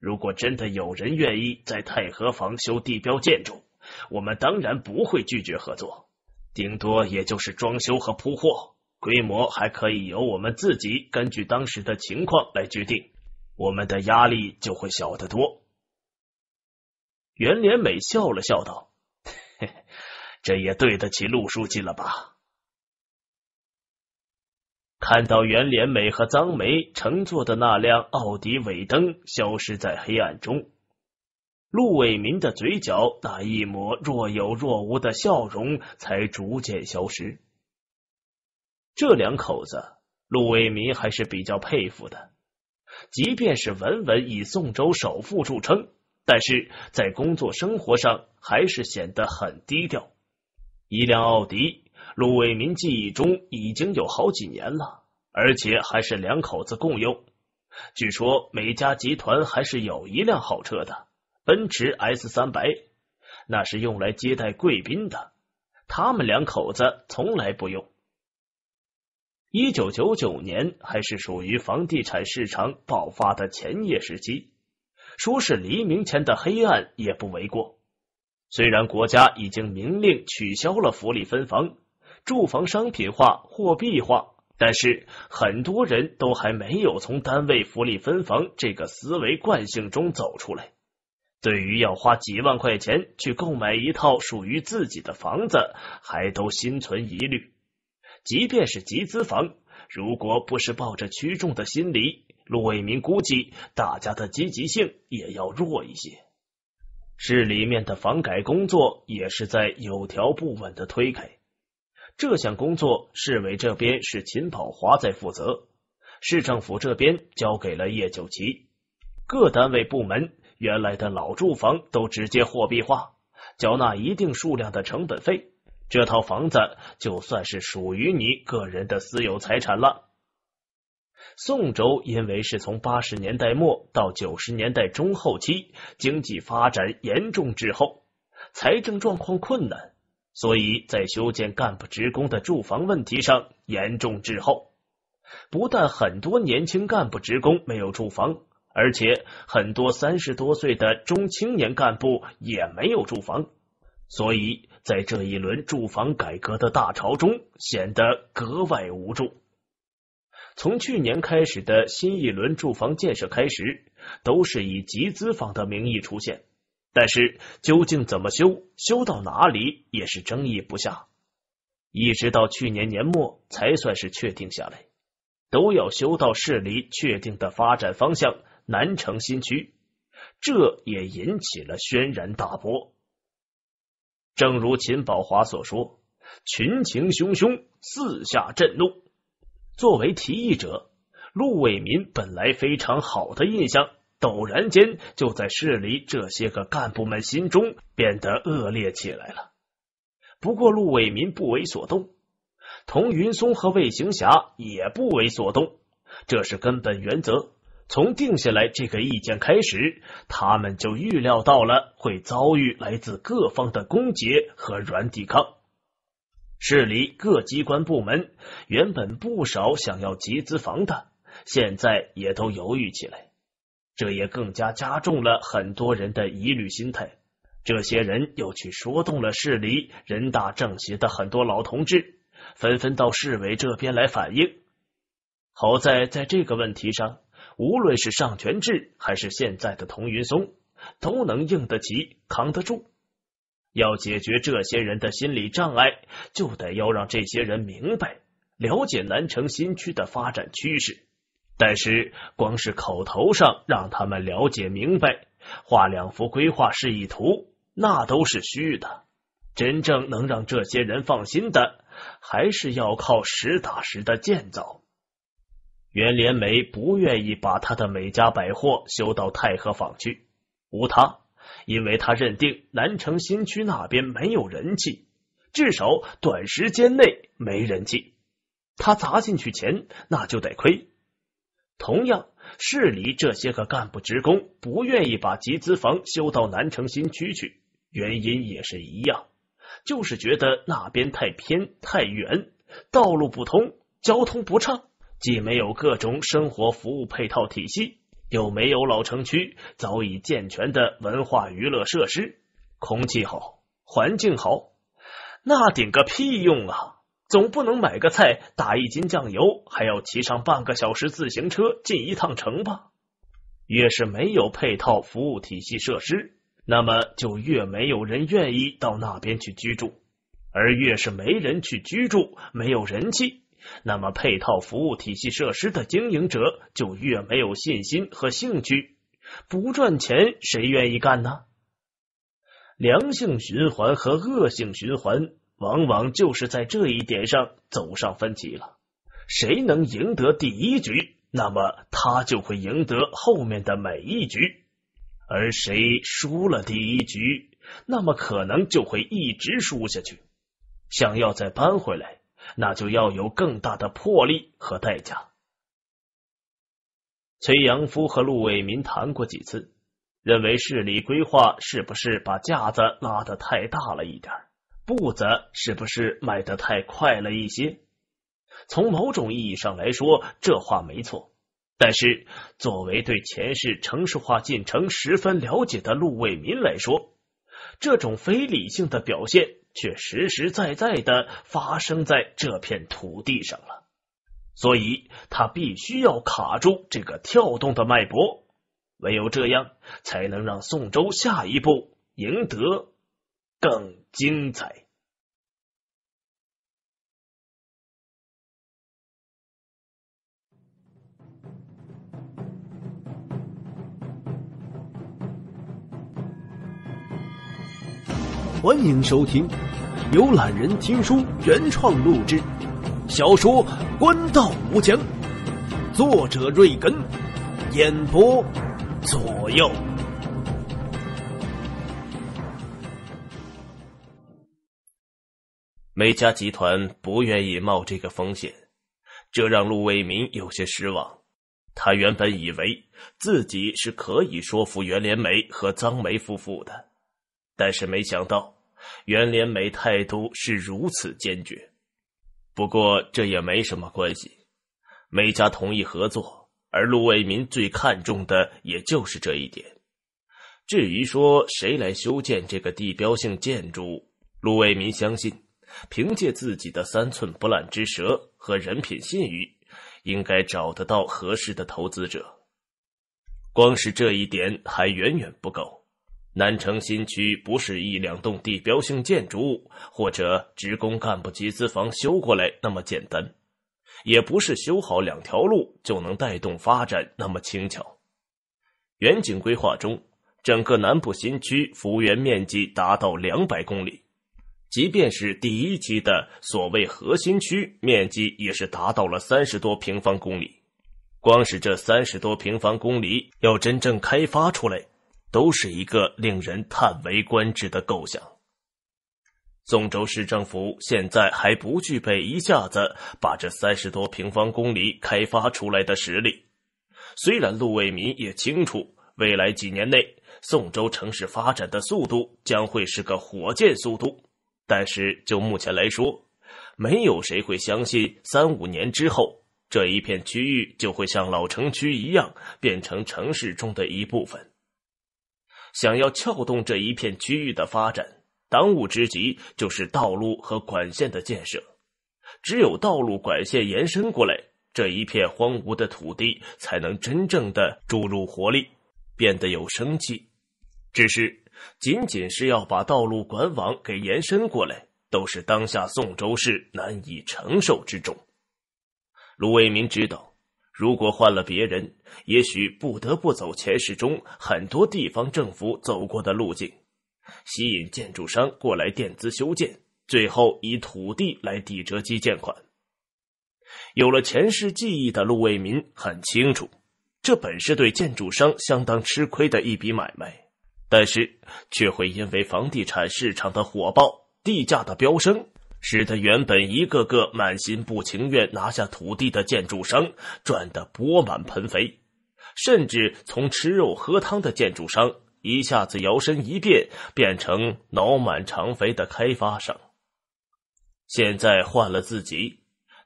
如果真的有人愿意在太和坊修地标建筑，我们当然不会拒绝合作，顶多也就是装修和铺货，规模还可以由我们自己根据当时的情况来决定，我们的压力就会小得多。袁连美笑了笑道：“这也对得起陆书记了吧？”看到袁连美和张梅乘坐的那辆奥迪尾灯消失在黑暗中，陆伟民的嘴角那一抹若有若无的笑容才逐渐消失。这两口子，陆伟民还是比较佩服的，即便是文文以宋州首富著称。但是在工作生活上还是显得很低调。一辆奥迪，陆伟民记忆中已经有好几年了，而且还是两口子共用。据说美家集团还是有一辆好车的，奔驰 S 三百，那是用来接待贵宾的。他们两口子从来不用。一九九九年还是属于房地产市场爆发的前夜时期。说是黎明前的黑暗也不为过。虽然国家已经明令取消了福利分房、住房商品化、货币化，但是很多人都还没有从单位福利分房这个思维惯性中走出来。对于要花几万块钱去购买一套属于自己的房子，还都心存疑虑。即便是集资房，如果不是抱着趋众的心理。陆伟民估计，大家的积极性也要弱一些。市里面的房改工作也是在有条不紊的推开。这项工作，市委这边是秦宝华在负责，市政府这边交给了叶九奇，各单位部门原来的老住房都直接货币化，缴纳一定数量的成本费，这套房子就算是属于你个人的私有财产了。宋州因为是从八十年代末到九十年代中后期经济发展严重滞后，财政状况困难，所以在修建干部职工的住房问题上严重滞后。不但很多年轻干部职工没有住房，而且很多三十多岁的中青年干部也没有住房，所以在这一轮住房改革的大潮中显得格外无助。从去年开始的新一轮住房建设开始，都是以集资房的名义出现，但是究竟怎么修，修到哪里也是争议不下，一直到去年年末才算是确定下来，都要修到市里确定的发展方向南城新区，这也引起了轩然大波。正如秦宝华所说，群情汹汹，四下震怒。作为提议者，陆伟民本来非常好的印象，陡然间就在市里这些个干部们心中变得恶劣起来了。不过陆伟民不为所动，童云松和魏行侠也不为所动，这是根本原则。从定下来这个意见开始，他们就预料到了会遭遇来自各方的攻击和软抵抗。市里各机关部门原本不少想要集资房的，现在也都犹豫起来，这也更加加重了很多人的疑虑心态。这些人又去说动了市里人大政协的很多老同志，纷纷到市委这边来反映。好在在这个问题上，无论是尚全志还是现在的童云松，都能硬得急，扛得住。要解决这些人的心理障碍，就得要让这些人明白、了解南城新区的发展趋势。但是，光是口头上让他们了解明白，画两幅规划示意图，那都是虚的。真正能让这些人放心的，还是要靠实打实的建造。袁连梅不愿意把他的美家百货修到太和坊去，无他。因为他认定南城新区那边没有人气，至少短时间内没人气，他砸进去钱那就得亏。同样，市里这些个干部职工不愿意把集资房修到南城新区去，原因也是一样，就是觉得那边太偏太远，道路不通，交通不畅，既没有各种生活服务配套体系。又没有老城区早已健全的文化娱乐设施，空气好，环境好，那顶个屁用啊！总不能买个菜打一斤酱油，还要骑上半个小时自行车进一趟城吧？越是没有配套服务体系设施，那么就越没有人愿意到那边去居住，而越是没人去居住，没有人气。那么，配套服务体系设施的经营者就越没有信心和兴趣，不赚钱谁愿意干呢？良性循环和恶性循环往往就是在这一点上走上分歧了。谁能赢得第一局，那么他就会赢得后面的每一局；而谁输了第一局，那么可能就会一直输下去。想要再扳回来。那就要有更大的魄力和代价。崔阳夫和陆伟民谈过几次，认为市里规划是不是把架子拉的太大了一点，步子是不是迈的太快了一些？从某种意义上来说，这话没错。但是，作为对前世城市化进程十分了解的陆伟民来说，这种非理性的表现。却实实在在的发生在这片土地上了，所以他必须要卡住这个跳动的脉搏，唯有这样才能让宋州下一步赢得更精彩。欢迎收听，由懒人听书原创录制小说《官道无疆》，作者：瑞根，演播：左右。梅家集团不愿意冒这个风险，这让陆卫民有些失望。他原本以为自己是可以说服袁连梅和张梅夫妇的，但是没想到。袁连美态度是如此坚决，不过这也没什么关系。梅家同意合作，而陆伟民最看重的也就是这一点。至于说谁来修建这个地标性建筑，陆伟民相信，凭借自己的三寸不烂之舌和人品信誉，应该找得到合适的投资者。光是这一点还远远不够。南城新区不是一两栋地标性建筑物或者职工干部集资房修过来那么简单，也不是修好两条路就能带动发展那么轻巧。远景规划中，整个南部新区幅员面积达到两百公里，即便是第一期的所谓核心区面积也是达到了三十多平方公里。光是这三十多平方公里，要真正开发出来。都是一个令人叹为观止的构想。宋州市政府现在还不具备一下子把这三十多平方公里开发出来的实力。虽然陆卫民也清楚，未来几年内宋州城市发展的速度将会是个火箭速度，但是就目前来说，没有谁会相信三五年之后这一片区域就会像老城区一样变成城市中的一部分。想要撬动这一片区域的发展，当务之急就是道路和管线的建设。只有道路管线延伸过来，这一片荒芜的土地才能真正的注入活力，变得有生气。只是，仅仅是要把道路管网给延伸过来，都是当下宋州市难以承受之重。卢伟明知道。如果换了别人，也许不得不走前世中很多地方政府走过的路径，吸引建筑商过来垫资修建，最后以土地来抵折基建款。有了前世记忆的陆卫民很清楚，这本是对建筑商相当吃亏的一笔买卖，但是却会因为房地产市场的火爆、地价的飙升。使得原本一个个满心不情愿拿下土地的建筑商赚得钵满盆肥，甚至从吃肉喝汤的建筑商一下子摇身一变变成脑满肠肥的开发商。现在换了自己，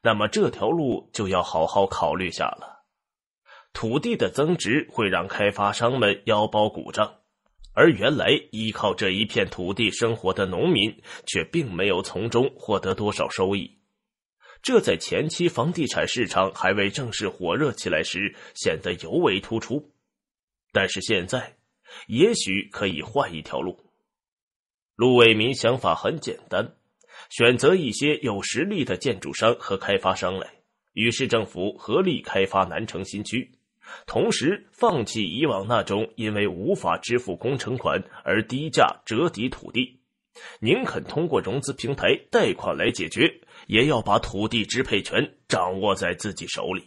那么这条路就要好好考虑下了。土地的增值会让开发商们腰包鼓胀。而原来依靠这一片土地生活的农民，却并没有从中获得多少收益，这在前期房地产市场还未正式火热起来时显得尤为突出。但是现在，也许可以换一条路。陆伟民想法很简单，选择一些有实力的建筑商和开发商来与市政府合力开发南城新区。同时，放弃以往那种因为无法支付工程款而低价折抵土地，宁肯通过融资平台贷款来解决，也要把土地支配权掌握在自己手里。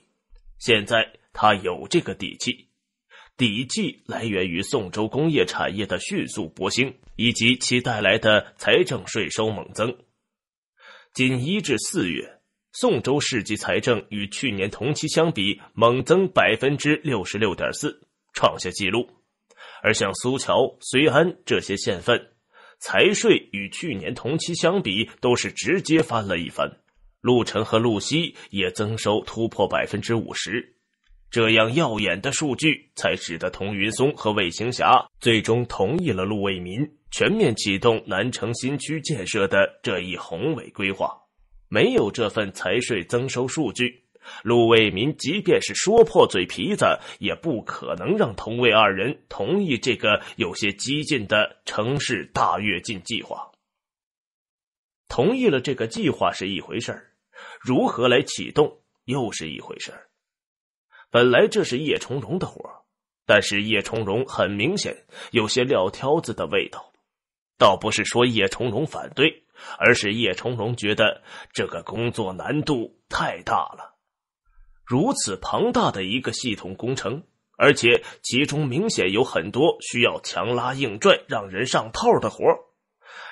现在他有这个底气，底气来源于宋州工业产业的迅速勃兴，以及其带来的财政税收猛增。仅一至四月。宋州市级财政与去年同期相比猛增百分之六十六点四，创下纪录。而像苏桥、绥安这些县份，财税与去年同期相比都是直接翻了一番。陆晨和陆西也增收突破百分之五十，这样耀眼的数据才使得童云松和魏行霞最终同意了陆为民全面启动南城新区建设的这一宏伟规划。没有这份财税增收数据，陆卫民即便是说破嘴皮子，也不可能让同卫二人同意这个有些激进的城市大跃进计划。同意了这个计划是一回事如何来启动又是一回事本来这是叶重荣的活但是叶重荣很明显有些撂挑子的味道，倒不是说叶重荣反对。而是叶重荣觉得这个工作难度太大了，如此庞大的一个系统工程，而且其中明显有很多需要强拉硬拽、让人上套的活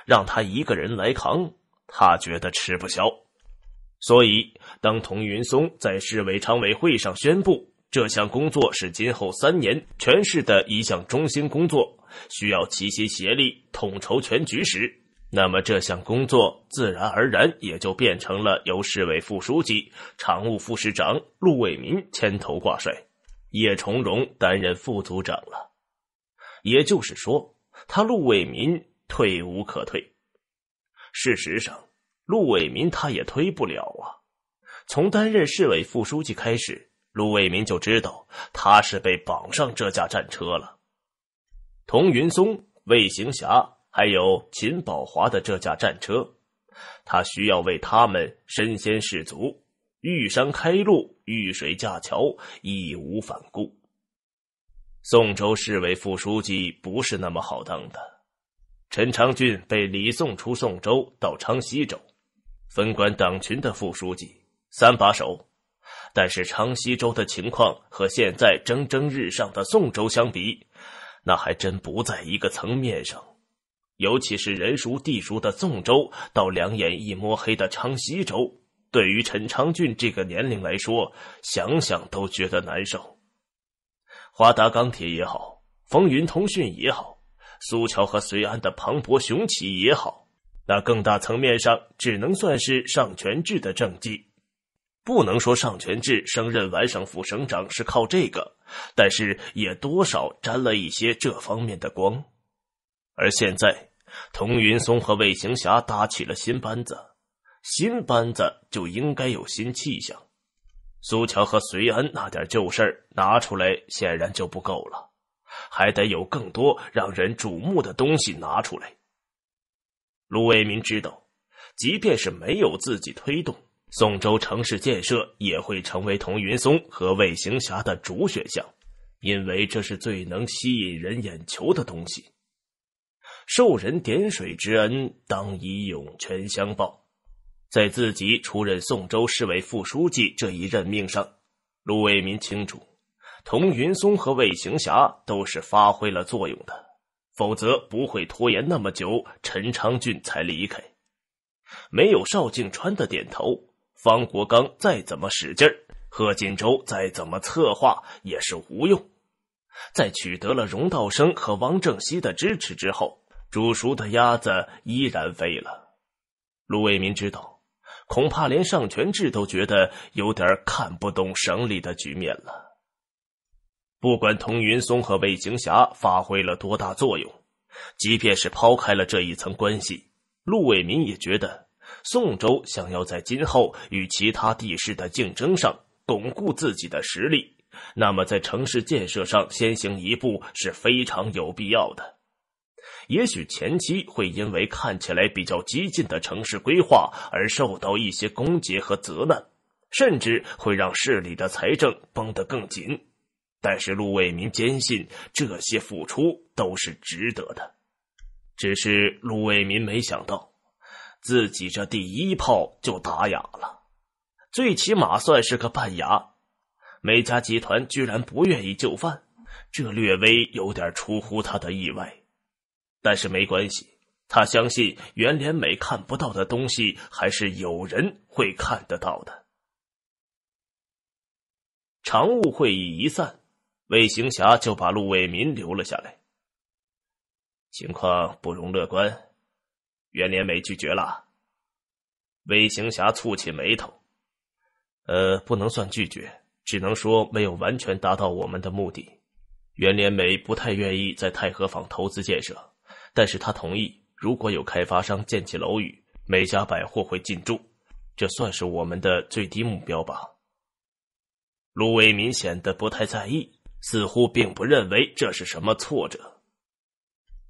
让他一个人来扛，他觉得吃不消。所以，当童云松在市委常委会上宣布这项工作是今后三年全市的一项中心工作，需要齐心协力、统筹全局时，那么这项工作自然而然也就变成了由市委副书记、常务副市长陆伟民牵头挂帅，叶崇荣担任副组长了。也就是说，他陆伟民退无可退。事实上，陆伟民他也推不了啊。从担任市委副书记开始，陆伟民就知道他是被绑上这架战车了。童云松、魏行侠。还有秦宝华的这架战车，他需要为他们身先士卒，遇山开路，遇水架桥，义无反顾。宋州市委副书记不是那么好当的。陈昌俊被李送出宋州到昌西州，分管党群的副书记、三把手。但是昌西州的情况和现在蒸蒸日上的宋州相比，那还真不在一个层面上。尤其是人熟地熟的纵州，到两眼一摸黑的昌西州，对于陈昌俊这个年龄来说，想想都觉得难受。华达钢铁也好，风云通讯也好，苏桥和绥安的磅礴雄起也好，那更大层面上只能算是上全志的政绩，不能说上全志升任皖省副省长是靠这个，但是也多少沾了一些这方面的光，而现在。童云松和魏行侠搭起了新班子，新班子就应该有新气象。苏桥和随安那点旧事儿拿出来，显然就不够了，还得有更多让人瞩目的东西拿出来。卢为民知道，即便是没有自己推动，宋州城市建设也会成为童云松和魏行侠的主选项，因为这是最能吸引人眼球的东西。受人点水之恩，当以涌泉相报。在自己出任宋州市委副书记这一任命上，卢为民清楚，童云松和魏行侠都是发挥了作用的，否则不会拖延那么久。陈昌俊才离开，没有邵静川的点头，方国刚再怎么使劲儿，贺锦州再怎么策划也是无用。在取得了荣道生和王正熙的支持之后。煮熟的鸭子依然飞了。陆伟民知道，恐怕连尚全志都觉得有点看不懂省里的局面了。不管童云松和魏行侠发挥了多大作用，即便是抛开了这一层关系，陆伟民也觉得宋州想要在今后与其他地市的竞争上巩固自己的实力，那么在城市建设上先行一步是非常有必要的。也许前期会因为看起来比较激进的城市规划而受到一些攻击和责难，甚至会让市里的财政绷得更紧。但是陆卫民坚信这些付出都是值得的。只是陆卫民没想到，自己这第一炮就打哑了，最起码算是个半哑。美家集团居然不愿意就范，这略微有点出乎他的意外。但是没关系，他相信袁连美看不到的东西，还是有人会看得到的。常务会议一散，魏行侠就把陆伟民留了下来。情况不容乐观，袁连美拒绝了。魏行侠蹙起眉头：“呃，不能算拒绝，只能说没有完全达到我们的目的。袁连美不太愿意在太和坊投资建设。”但是他同意，如果有开发商建起楼宇，每家百货会进驻，这算是我们的最低目标吧。卢伟民显得不太在意，似乎并不认为这是什么挫折。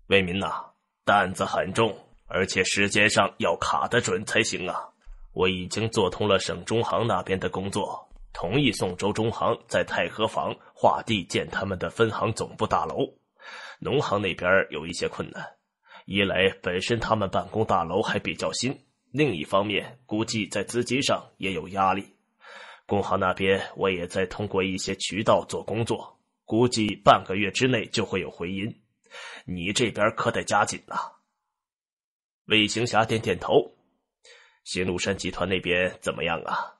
为民呐，担子很重，而且时间上要卡得准才行啊！我已经做通了省中行那边的工作，同意宋州中行在太和坊划地建他们的分行总部大楼。农行那边有一些困难，一来本身他们办公大楼还比较新，另一方面估计在资金上也有压力。工行那边我也在通过一些渠道做工作，估计半个月之内就会有回音。你这边可得加紧了。魏行侠点点头。新鲁山集团那边怎么样啊？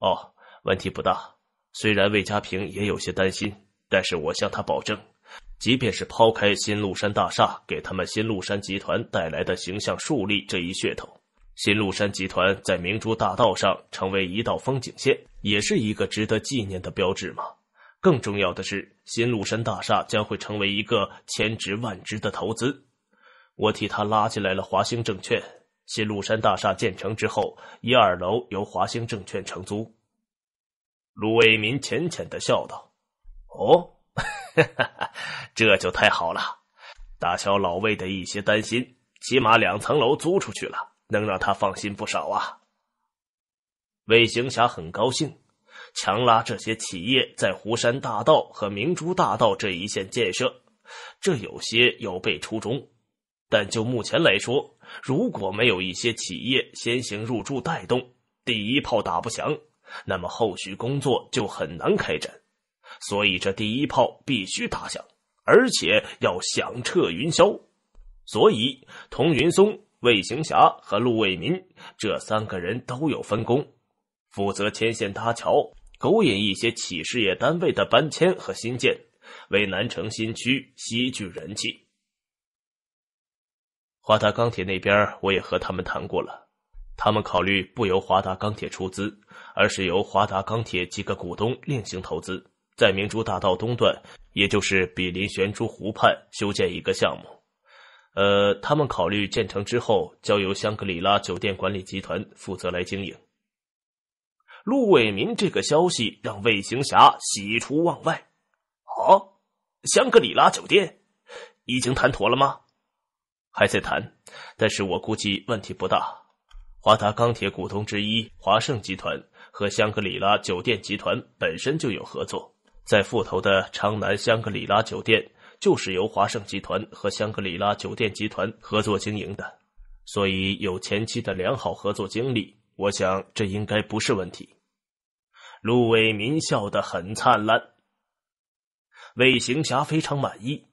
哦，问题不大。虽然魏家平也有些担心，但是我向他保证。即便是抛开新麓山大厦给他们新麓山集团带来的形象树立这一噱头，新麓山集团在明珠大道上成为一道风景线，也是一个值得纪念的标志嘛。更重要的是，新麓山大厦将会成为一个千值万值的投资。我替他拉进来了华兴证券。新麓山大厦建成之后，一二楼由华兴证券承租。卢伟民浅浅的笑道：“哦。”哈哈，这就太好了，打消老魏的一些担心。起码两层楼租出去了，能让他放心不少啊。魏行侠很高兴，强拉这些企业在湖山大道和明珠大道这一线建设，这有些有悖初衷。但就目前来说，如果没有一些企业先行入驻带动，第一炮打不响，那么后续工作就很难开展。所以，这第一炮必须打响，而且要响彻云霄。所以，童云松、魏行侠和陆为民这三个人都有分工，负责牵线搭桥，勾引一些企事业单位的搬迁和新建，为南城新区吸聚人气。华达钢铁那边我也和他们谈过了，他们考虑不由华达钢铁出资，而是由华达钢铁几个股东另行投资。在明珠大道东段，也就是比邻悬珠湖畔，修建一个项目。呃，他们考虑建成之后，交由香格里拉酒店管理集团负责来经营。陆伟民这个消息让魏行侠喜出望外。哦，香格里拉酒店已经谈妥了吗？还在谈，但是我估计问题不大。华达钢铁股东之一华盛集团和香格里拉酒店集团本身就有合作。在富头的昌南香格里拉酒店，就是由华盛集团和香格里拉酒店集团合作经营的，所以有前期的良好合作经历，我想这应该不是问题。陆伟民笑得很灿烂，魏行侠非常满意。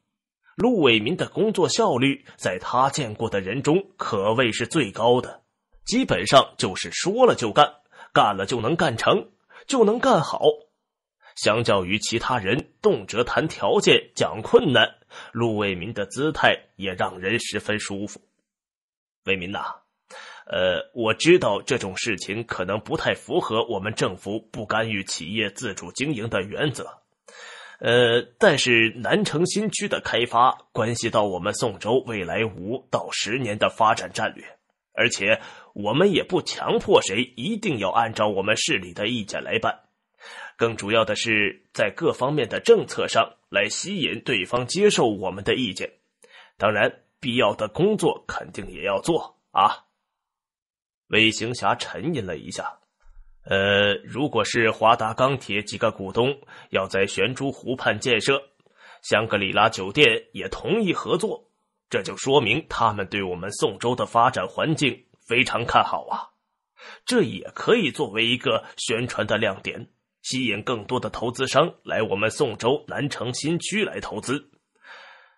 陆伟民的工作效率，在他见过的人中可谓是最高的，基本上就是说了就干，干了就能干成，就能干好。相较于其他人动辄谈条件、讲困难，陆为民的姿态也让人十分舒服。为民呐，呃，我知道这种事情可能不太符合我们政府不干预企业自主经营的原则，呃，但是南城新区的开发关系到我们宋州未来五到十年的发展战略，而且我们也不强迫谁一定要按照我们市里的意见来办。更主要的是在各方面的政策上来吸引对方接受我们的意见，当然必要的工作肯定也要做啊。魏行侠沉吟了一下，呃，如果是华达钢铁几个股东要在悬珠湖畔建设香格里拉酒店，也同意合作，这就说明他们对我们宋州的发展环境非常看好啊，这也可以作为一个宣传的亮点。吸引更多的投资商来我们宋州南城新区来投资，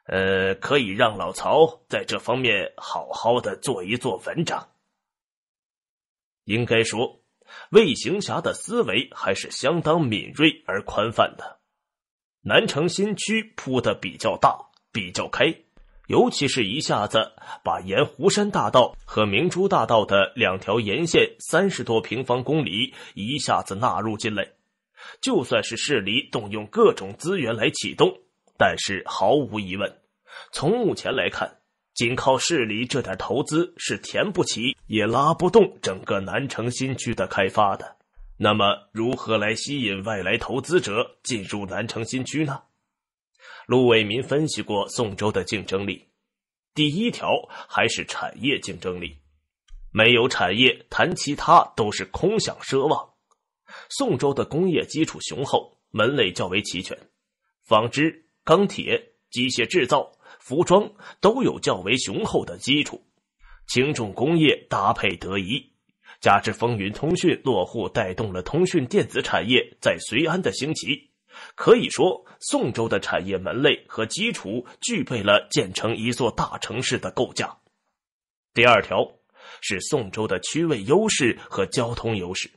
呃，可以让老曹在这方面好好的做一做文章。应该说，魏行侠的思维还是相当敏锐而宽泛的。南城新区铺的比较大、比较开，尤其是一下子把沿湖山大道和明珠大道的两条沿线三十多平方公里一下子纳入进来。就算是市里动用各种资源来启动，但是毫无疑问，从目前来看，仅靠市里这点投资是填不起、也拉不动整个南城新区的开发的。那么，如何来吸引外来投资者进入南城新区呢？陆伟民分析过宋州的竞争力，第一条还是产业竞争力，没有产业，谈其他都是空想奢望。宋州的工业基础雄厚，门类较为齐全，纺织、钢铁、机械制造、服装都有较为雄厚的基础，轻重工业搭配得宜。加之风云通讯落户，带动了通讯电子产业在随安的兴起。可以说，宋州的产业门类和基础具备了建成一座大城市的构架。第二条是宋州的区位优势和交通优势。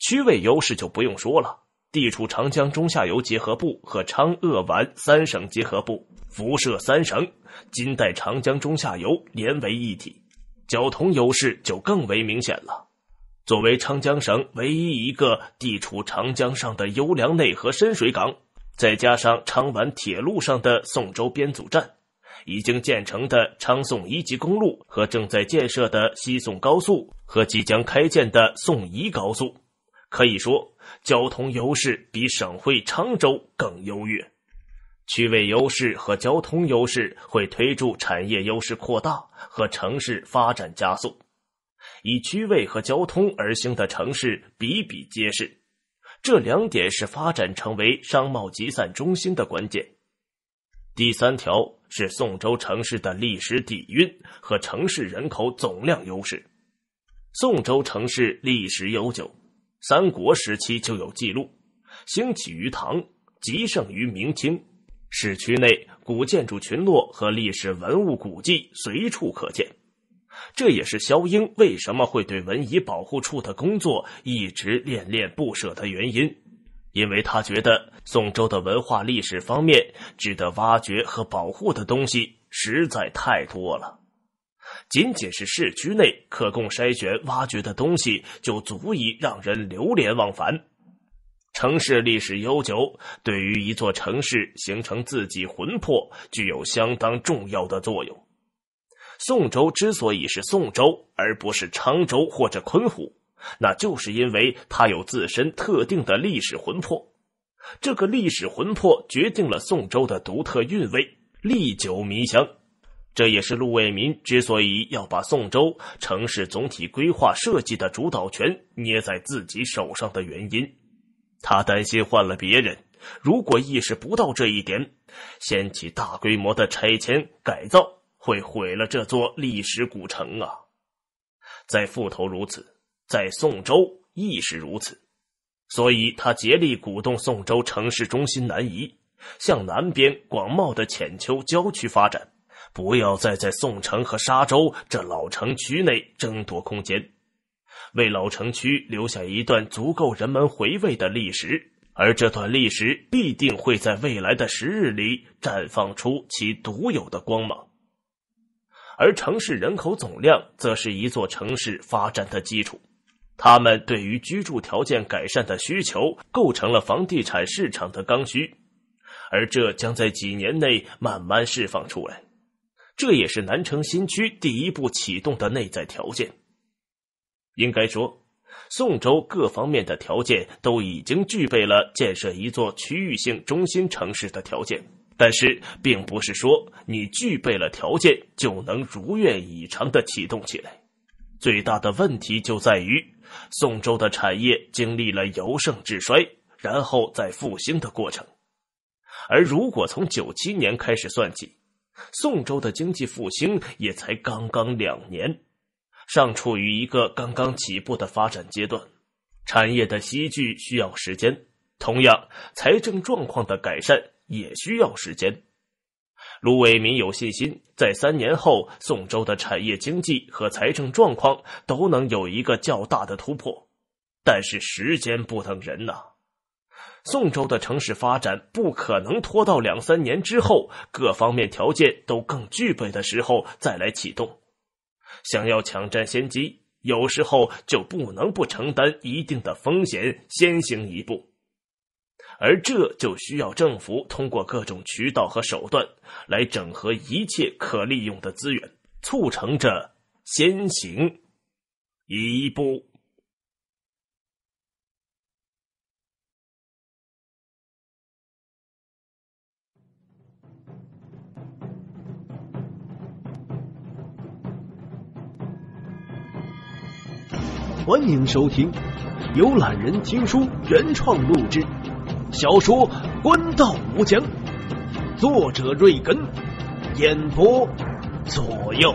区位优势就不用说了，地处长江中下游结合部和昌鄂皖三省结合部，辐射三省，今代长江中下游连为一体。交通优势就更为明显了。作为昌江省唯一一个地处长江上的优良内河深水港，再加上昌皖铁路上的宋州编组站，已经建成的昌宋一级公路和正在建设的西宋高速和即将开建的宋宜高速。可以说，交通优势比省会沧州更优越。区位优势和交通优势会推助产业优势扩大和城市发展加速。以区位和交通而兴的城市比比皆是，这两点是发展成为商贸集散中心的关键。第三条是宋州城市的历史底蕴和城市人口总量优势。宋州城市历史悠久。三国时期就有记录，兴起于唐，极盛于明清。市区内古建筑群落和历史文物古迹随处可见。这也是肖英为什么会对文遗保护处的工作一直恋恋不舍的原因，因为他觉得宋州的文化历史方面值得挖掘和保护的东西实在太多了。仅仅是市区内可供筛选挖掘的东西，就足以让人流连忘返。城市历史悠久，对于一座城市形成自己魂魄，具有相当重要的作用。宋州之所以是宋州，而不是常州或者昆湖，那就是因为它有自身特定的历史魂魄。这个历史魂魄决定了宋州的独特韵味，历久弥香。这也是陆伟民之所以要把宋州城市总体规划设计的主导权捏在自己手上的原因。他担心换了别人，如果意识不到这一点，掀起大规模的拆迁改造，会毁了这座历史古城啊！在富头如此，在宋州亦是如此。所以他竭力鼓动宋州城市中心南移，向南边广袤的浅丘郊区发展。不要再在宋城和沙洲这老城区内争夺空间，为老城区留下一段足够人们回味的历史，而这段历史必定会在未来的时日里绽放出其独有的光芒。而城市人口总量则是一座城市发展的基础，他们对于居住条件改善的需求构成了房地产市场的刚需，而这将在几年内慢慢释放出来。这也是南城新区第一步启动的内在条件。应该说，宋州各方面的条件都已经具备了建设一座区域性中心城市的条件。但是，并不是说你具备了条件就能如愿以偿的启动起来。最大的问题就在于，宋州的产业经历了由盛至衰，然后再复兴的过程。而如果从九七年开始算起。宋州的经济复兴也才刚刚两年，尚处于一个刚刚起步的发展阶段，产业的西聚需要时间，同样财政状况的改善也需要时间。卢伟民有信心，在三年后，宋州的产业经济和财政状况都能有一个较大的突破，但是时间不等人呐。宋州的城市发展不可能拖到两三年之后，各方面条件都更具备的时候再来启动。想要抢占先机，有时候就不能不承担一定的风险，先行一步。而这就需要政府通过各种渠道和手段，来整合一切可利用的资源，促成这先行一步。欢迎收听由懒人听书原创录制小说《官道无疆》，作者：瑞根，演播：左右。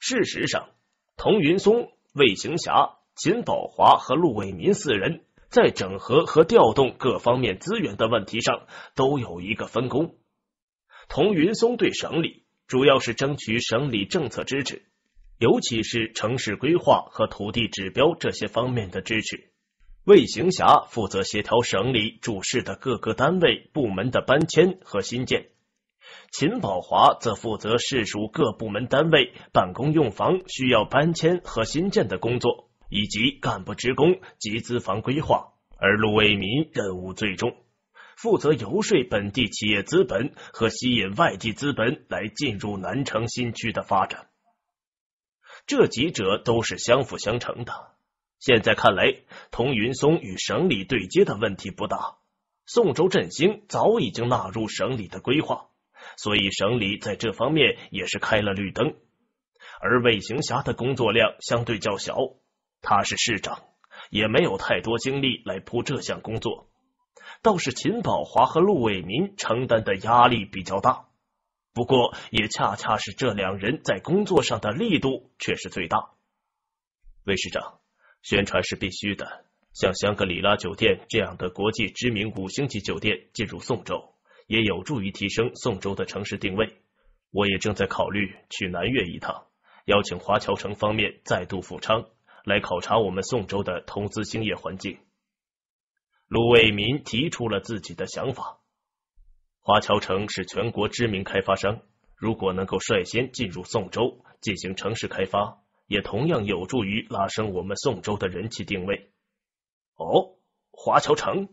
事实上，童云松、魏行侠、秦宝华和陆伟民四人在整合和调动各方面资源的问题上都有一个分工。童云松对省里。主要是争取省里政策支持，尤其是城市规划和土地指标这些方面的支持。魏行霞负责协调省里主事的各个单位部门的搬迁和新建，秦宝华则负责市属各部门单位办公用房需要搬迁和新建的工作，以及干部职工集资房规划，而陆为民任务最重。负责游说本地企业资本和吸引外地资本来进入南城新区的发展，这几者都是相辅相成的。现在看来，童云松与省里对接的问题不大。宋州振兴早已经纳入省里的规划，所以省里在这方面也是开了绿灯。而魏行侠的工作量相对较小，他是市长，也没有太多精力来铺这项工作。倒是秦宝华和陆伟民承担的压力比较大，不过也恰恰是这两人在工作上的力度却是最大。魏市长，宣传是必须的，像香格里拉酒店这样的国际知名五星级酒店进入宋州，也有助于提升宋州的城市定位。我也正在考虑去南岳一趟，邀请华侨城方面再度赴昌来考察我们宋州的投资兴业环境。陆伟民提出了自己的想法。华侨城是全国知名开发商，如果能够率先进入宋州进行城市开发，也同样有助于拉升我们宋州的人气定位。哦，华侨城，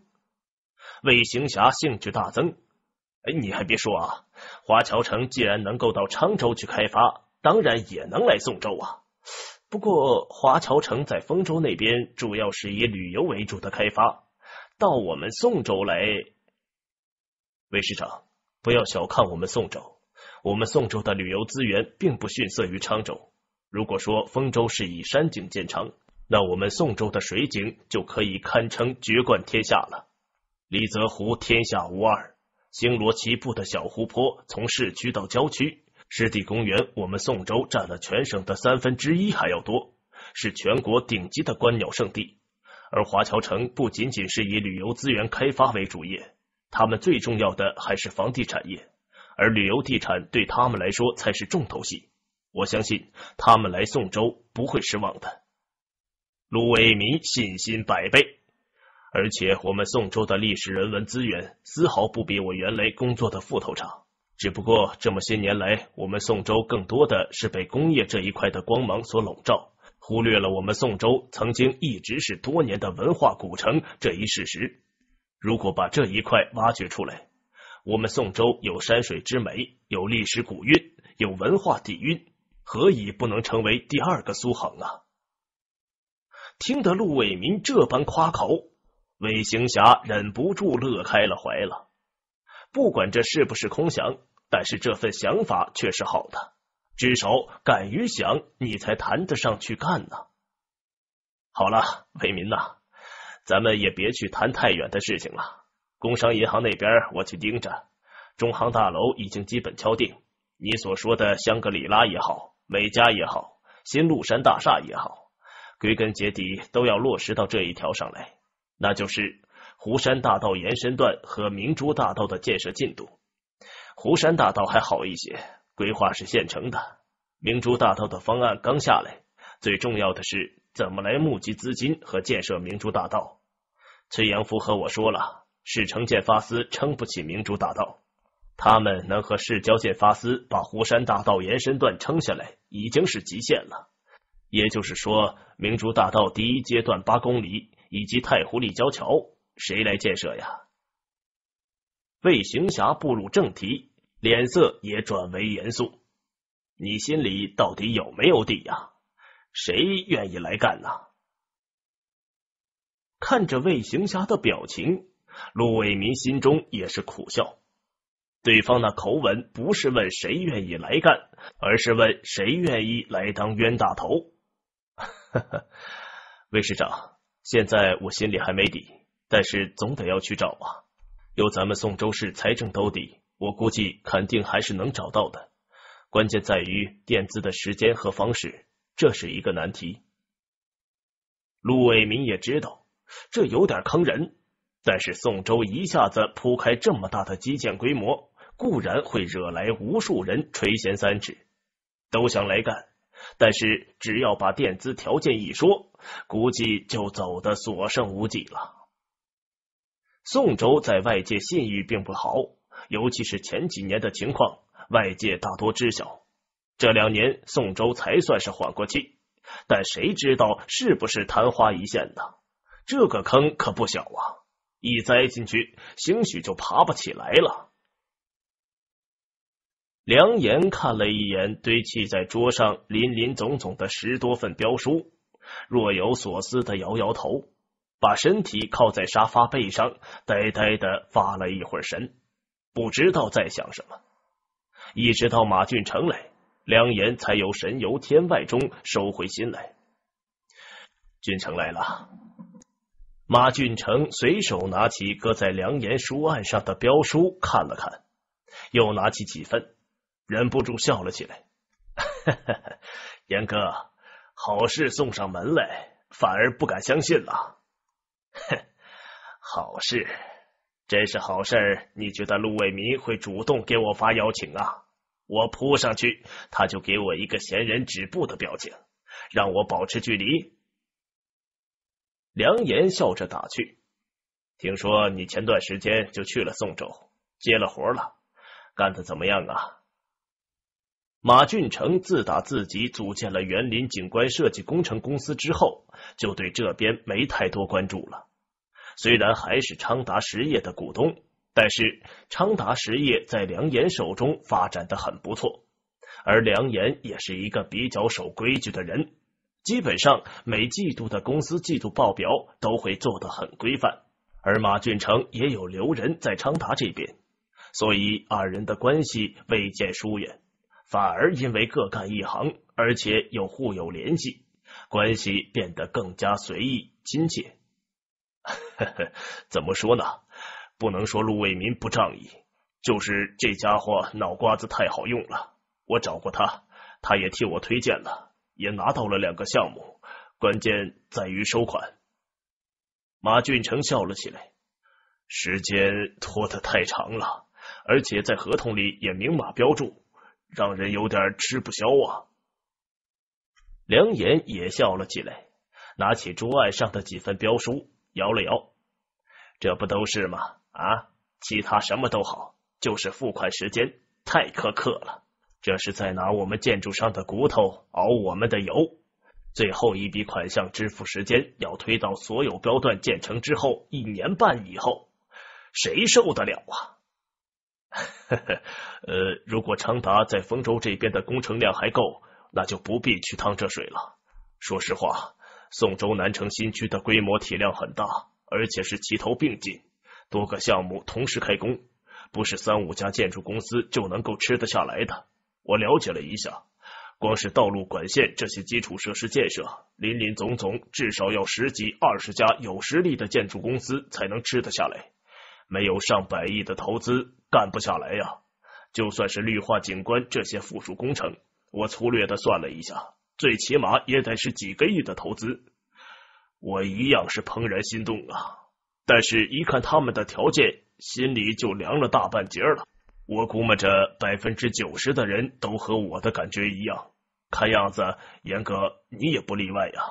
魏行侠兴趣大增。哎，你还别说啊，华侨城既然能够到沧州去开发，当然也能来宋州啊。不过，华侨城在丰州那边主要是以旅游为主的开发。到我们宋州来，魏市长，不要小看我们宋州，我们宋州的旅游资源并不逊色于沧州。如果说丰州是以山景见长，那我们宋州的水景就可以堪称绝冠天下了。李泽湖天下无二，星罗棋布的小湖泊，从市区到郊区，湿地公园，我们宋州占了全省的三分之一还要多，是全国顶级的观鸟圣地。而华侨城不仅仅是以旅游资源开发为主业，他们最重要的还是房地产业，而旅游地产对他们来说才是重头戏。我相信他们来宋州不会失望的。卢伟民信心百倍，而且我们宋州的历史人文资源丝毫不比我原来工作的副头长，只不过这么些年来，我们宋州更多的是被工业这一块的光芒所笼罩。忽略了我们宋州曾经一直是多年的文化古城这一事实。如果把这一块挖掘出来，我们宋州有山水之美，有历史古韵，有文化底蕴，何以不能成为第二个苏杭啊？听得陆伟民这般夸口，魏行侠忍不住乐开了怀了。不管这是不是空想，但是这份想法却是好的。至少敢于想，你才谈得上去干呢。好了，为民呐，咱们也别去谈太远的事情了。工商银行那边我去盯着，中航大楼已经基本敲定。你所说的香格里拉也好，美加也好，新麓山大厦也好，归根结底都要落实到这一条上来，那就是湖山大道延伸段和明珠大道的建设进度。湖山大道还好一些。规划是现成的，明珠大道的方案刚下来。最重要的是怎么来募集资金和建设明珠大道。崔阳福和我说了，市城建发司撑不起明珠大道，他们能和市郊建发司把湖山大道延伸段撑下来已经是极限了。也就是说，明珠大道第一阶段八公里以及太湖立交桥，谁来建设呀？魏行侠步入正题。脸色也转为严肃。你心里到底有没有底呀？谁愿意来干呢？看着魏行侠的表情，陆伟民心中也是苦笑。对方那口吻不是问谁愿意来干，而是问谁愿意来当冤大头。魏市长，现在我心里还没底，但是总得要去找啊。有咱们宋州市财政兜底。我估计肯定还是能找到的，关键在于垫资的时间和方式，这是一个难题。陆伟民也知道这有点坑人，但是宋州一下子铺开这么大的基建规模，固然会惹来无数人垂涎三尺，都想来干。但是只要把垫资条件一说，估计就走的所剩无几了。宋州在外界信誉并不好。尤其是前几年的情况，外界大多知晓。这两年宋州才算是缓过气，但谁知道是不是昙花一现呢？这个坑可不小啊！一栽进去，兴许就爬不起来了。梁岩看了一眼堆砌在桌上、林林总总的十多份标书，若有所思的摇摇头，把身体靠在沙发背上，呆呆的发了一会儿神。不知道在想什么，一直到马俊成来，梁言才由神游天外中收回心来。俊成来了，马俊成随手拿起搁在梁言书案上的标书看了看，又拿起几份，忍不住笑了起来。严哥，好事送上门来，反而不敢相信了。哼，好事。真是好事，你觉得陆伟民会主动给我发邀请啊？我扑上去，他就给我一个闲人止步的表情，让我保持距离。梁言笑着打趣：“听说你前段时间就去了宋州，接了活了，干的怎么样啊？”马俊成自打自己组建了园林景观设计工程公司之后，就对这边没太多关注了。虽然还是昌达实业的股东，但是昌达实业在梁岩手中发展的很不错，而梁岩也是一个比较守规矩的人，基本上每季度的公司季度报表都会做的很规范。而马俊成也有留人在昌达这边，所以二人的关系未见疏远，反而因为各干一行，而且又互有联系，关系变得更加随意亲切。呵呵，怎么说呢？不能说陆卫民不仗义，就是这家伙脑瓜子太好用了。我找过他，他也替我推荐了，也拿到了两个项目。关键在于收款。马俊成笑了起来，时间拖得太长了，而且在合同里也明码标注，让人有点吃不消啊。梁岩也笑了起来，拿起桌案上的几份标书。摇了摇，这不都是吗？啊，其他什么都好，就是付款时间太苛刻了。这是在拿我们建筑上的骨头熬我们的油。最后一笔款项支付时间要推到所有标段建成之后一年半以后，谁受得了啊？呵呵，呃，如果昌达在丰州这边的工程量还够，那就不必去趟这水了。说实话。宋州南城新区的规模体量很大，而且是齐头并进，多个项目同时开工，不是三五家建筑公司就能够吃得下来的。我了解了一下，光是道路管线这些基础设施建设，林林总总，至少要十几、二十家有实力的建筑公司才能吃得下来，没有上百亿的投资干不下来呀。就算是绿化景观这些附属工程，我粗略的算了一下。最起码也得是几个亿的投资，我一样是怦然心动啊！但是，一看他们的条件，心里就凉了大半截了。我估摸着百分之九十的人都和我的感觉一样，看样子严哥你也不例外呀。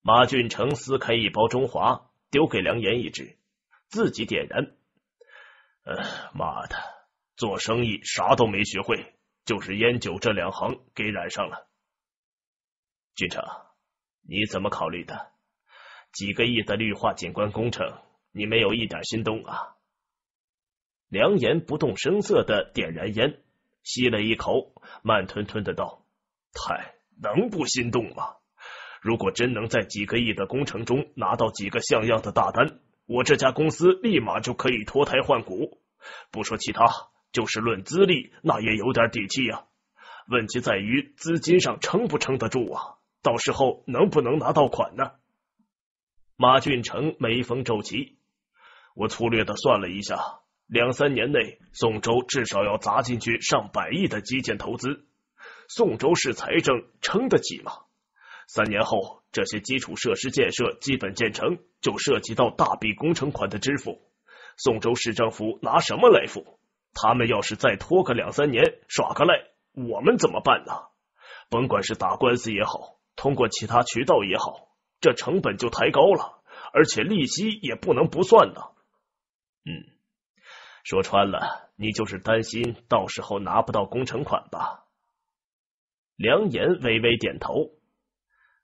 马俊成撕开一包中华，丢给梁岩一支，自己点燃。妈的，做生意啥都没学会。就是烟酒这两行给染上了，俊成，你怎么考虑的？几个亿的绿化景观工程，你没有一点心动啊？梁言不动声色的点燃烟，吸了一口，慢吞吞的道：“太能不心动吗？如果真能在几个亿的工程中拿到几个像样的大单，我这家公司立马就可以脱胎换骨。不说其他。”就是论资历，那也有点底气啊。问题在于资金上撑不撑得住啊？到时候能不能拿到款呢？马俊成眉峰皱起。我粗略的算了一下，两三年内宋州至少要砸进去上百亿的基建投资。宋州市财政撑得起吗？三年后这些基础设施建设基本建成，就涉及到大笔工程款的支付。宋州市政府拿什么来付？他们要是再拖个两三年，耍个赖，我们怎么办呢？甭管是打官司也好，通过其他渠道也好，这成本就抬高了，而且利息也不能不算呢。嗯，说穿了，你就是担心到时候拿不到工程款吧？梁言微微点头，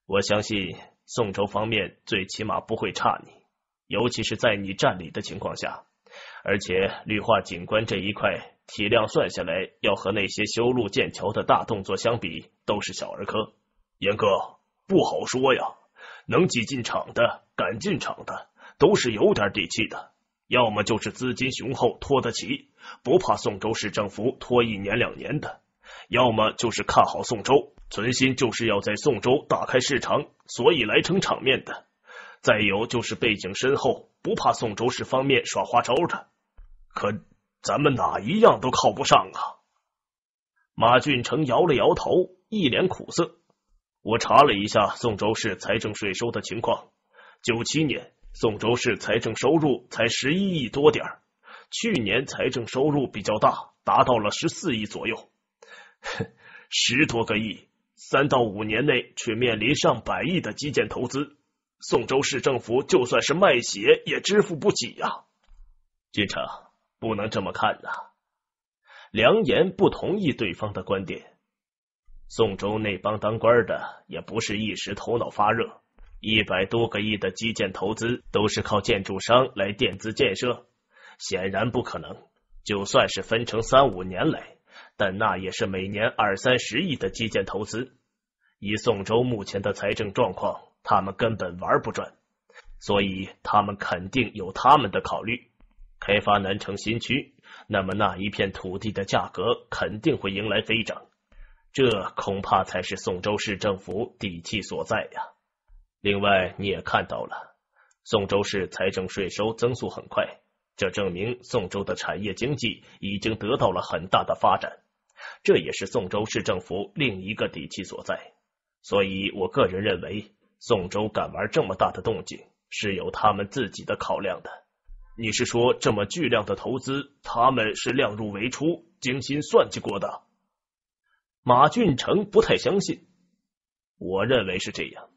我相信宋州方面最起码不会差你，尤其是在你占理的情况下。而且绿化景观这一块体量算下来，要和那些修路建桥的大动作相比，都是小儿科。严哥不好说呀，能挤进场的、敢进场的，都是有点底气的。要么就是资金雄厚，拖得起，不怕宋州市政府拖一年两年的；要么就是看好宋州，存心就是要在宋州打开市场，所以来撑场面的。再有就是背景深厚，不怕宋州市方面耍花招的。可咱们哪一样都靠不上啊！马俊成摇了摇头，一脸苦涩。我查了一下宋州市财政税收的情况，九七年宋州市财政收入才十一亿多点去年财政收入比较大，达到了十四亿左右。十多个亿，三到五年内却面临上百亿的基建投资。宋州市政府就算是卖血也支付不起呀！君成不能这么看呐。梁言不同意对方的观点。宋州那帮当官的也不是一时头脑发热，一百多个亿的基建投资都是靠建筑商来垫资建设，显然不可能。就算是分成三五年来，但那也是每年二三十亿的基建投资，以宋州目前的财政状况。他们根本玩不转，所以他们肯定有他们的考虑。开发南城新区，那么那一片土地的价格肯定会迎来飞涨，这恐怕才是宋州市政府底气所在呀。另外你也看到了，宋州市财政税收增速很快，这证明宋州的产业经济已经得到了很大的发展，这也是宋州市政府另一个底气所在。所以，我个人认为。宋州敢玩这么大的动静，是有他们自己的考量的。你是说这么巨量的投资，他们是量入为出，精心算计过的？马俊成不太相信。我认为是这样。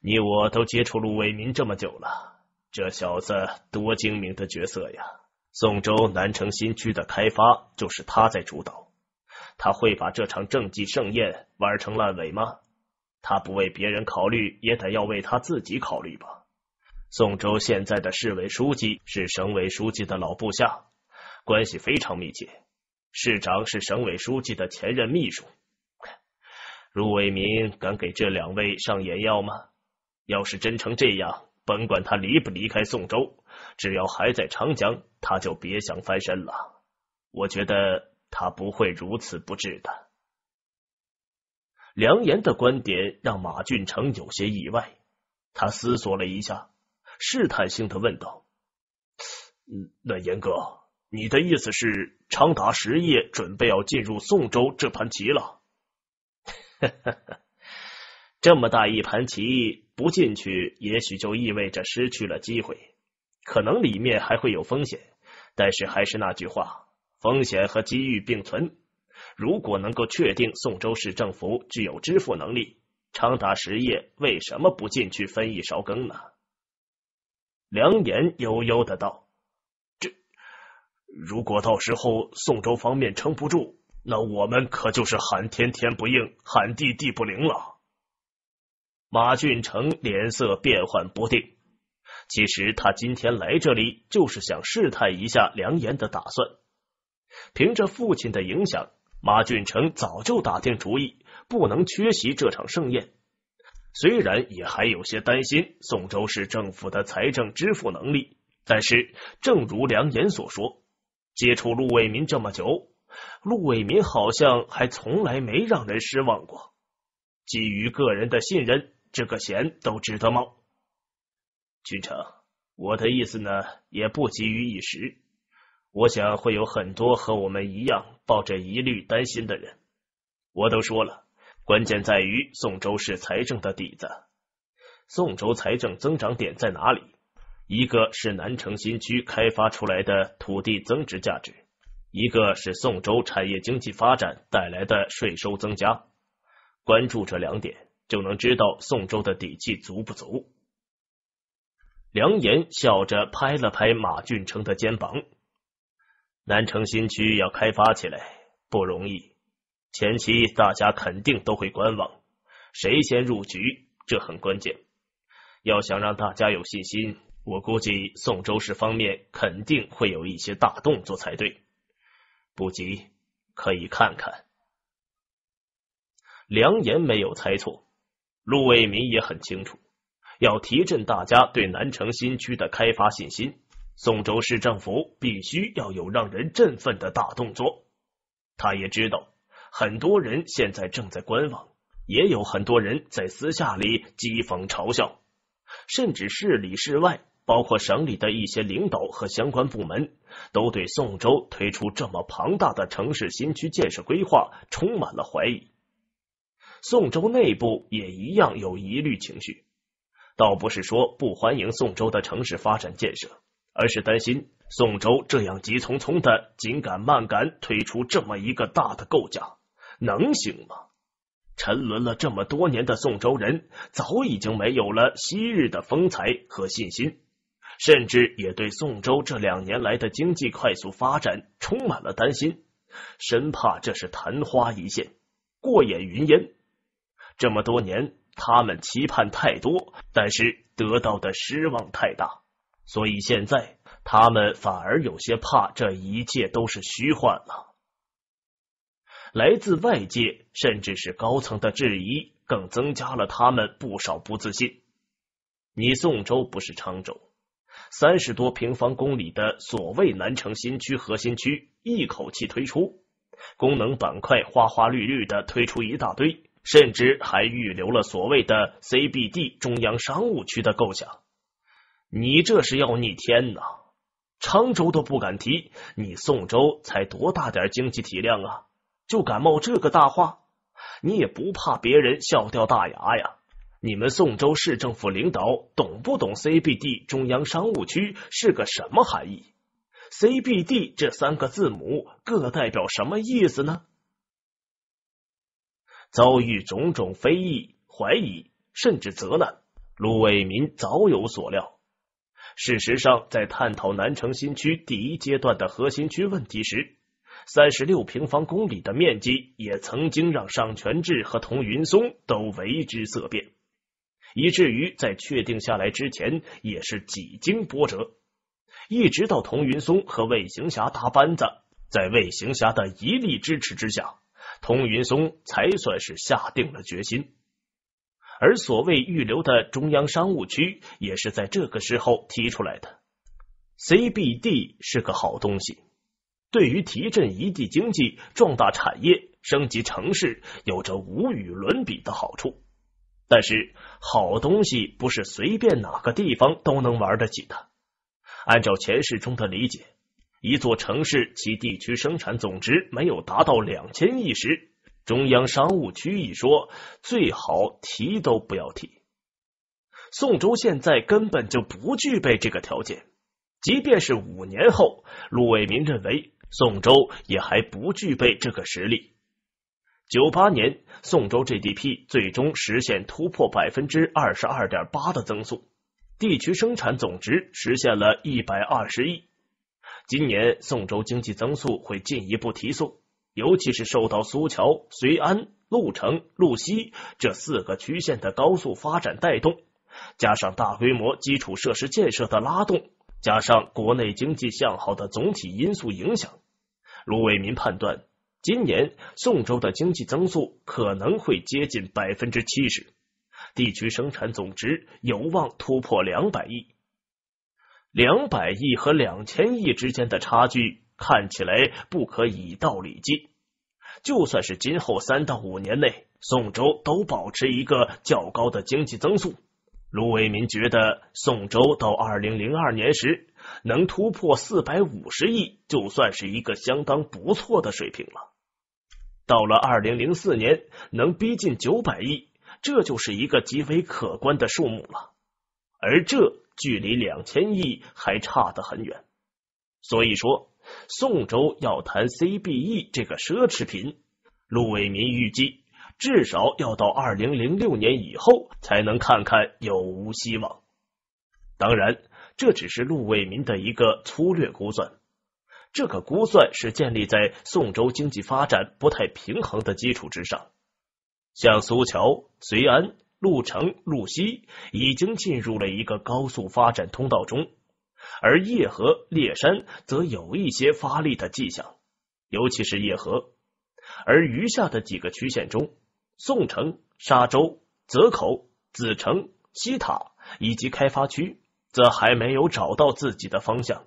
你我都接触陆伟民这么久了，这小子多精明的角色呀！宋州南城新区的开发就是他在主导，他会把这场政绩盛宴玩成烂尾吗？他不为别人考虑，也得要为他自己考虑吧。宋州现在的市委书记是省委书记的老部下，关系非常密切。市长是省委书记的前任秘书。卢伟民敢给这两位上眼药吗？要是真成这样，甭管他离不离开宋州，只要还在长江，他就别想翻身了。我觉得他不会如此不智的。梁言的观点让马俊成有些意外，他思索了一下，试探性的问道：“那严哥，你的意思是，长达十夜，准备要进入宋州这盘棋了？”“哈哈哈，这么大一盘棋，不进去，也许就意味着失去了机会，可能里面还会有风险。但是还是那句话，风险和机遇并存。”如果能够确定宋州市政府具有支付能力，长达十夜，为什么不进去分一勺羹呢？梁言悠悠的道：“这如果到时候宋州方面撑不住，那我们可就是喊天天不应，喊地地不灵了。”马俊成脸色变幻不定。其实他今天来这里就是想试探一下梁言的打算，凭着父亲的影响。马俊成早就打定主意，不能缺席这场盛宴。虽然也还有些担心宋州市政府的财政支付能力，但是正如梁言所说，接触陆伟民这么久，陆伟民好像还从来没让人失望过。基于个人的信任，这个险都值得冒。俊成，我的意思呢，也不急于一时。我想会有很多和我们一样抱着疑虑担心的人。我都说了，关键在于宋州市财政的底子。宋州财政增长点在哪里？一个是南城新区开发出来的土地增值价值，一个是宋州产业经济发展带来的税收增加。关注这两点，就能知道宋州的底气足不足。梁言笑着拍了拍马俊成的肩膀。南城新区要开发起来不容易，前期大家肯定都会观望，谁先入局，这很关键。要想让大家有信心，我估计宋州市方面肯定会有一些大动作才对。不急，可以看看。良言没有猜错，陆为民也很清楚，要提振大家对南城新区的开发信心。宋州市政府必须要有让人振奋的大动作。他也知道，很多人现在正在观望，也有很多人在私下里讥讽嘲笑，甚至市里市外，包括省里的一些领导和相关部门，都对宋州推出这么庞大的城市新区建设规划充满了怀疑。宋州内部也一样有疑虑情绪，倒不是说不欢迎宋州的城市发展建设。而是担心宋州这样急匆匆的紧赶慢赶推出这么一个大的构架能行吗？沉沦了这么多年的宋州人早已经没有了昔日的风采和信心，甚至也对宋州这两年来的经济快速发展充满了担心，生怕这是昙花一现、过眼云烟。这么多年，他们期盼太多，但是得到的失望太大。所以现在他们反而有些怕，这一切都是虚幻了。来自外界甚至是高层的质疑，更增加了他们不少不自信。你宋州不是常州，三十多平方公里的所谓南城新区核心区，一口气推出功能板块，花花绿绿的推出一大堆，甚至还预留了所谓的 CBD 中央商务区的构想。你这是要逆天呐！常州都不敢提，你宋州才多大点经济体量啊，就敢冒这个大话？你也不怕别人笑掉大牙呀？你们宋州市政府领导懂不懂 CBD 中央商务区是个什么含义？CBD 这三个字母各代表什么意思呢？遭遇种种非议、怀疑，甚至责难，陆伟民早有所料。事实上，在探讨南城新区第一阶段的核心区问题时，三十六平方公里的面积也曾经让尚全志和童云松都为之色变，以至于在确定下来之前也是几经波折。一直到童云松和魏行侠搭班子，在魏行侠的一力支持之下，童云松才算是下定了决心。而所谓预留的中央商务区，也是在这个时候提出来的。CBD 是个好东西，对于提振一地经济、壮大产业、升级城市，有着无与伦比的好处。但是，好东西不是随便哪个地方都能玩得起的。按照前世中的理解，一座城市其地区生产总值没有达到两千亿时。中央商务区一说，最好提都不要提。宋州现在根本就不具备这个条件，即便是五年后，陆伟民认为宋州也还不具备这个实力。九八年，宋州 GDP 最终实现突破百分之二十二点八的增速，地区生产总值实现了一百二十亿。今年，宋州经济增速会进一步提速。尤其是受到苏桥、绥安、鹿城、鹿西这四个区县的高速发展带动，加上大规模基础设施建设的拉动，加上国内经济向好的总体因素影响，卢伟民判断，今年宋州的经济增速可能会接近百分之七十，地区生产总值有望突破两百亿。两百亿和两千亿之间的差距。看起来不可以道礼金，就算是今后三到五年内，宋州都保持一个较高的经济增速。卢伟民觉得，宋州到二零零二年时能突破四百五十亿，就算是一个相当不错的水平了。到了二零零四年，能逼近九百亿，这就是一个极为可观的数目了。而这距离两千亿还差得很远，所以说。宋州要谈 CBE 这个奢侈品，陆伟民预计至少要到二零零六年以后才能看看有无希望。当然，这只是陆伟民的一个粗略估算，这个估算是建立在宋州经济发展不太平衡的基础之上。像苏桥、绥安、潞城、潞西已经进入了一个高速发展通道中。而叶河、烈山则有一些发力的迹象，尤其是叶河；而余下的几个区县中，宋城、沙洲、泽口、子城、西塔以及开发区则还没有找到自己的方向。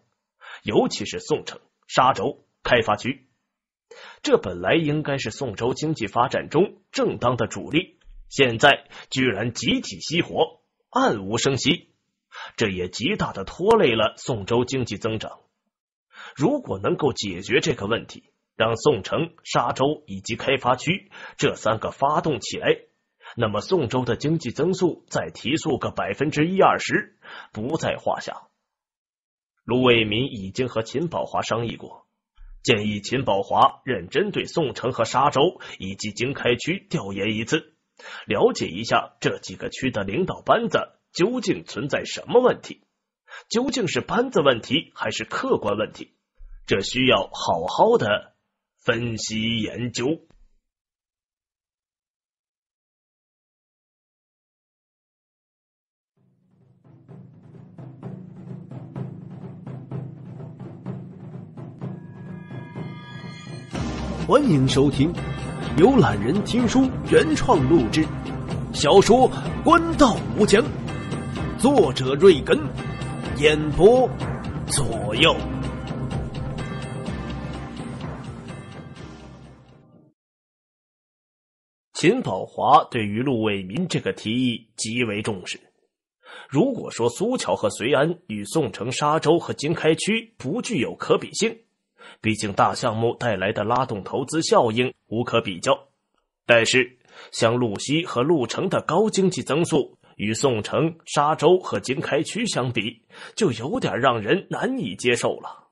尤其是宋城、沙洲、开发区，这本来应该是宋州经济发展中正当的主力，现在居然集体熄火，暗无声息。这也极大的拖累了宋州经济增长。如果能够解决这个问题，让宋城、沙洲以及开发区这三个发动起来，那么宋州的经济增速再提速个百分之一二十不在话下。卢伟民已经和秦宝华商议过，建议秦宝华认真对宋城和沙洲以及经开区调研一次，了解一下这几个区的领导班子。究竟存在什么问题？究竟是班子问题还是客观问题？这需要好好的分析研究。欢迎收听由懒人听书原创录制小说《官道无疆》。作者瑞根，演播左右。秦宝华对于陆伟民这个提议极为重视。如果说苏桥和绥安与宋城沙洲和经开区不具有可比性，毕竟大项目带来的拉动投资效应无可比较，但是像陆西和陆城的高经济增速。与宋城、沙洲和经开区相比，就有点让人难以接受了。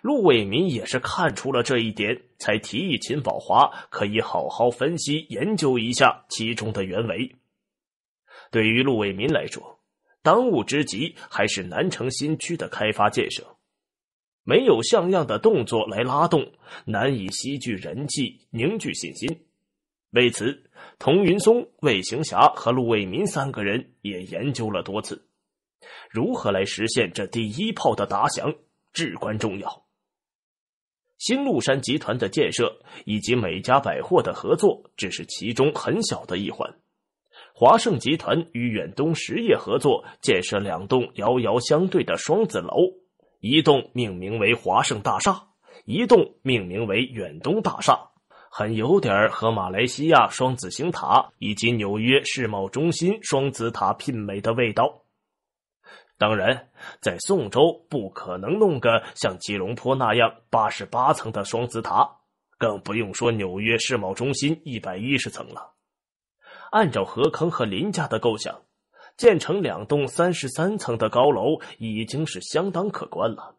陆伟民也是看出了这一点，才提议秦宝华可以好好分析研究一下其中的原委。对于陆伟民来说，当务之急还是南城新区的开发建设，没有像样的动作来拉动，难以吸聚人气、凝聚信心。为此。童云松、魏行侠和陆卫民三个人也研究了多次，如何来实现这第一炮的打响至关重要。新陆山集团的建设以及美家百货的合作只是其中很小的一环。华盛集团与远东实业合作建设两栋遥遥相对的双子楼，一栋命名为华盛大厦，一栋命名为远东大厦。很有点和马来西亚双子星塔以及纽约世贸中心双子塔媲美的味道。当然，在宋州不可能弄个像吉隆坡那样八十八层的双子塔，更不用说纽约世贸中心一百一十层了。按照何康和林家的构想，建成两栋三十三层的高楼已经是相当可观了。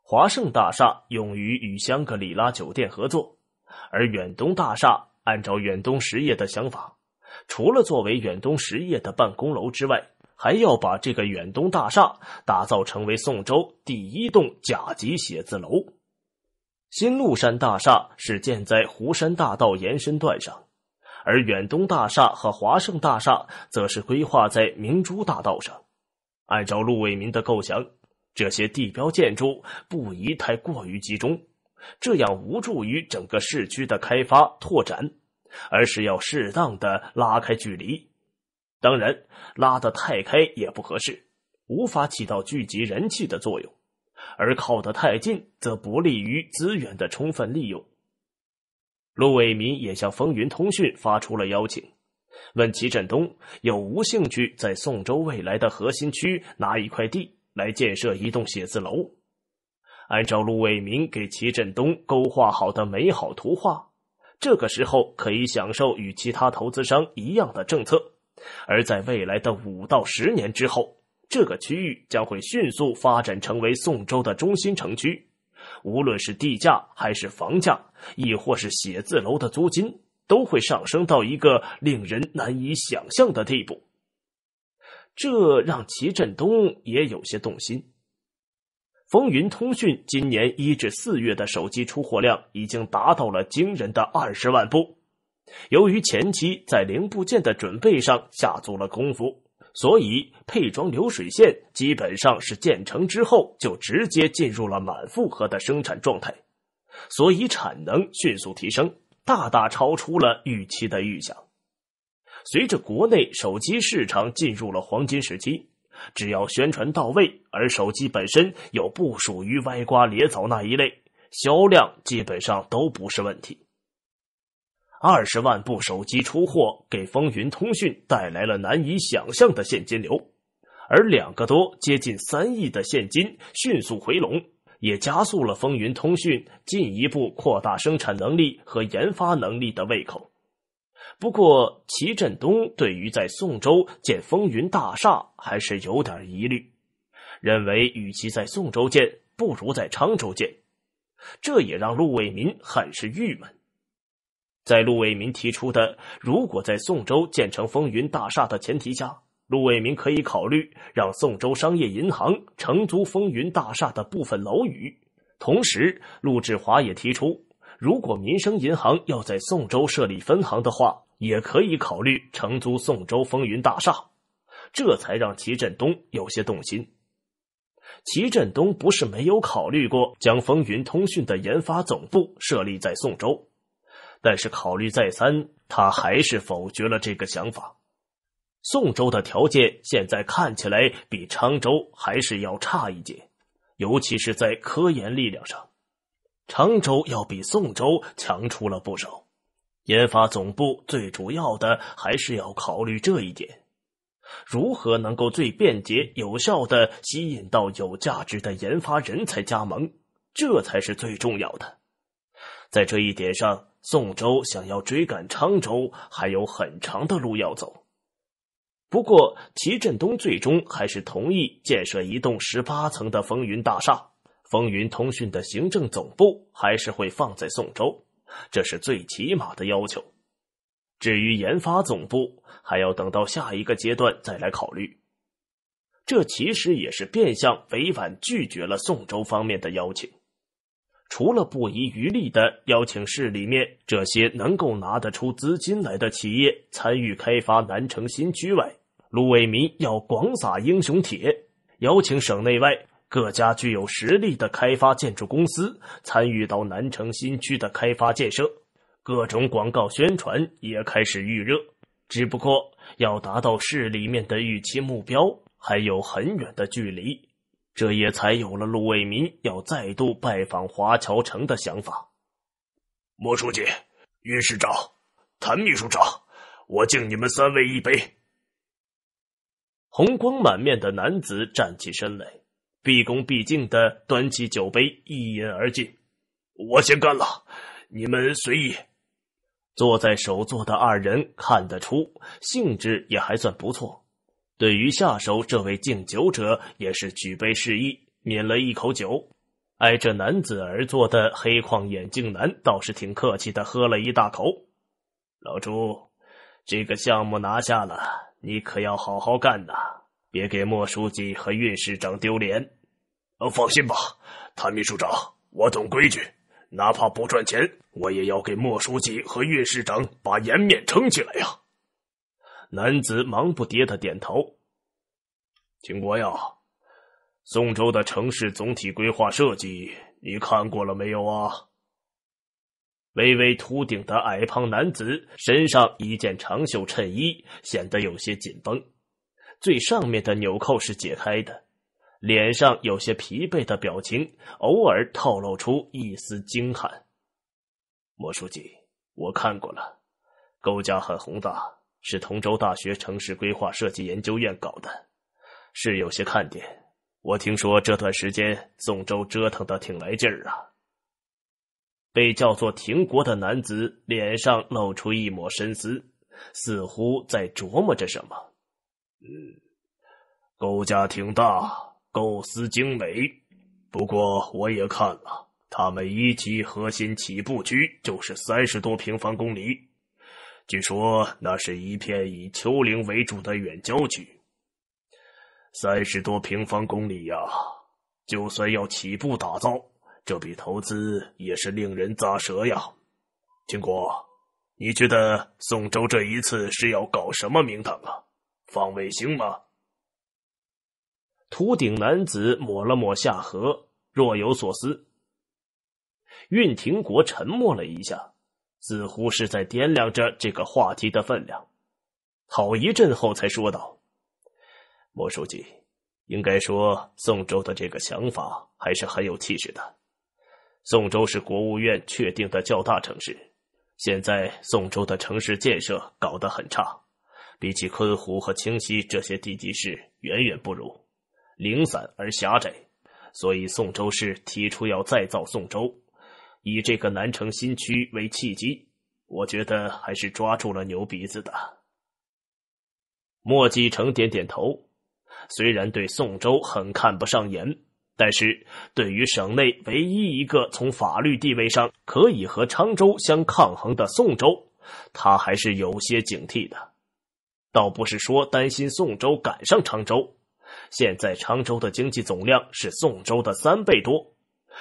华盛大厦用于与香格里拉酒店合作。而远东大厦按照远东实业的想法，除了作为远东实业的办公楼之外，还要把这个远东大厦打造成为宋州第一栋甲级写字楼。新麓山大厦是建在湖山大道延伸段上，而远东大厦和华盛大厦则是规划在明珠大道上。按照陆伟民的构想，这些地标建筑不宜太过于集中。这样无助于整个市区的开发拓展，而是要适当的拉开距离。当然，拉得太开也不合适，无法起到聚集人气的作用；而靠得太近，则不利于资源的充分利用。陆伟民也向风云通讯发出了邀请，问齐振东有无兴趣在宋州未来的核心区拿一块地来建设一栋写字楼。按照陆伟明给齐振东勾画好的美好图画，这个时候可以享受与其他投资商一样的政策；而在未来的五到十年之后，这个区域将会迅速发展成为宋州的中心城区，无论是地价还是房价，亦或是写字楼的租金，都会上升到一个令人难以想象的地步。这让齐振东也有些动心。风云通讯今年一至四月的手机出货量已经达到了惊人的二十万部。由于前期在零部件的准备上下足了功夫，所以配装流水线基本上是建成之后就直接进入了满负荷的生产状态，所以产能迅速提升，大大超出了预期的预想。随着国内手机市场进入了黄金时期。只要宣传到位，而手机本身又不属于歪瓜裂枣那一类，销量基本上都不是问题。二十万部手机出货，给风云通讯带来了难以想象的现金流，而两个多接近三亿的现金迅速回笼，也加速了风云通讯进一步扩大生产能力和研发能力的胃口。不过，齐振东对于在宋州建风云大厦还是有点疑虑，认为与其在宋州建，不如在昌州建。这也让陆伟民很是郁闷。在陆伟民提出的如果在宋州建成风云大厦的前提下，陆伟民可以考虑让宋州商业银行承租风云大厦的部分楼宇。同时，陆志华也提出。如果民生银行要在宋州设立分行的话，也可以考虑承租宋州风云大厦，这才让齐振东有些动心。齐振东不是没有考虑过将风云通讯的研发总部设立在宋州，但是考虑再三，他还是否决了这个想法。宋州的条件现在看起来比沧州还是要差一截，尤其是在科研力量上。常州要比宋州强出了不少，研发总部最主要的还是要考虑这一点：如何能够最便捷、有效的吸引到有价值的研发人才加盟，这才是最重要的。在这一点上，宋州想要追赶昌州，还有很长的路要走。不过，齐振东最终还是同意建设一栋十八层的风云大厦。风云通讯的行政总部还是会放在宋州，这是最起码的要求。至于研发总部，还要等到下一个阶段再来考虑。这其实也是变相委婉拒绝了宋州方面的邀请。除了不遗余力的邀请市里面这些能够拿得出资金来的企业参与开发南城新区外，陆伟民要广撒英雄帖，邀请省内外。各家具有实力的开发建筑公司参与到南城新区的开发建设，各种广告宣传也开始预热。只不过要达到市里面的预期目标，还有很远的距离。这也才有了陆卫民要再度拜访华侨城的想法。莫书记、于市长、谭秘书长，我敬你们三位一杯。红光满面的男子站起身来。毕恭毕敬的端起酒杯，一饮而尽。我先干了，你们随意。坐在首座的二人看得出兴致也还算不错，对于下手这位敬酒者也是举杯示意，抿了一口酒。挨着男子而坐的黑框眼镜男倒是挺客气的，喝了一大口。老朱，这个项目拿下了，你可要好好干呐。别给莫书记和运市长丢脸！呃，放心吧，谭秘书长，我懂规矩，哪怕不赚钱，我也要给莫书记和运市长把颜面撑起来呀。男子忙不迭的点头。秦国呀，宋州的城市总体规划设计你看过了没有啊？微微秃顶的矮胖男子身上一件长袖衬衣显得有些紧绷。最上面的纽扣是解开的，脸上有些疲惫的表情，偶尔透露出一丝惊汗。莫书记，我看过了，构架很宏大，是同州大学城市规划设计研究院搞的，是有些看点。我听说这段时间宋州折腾的挺来劲儿啊。被叫做亭国的男子脸上露出一抹深思，似乎在琢磨着什么。嗯，构架挺大，构思精美。不过我也看了，他们一级核心起步区就是三十多平方公里，据说那是一片以丘陵为主的远郊区。三十多平方公里呀，就算要起步打造，这笔投资也是令人咂舌呀。金国，你觉得宋州这一次是要搞什么名堂啊？放卫星吗？秃顶男子抹了抹下颌，若有所思。运亭国沉默了一下，似乎是在掂量着这个话题的分量。好一阵后，才说道：“莫书记，应该说宋州的这个想法还是很有气势的。宋州是国务院确定的较大城市，现在宋州的城市建设搞得很差。”比起昆湖和清溪这些地级市，远远不如，零散而狭窄。所以宋州市提出要再造宋州，以这个南城新区为契机，我觉得还是抓住了牛鼻子的。莫继成点点头，虽然对宋州很看不上眼，但是对于省内唯一一个从法律地位上可以和昌州相抗衡的宋州，他还是有些警惕的。倒不是说担心宋州赶上常州，现在常州的经济总量是宋州的三倍多，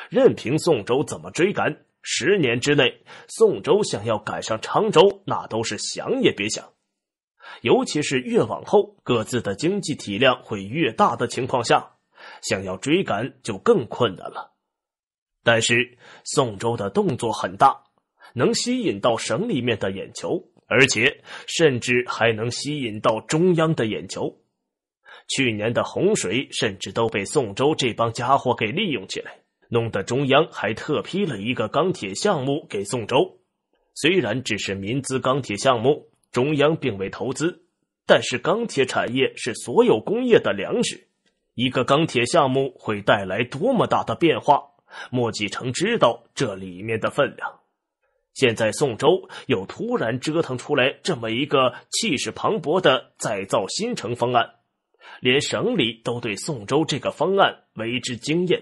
任凭宋州怎么追赶，十年之内宋州想要赶上常州，那都是想也别想。尤其是越往后，各自的经济体量会越大的情况下，想要追赶就更困难了。但是宋州的动作很大，能吸引到省里面的眼球。而且，甚至还能吸引到中央的眼球。去年的洪水，甚至都被宋州这帮家伙给利用起来，弄得中央还特批了一个钢铁项目给宋州。虽然只是民资钢铁项目，中央并未投资，但是钢铁产业是所有工业的粮食。一个钢铁项目会带来多么大的变化？莫继成知道这里面的分量。现在宋州又突然折腾出来这么一个气势磅礴的再造新城方案，连省里都对宋州这个方案为之惊艳。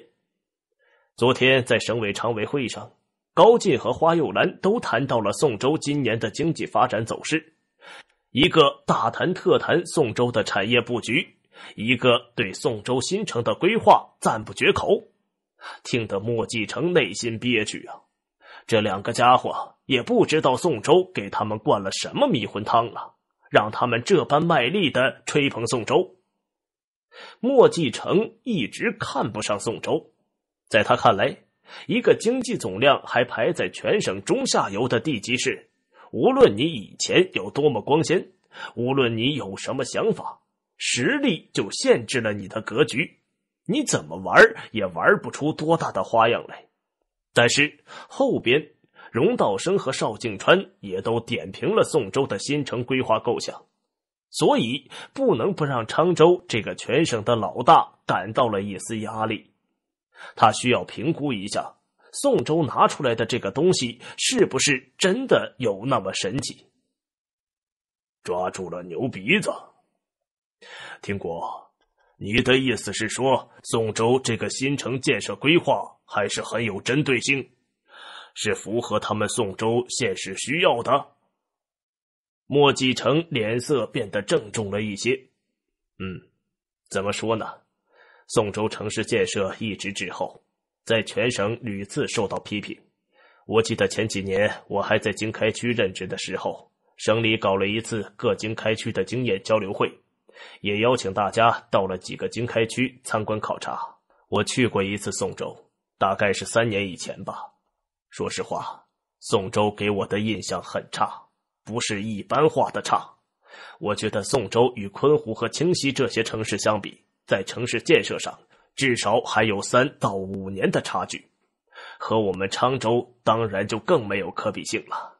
昨天在省委常委会上，高进和花又兰都谈到了宋州今年的经济发展走势，一个大谈特谈宋州的产业布局，一个对宋州新城的规划赞不绝口，听得莫继成内心憋屈啊。这两个家伙也不知道宋州给他们灌了什么迷魂汤了，让他们这般卖力的吹捧宋州。莫继成一直看不上宋州，在他看来，一个经济总量还排在全省中下游的地级市，无论你以前有多么光鲜，无论你有什么想法，实力就限制了你的格局，你怎么玩也玩不出多大的花样来。但是后边，荣道生和邵静川也都点评了宋州的新城规划构想，所以不能不让沧州这个全省的老大感到了一丝压力。他需要评估一下宋州拿出来的这个东西是不是真的有那么神奇。抓住了牛鼻子，听过。你的意思是说，宋州这个新城建设规划还是很有针对性，是符合他们宋州现实需要的。莫继成脸色变得郑重了一些。嗯，怎么说呢？宋州城市建设一直滞后，在全省屡次受到批评。我记得前几年我还在经开区任职的时候，省里搞了一次各经开区的经验交流会。也邀请大家到了几个经开区参观考察。我去过一次宋州，大概是三年以前吧。说实话，宋州给我的印象很差，不是一般化的差。我觉得宋州与昆湖和清溪这些城市相比，在城市建设上至少还有三到五年的差距，和我们昌州当然就更没有可比性了。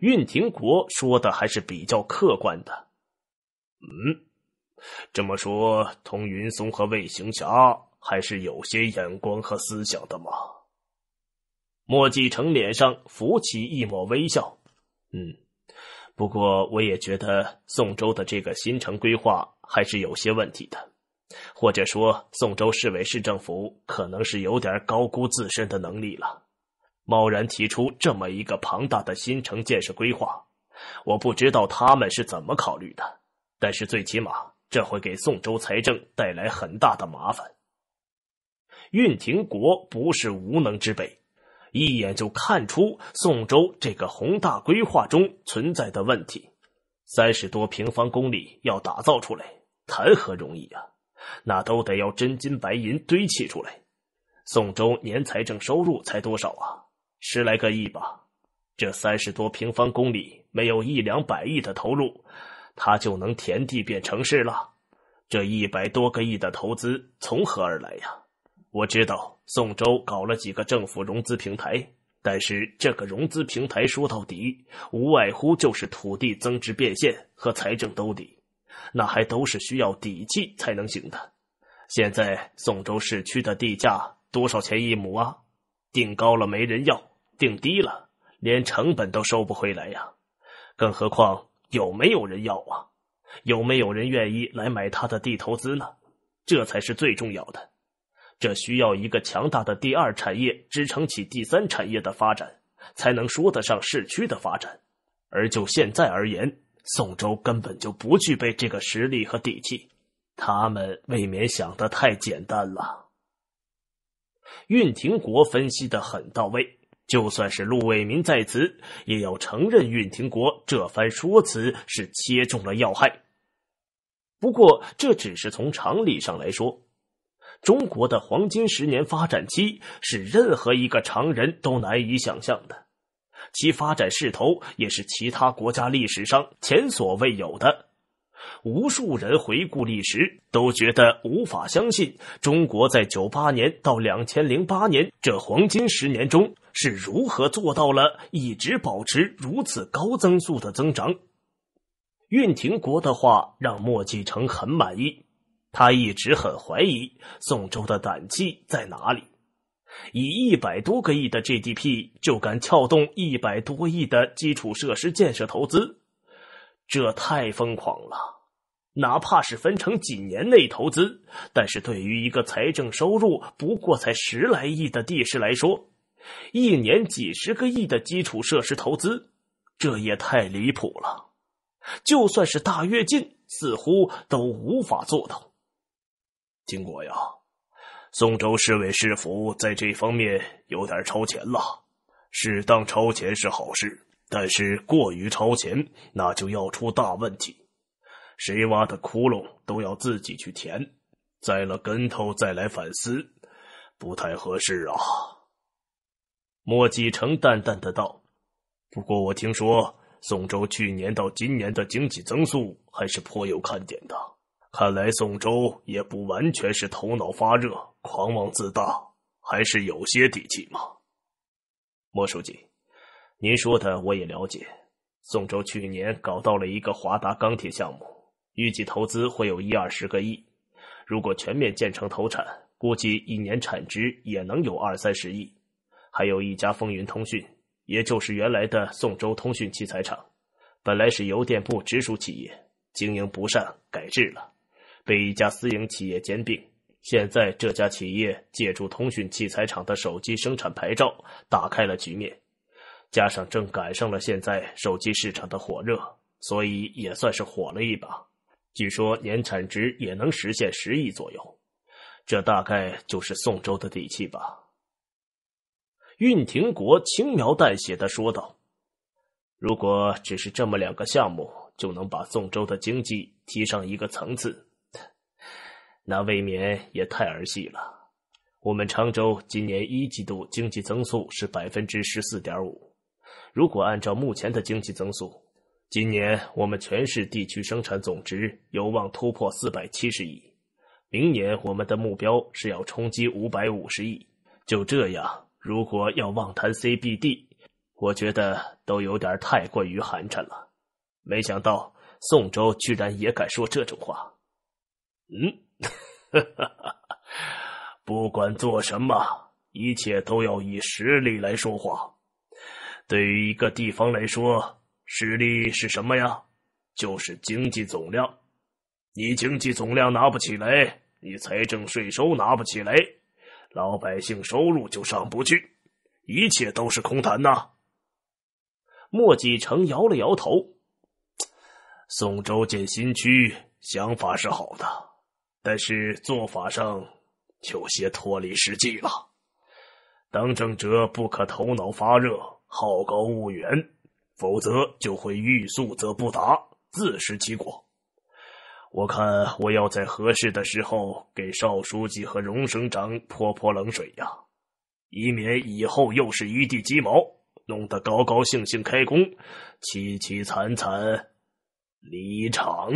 运亭国说的还是比较客观的。嗯，这么说，童云松和魏行侠还是有些眼光和思想的嘛？莫继成脸上浮起一抹微笑。嗯，不过我也觉得宋州的这个新城规划还是有些问题的，或者说宋州市委市政府可能是有点高估自身的能力了，贸然提出这么一个庞大的新城建设规划，我不知道他们是怎么考虑的。但是，最起码这会给宋州财政带来很大的麻烦。运亭国不是无能之辈，一眼就看出宋州这个宏大规划中存在的问题。三十多平方公里要打造出来，谈何容易啊！那都得要真金白银堆砌出来。宋州年财政收入才多少啊？十来个亿吧。这三十多平方公里，没有一两百亿的投入。他就能田地变城市了？这一百多个亿的投资从何而来呀？我知道宋州搞了几个政府融资平台，但是这个融资平台说到底，无外乎就是土地增值变现和财政兜底，那还都是需要底气才能行的。现在宋州市区的地价多少钱一亩啊？定高了没人要，定低了连成本都收不回来呀，更何况……有没有人要啊？有没有人愿意来买他的地投资呢？这才是最重要的。这需要一个强大的第二产业支撑起第三产业的发展，才能说得上市区的发展。而就现在而言，宋州根本就不具备这个实力和底气，他们未免想得太简单了。运亭国分析的很到位。就算是陆伟民在此，也要承认运廷国这番说辞是切中了要害。不过，这只是从常理上来说，中国的黄金十年发展期是任何一个常人都难以想象的，其发展势头也是其他国家历史上前所未有的。无数人回顾历史，都觉得无法相信，中国在九八年到两千零八年这黄金十年中是如何做到了一直保持如此高增速的增长。运停国的话让莫继成很满意，他一直很怀疑宋州的胆气在哪里，以一百多个亿的 GDP 就敢撬动一百多亿的基础设施建设投资，这太疯狂了。哪怕是分成几年内投资，但是对于一个财政收入不过才十来亿的地市来说，一年几十个亿的基础设施投资，这也太离谱了。就算是大跃进，似乎都无法做到。金国呀，宋州市委市府在这方面有点超前了。适当超前是好事，但是过于超前，那就要出大问题。谁挖的窟窿都要自己去填，栽了跟头再来反思，不太合适啊。”莫继成淡淡的道。“不过我听说宋州去年到今年的经济增速还是颇有看点的，看来宋州也不完全是头脑发热、狂妄自大，还是有些底气嘛。”莫书记，您说的我也了解，宋州去年搞到了一个华达钢铁项目。预计投资会有一二十个亿，如果全面建成投产，估计一年产值也能有二三十亿。还有一家风云通讯，也就是原来的宋州通讯器材厂，本来是邮电部直属企业，经营不善改制了，被一家私营企业兼并。现在这家企业借助通讯器材厂的手机生产牌照打开了局面，加上正赶上了现在手机市场的火热，所以也算是火了一把。据说年产值也能实现十亿左右，这大概就是宋州的底气吧。运庭国轻描淡写的说道：“如果只是这么两个项目就能把宋州的经济提上一个层次，那未免也太儿戏了。”我们常州今年一季度经济增速是百分之十四点五，如果按照目前的经济增速。今年我们全市地区生产总值有望突破四百七十亿，明年我们的目标是要冲击五百五十亿。就这样，如果要妄谈 CBD，我觉得都有点太过于寒碜了。没想到宋州居然也敢说这种话。嗯，哈哈，不管做什么，一切都要以实力来说话。对于一个地方来说，实力是什么呀？就是经济总量。你经济总量拿不起来，你财政税收拿不起来，老百姓收入就上不去，一切都是空谈呐。莫继成摇了摇头。宋州建新区想法是好的，但是做法上有些脱离实际了。当政者不可头脑发热，好高骛远。否则就会欲速则不达，自食其果。我看我要在合适的时候给邵书记和荣省长泼泼冷水呀，以免以后又是一地鸡毛，弄得高高兴兴开工，凄凄惨惨离场。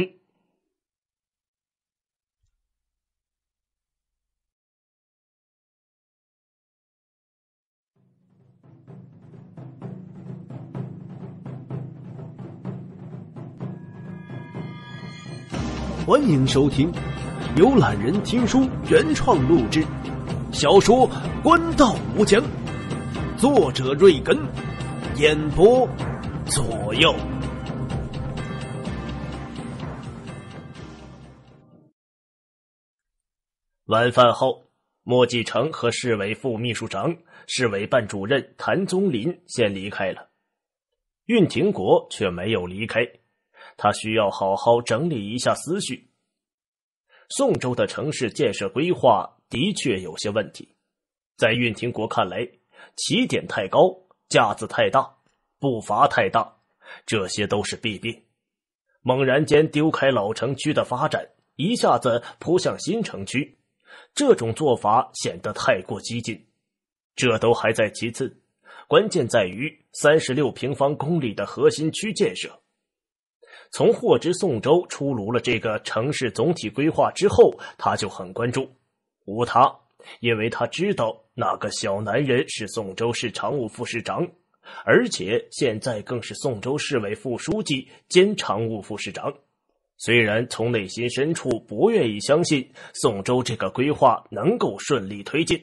欢迎收听，由懒人听书原创录制小说《官道无疆》，作者：瑞根，演播：左右。晚饭后，莫继成和市委副秘书长、市委办主任谭宗林先离开了，运廷国却没有离开。他需要好好整理一下思绪。宋州的城市建设规划的确有些问题，在运廷国看来，起点太高，架子太大，步伐太大，这些都是弊病。猛然间丢开老城区的发展，一下子扑向新城区，这种做法显得太过激进。这都还在其次，关键在于三十六平方公里的核心区建设。从获知宋州出炉了这个城市总体规划之后，他就很关注，无他，因为他知道那个小男人是宋州市常务副市长，而且现在更是宋州市委副书记兼常务副市长。虽然从内心深处不愿意相信宋州这个规划能够顺利推进，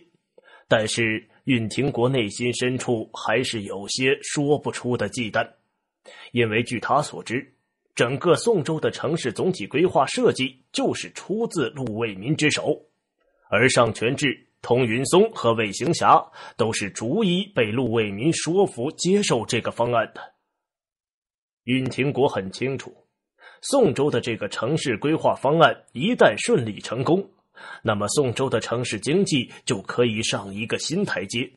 但是运廷国内心深处还是有些说不出的忌惮，因为据他所知。整个宋州的城市总体规划设计就是出自陆卫民之手，而尚全志、童云松和魏行侠都是逐一被陆卫民说服接受这个方案的。尹廷国很清楚，宋州的这个城市规划方案一旦顺利成功，那么宋州的城市经济就可以上一个新台阶。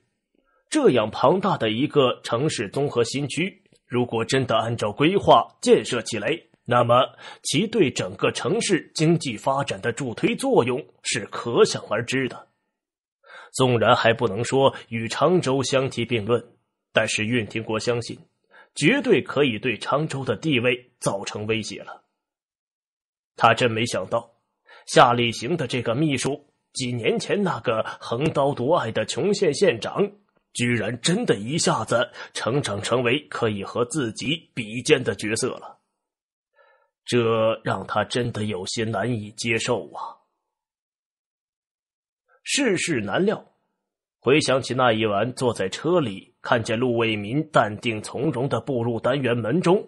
这样庞大的一个城市综合新区。如果真的按照规划建设起来，那么其对整个城市经济发展的助推作用是可想而知的。纵然还不能说与常州相提并论，但是运天国相信，绝对可以对常州的地位造成威胁了。他真没想到，夏立行的这个秘书，几年前那个横刀夺爱的穷县县长。居然真的一下子成长成为可以和自己比肩的角色了，这让他真的有些难以接受啊！世事难料，回想起那一晚坐在车里，看见陆卫民淡定从容的步入单元门中，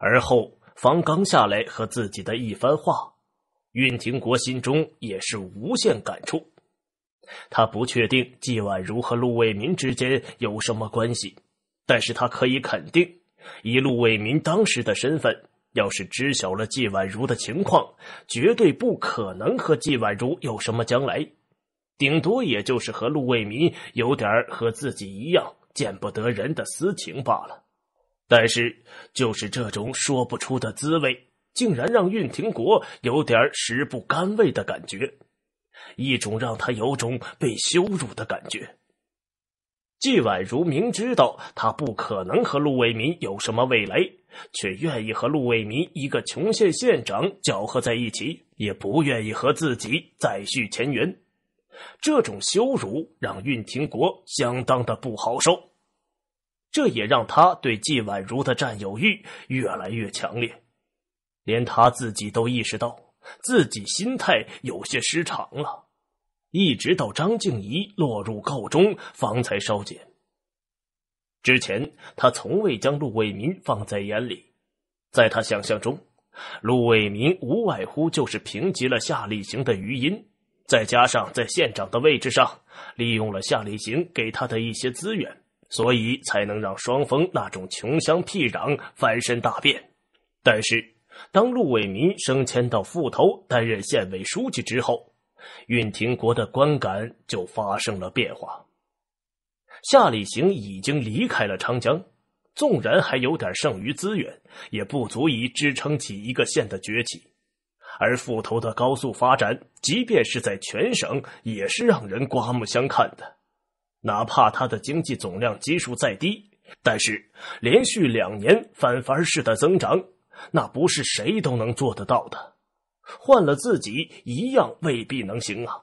而后方刚下来和自己的一番话，运庭国心中也是无限感触。他不确定季婉如和陆卫民之间有什么关系，但是他可以肯定，以陆卫民当时的身份，要是知晓了季婉如的情况，绝对不可能和季婉如有什么将来，顶多也就是和陆卫民有点和自己一样见不得人的私情罢了。但是，就是这种说不出的滋味，竟然让运庭国有点食不甘味的感觉。一种让他有种被羞辱的感觉。季婉如明知道他不可能和陆卫民有什么未来，却愿意和陆卫民一个穷县县长搅和在一起，也不愿意和自己再续前缘。这种羞辱让运廷国相当的不好受，这也让他对季婉如的占有欲越来越强烈，连他自己都意识到。自己心态有些失常了，一直到张静怡落入告终，方才稍减。之前他从未将陆伟民放在眼里，在他想象中，陆伟民无外乎就是评级了夏立行的余音，再加上在县长的位置上利用了夏立行给他的一些资源，所以才能让双峰那种穷乡僻壤翻身大变。但是。当陆伟民升迁到富头担任县委书记之后，运亭国的观感就发生了变化。夏礼行已经离开了长江，纵然还有点剩余资源，也不足以支撑起一个县的崛起。而富头的高速发展，即便是在全省，也是让人刮目相看的。哪怕他的经济总量基数再低，但是连续两年反凡式的增长。那不是谁都能做得到的，换了自己一样未必能行啊！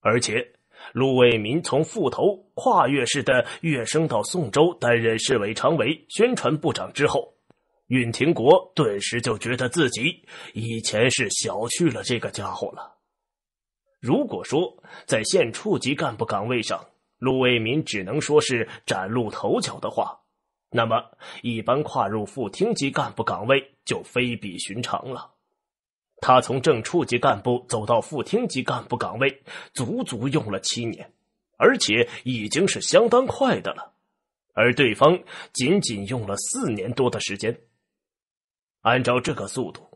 而且，陆卫民从副头跨越式的跃升到宋州担任市委常委、宣传部长之后，尹廷国顿时就觉得自己以前是小觑了这个家伙了。如果说在县处级干部岗位上，陆卫民只能说是崭露头角的话，那么，一般跨入副厅级干部岗位就非比寻常了。他从正处级干部走到副厅级干部岗位，足足用了七年，而且已经是相当快的了。而对方仅仅用了四年多的时间，按照这个速度，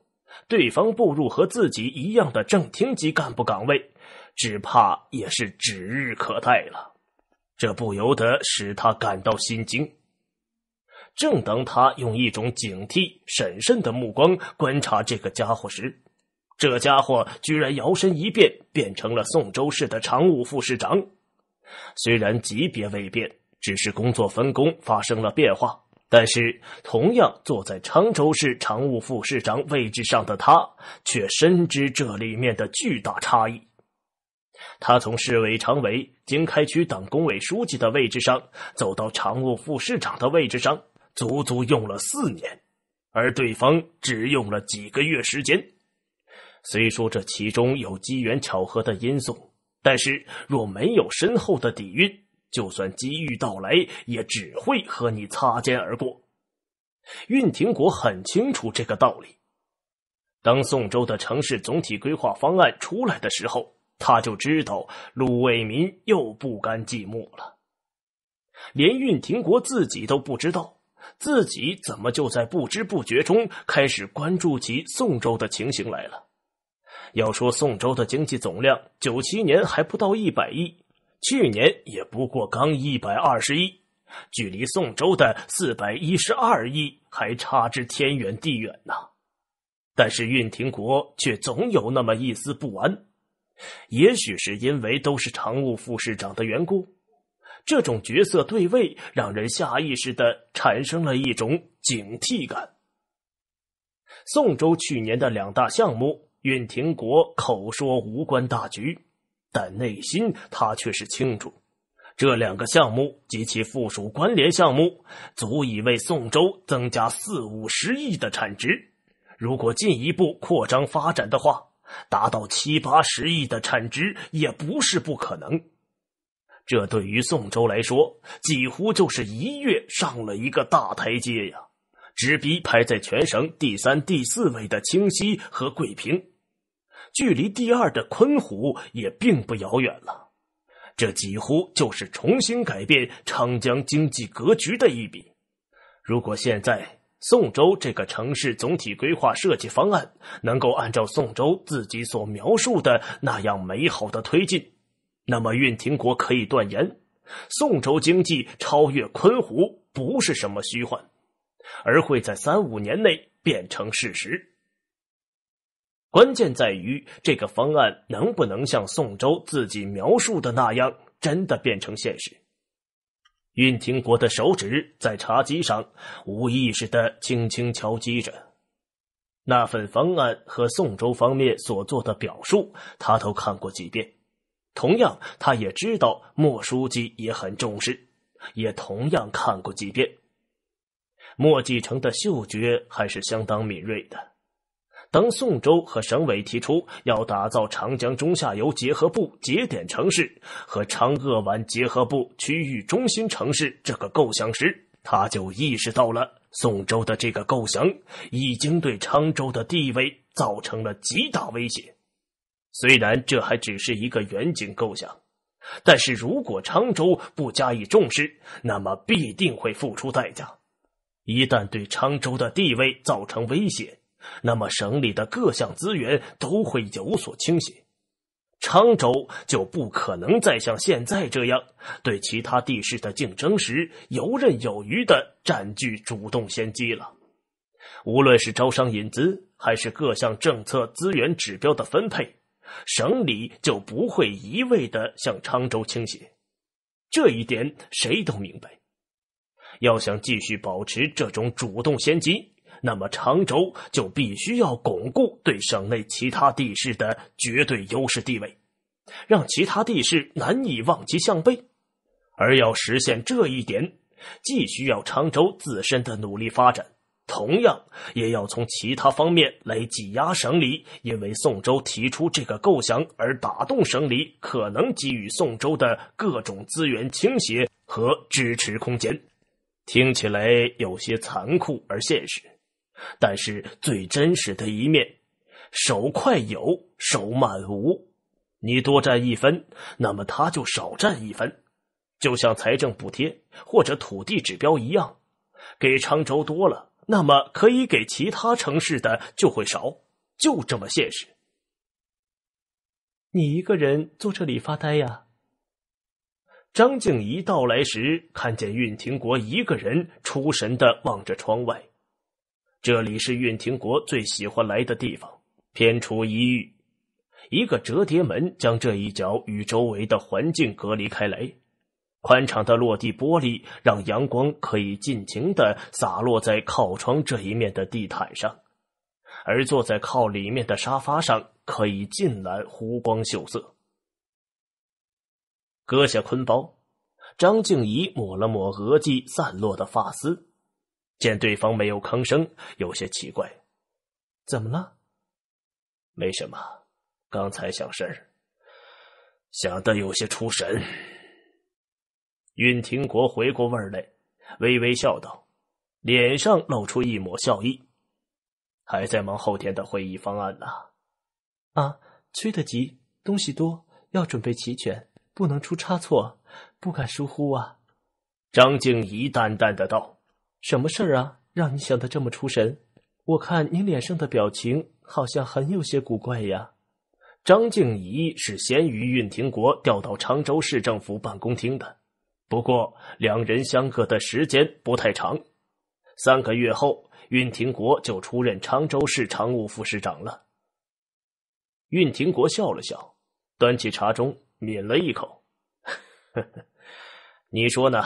对方步入和自己一样的正厅级干部岗位，只怕也是指日可待了。这不由得使他感到心惊。正当他用一种警惕、审慎的目光观察这个家伙时，这家伙居然摇身一变，变成了宋州市的常务副市长。虽然级别未变，只是工作分工发生了变化，但是同样坐在常州市常务副市长位置上的他，却深知这里面的巨大差异。他从市委常委、经开区党工委书记的位置上走到常务副市长的位置上。足足用了四年，而对方只用了几个月时间。虽说这其中有机缘巧合的因素，但是若没有深厚的底蕴，就算机遇到来，也只会和你擦肩而过。运廷国很清楚这个道理。当宋州的城市总体规划方案出来的时候，他就知道陆卫民又不甘寂寞了。连运庭国自己都不知道。自己怎么就在不知不觉中开始关注起宋州的情形来了？要说宋州的经济总量，九七年还不到一百亿，去年也不过刚一百二十亿，距离宋州的四百一十二亿还差之天远地远呢。但是运亭国却总有那么一丝不安，也许是因为都是常务副市长的缘故。这种角色对位，让人下意识的产生了一种警惕感。宋州去年的两大项目，运廷国口说无关大局，但内心他却是清楚，这两个项目及其附属关联项目，足以为宋州增加四五十亿的产值。如果进一步扩张发展的话，达到七八十亿的产值也不是不可能。这对于宋州来说，几乎就是一跃上了一个大台阶呀！直逼排在全省第三、第四位的清溪和桂平，距离第二的昆湖也并不遥远了。这几乎就是重新改变长江经济格局的一笔。如果现在宋州这个城市总体规划设计方案能够按照宋州自己所描述的那样美好的推进，那么，运廷国可以断言，宋州经济超越昆湖不是什么虚幻，而会在三五年内变成事实。关键在于这个方案能不能像宋州自己描述的那样，真的变成现实。运廷国的手指在茶几上无意识的轻轻敲击着，那份方案和宋州方面所做的表述，他都看过几遍。同样，他也知道莫书记也很重视，也同样看过几遍。莫继成的嗅觉还是相当敏锐的。当宋州和省委提出要打造长江中下游结合部节点城市和昌鄂皖结合部区域中心城市这个构想时，他就意识到了宋州的这个构想已经对昌州的地位造成了极大威胁。虽然这还只是一个远景构想，但是如果沧州不加以重视，那么必定会付出代价。一旦对沧州的地位造成威胁，那么省里的各项资源都会有所倾斜，沧州就不可能再像现在这样对其他地市的竞争时游刃有余的占据主动先机了。无论是招商引资，还是各项政策资源指标的分配。省里就不会一味的向沧州倾斜，这一点谁都明白。要想继续保持这种主动先机，那么常州就必须要巩固对省内其他地市的绝对优势地位，让其他地市难以望其项背。而要实现这一点，既需要常州自身的努力发展。同样也要从其他方面来挤压省里，因为宋州提出这个构想而打动省里，可能给予宋州的各种资源倾斜和支持空间。听起来有些残酷而现实，但是最真实的一面，手快有，手慢无。你多占一分，那么他就少占一分，就像财政补贴或者土地指标一样，给沧州多了。那么可以给其他城市的就会少，就这么现实。你一个人坐这里发呆呀？张静怡到来时，看见运庭国一个人出神的望着窗外。这里是运庭国最喜欢来的地方，偏出一隅，一个折叠门将这一角与周围的环境隔离开来。宽敞的落地玻璃让阳光可以尽情的洒落在靠窗这一面的地毯上，而坐在靠里面的沙发上，可以尽览湖光秀色。搁下坤包，张静怡抹了抹额际散落的发丝，见对方没有吭声，有些奇怪：“怎么了？没什么，刚才想事儿，想的有些出神。”韵庭国回过味儿来，微微笑道，脸上露出一抹笑意：“还在忙后天的会议方案呢。”“啊，催得急，东西多，要准备齐全，不能出差错，不敢疏忽啊。”张静怡淡淡的道：“什么事儿啊？让你想的这么出神？我看你脸上的表情好像很有些古怪呀。”张静怡是先于运庭国调到常州市政府办公厅的。不过，两人相隔的时间不太长。三个月后，运廷国就出任常州市常务副市长了。运廷国笑了笑，端起茶盅抿了一口：“呵呵，你说呢？”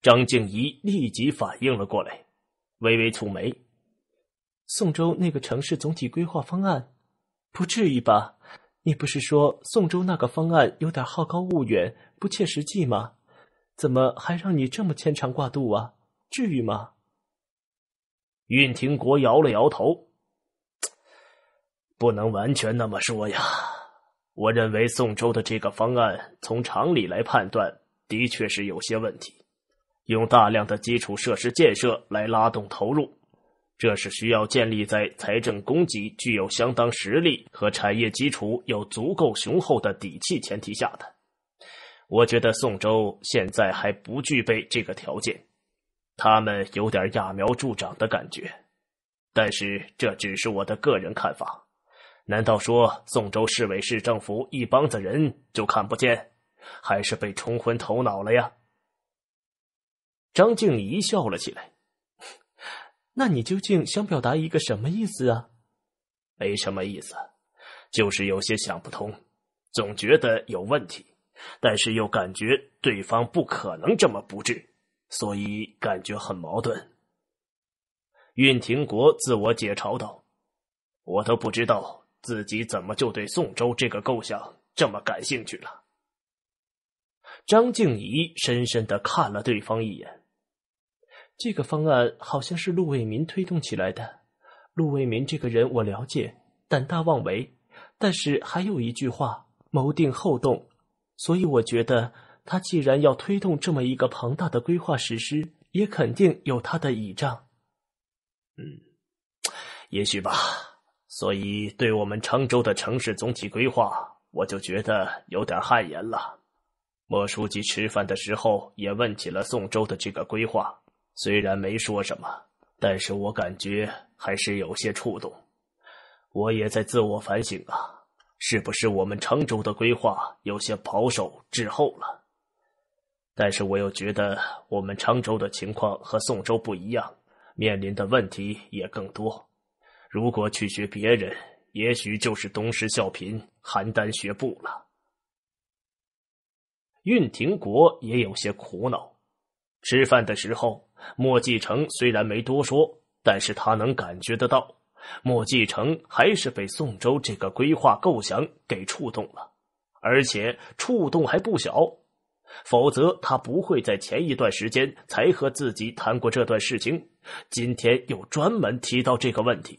张静怡立即反应了过来，微微蹙眉：“宋州那个城市总体规划方案，不至于吧？你不是说宋州那个方案有点好高骛远？”不切实际吗？怎么还让你这么牵肠挂肚啊？至于吗？运廷国摇了摇头，不能完全那么说呀。我认为宋州的这个方案，从常理来判断，的确是有些问题。用大量的基础设施建设来拉动投入，这是需要建立在财政供给具有相当实力和产业基础有足够雄厚的底气前提下的。我觉得宋州现在还不具备这个条件，他们有点揠苗助长的感觉。但是这只是我的个人看法。难道说宋州市委市政府一帮子人就看不见，还是被冲昏头脑了呀？张静怡笑了起来。那你究竟想表达一个什么意思啊？没什么意思，就是有些想不通，总觉得有问题。但是又感觉对方不可能这么不智，所以感觉很矛盾。运廷国自我解嘲道：“我都不知道自己怎么就对宋州这个构想这么感兴趣了。”张静怡深深的看了对方一眼。这个方案好像是陆卫民推动起来的。陆卫民这个人我了解，胆大妄为，但是还有一句话：谋定后动。所以我觉得，他既然要推动这么一个庞大的规划实施，也肯定有他的倚仗。嗯，也许吧。所以，对我们常州的城市总体规划，我就觉得有点汗颜了。莫书记吃饭的时候也问起了宋州的这个规划，虽然没说什么，但是我感觉还是有些触动。我也在自我反省啊。是不是我们常州的规划有些保守滞后了？但是我又觉得我们常州的情况和宋州不一样，面临的问题也更多。如果去学别人，也许就是东施效颦、邯郸学步了。运亭国也有些苦恼。吃饭的时候，莫继成虽然没多说，但是他能感觉得到。莫继成还是被宋州这个规划构想给触动了，而且触动还不小。否则他不会在前一段时间才和自己谈过这段事情，今天又专门提到这个问题。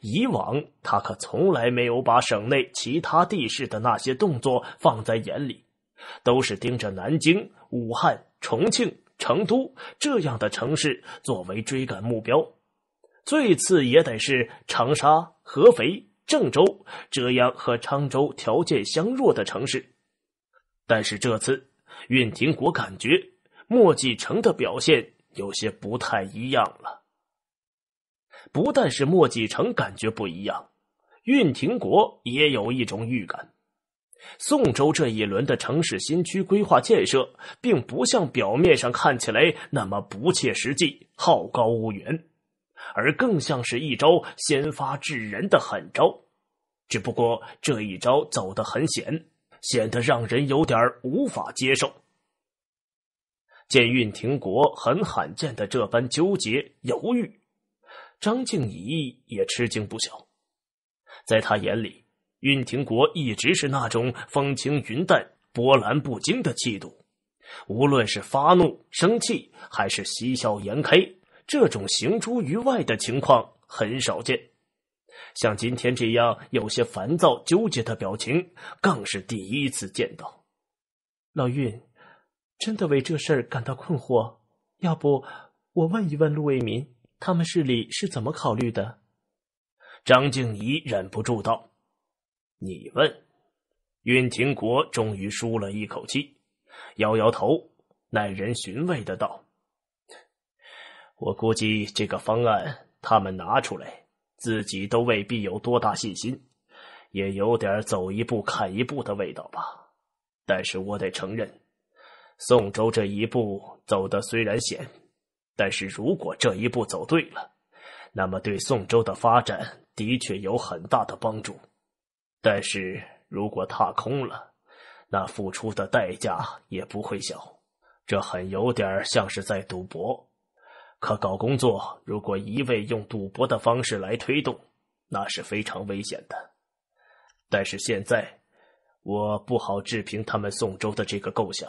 以往他可从来没有把省内其他地市的那些动作放在眼里，都是盯着南京、武汉、重庆、成都这样的城市作为追赶目标。最次也得是长沙、合肥、郑州这样和沧州条件相若的城市，但是这次，运廷国感觉莫迹成的表现有些不太一样了。不但是莫迹成感觉不一样，运廷国也有一种预感：宋州这一轮的城市新区规划建设，并不像表面上看起来那么不切实际、好高骛远。而更像是一招先发制人的狠招，只不过这一招走得很险，显得让人有点无法接受。见运庭国很罕见的这般纠结犹豫，张静怡也吃惊不小。在他眼里，运庭国一直是那种风轻云淡、波澜不惊的气度，无论是发怒、生气，还是喜笑颜开。这种行诸于外的情况很少见，像今天这样有些烦躁、纠结的表情更是第一次见到。老运，真的为这事感到困惑。要不我问一问陆为民，他们市里是怎么考虑的？张静怡忍不住道：“你问。”运廷国终于舒了一口气，摇摇头，耐人寻味的道。我估计这个方案他们拿出来，自己都未必有多大信心，也有点走一步看一步的味道吧。但是我得承认，宋州这一步走的虽然险，但是如果这一步走对了，那么对宋州的发展的确有很大的帮助。但是如果踏空了，那付出的代价也不会小，这很有点像是在赌博。可搞工作，如果一味用赌博的方式来推动，那是非常危险的。但是现在，我不好置评他们宋州的这个构想，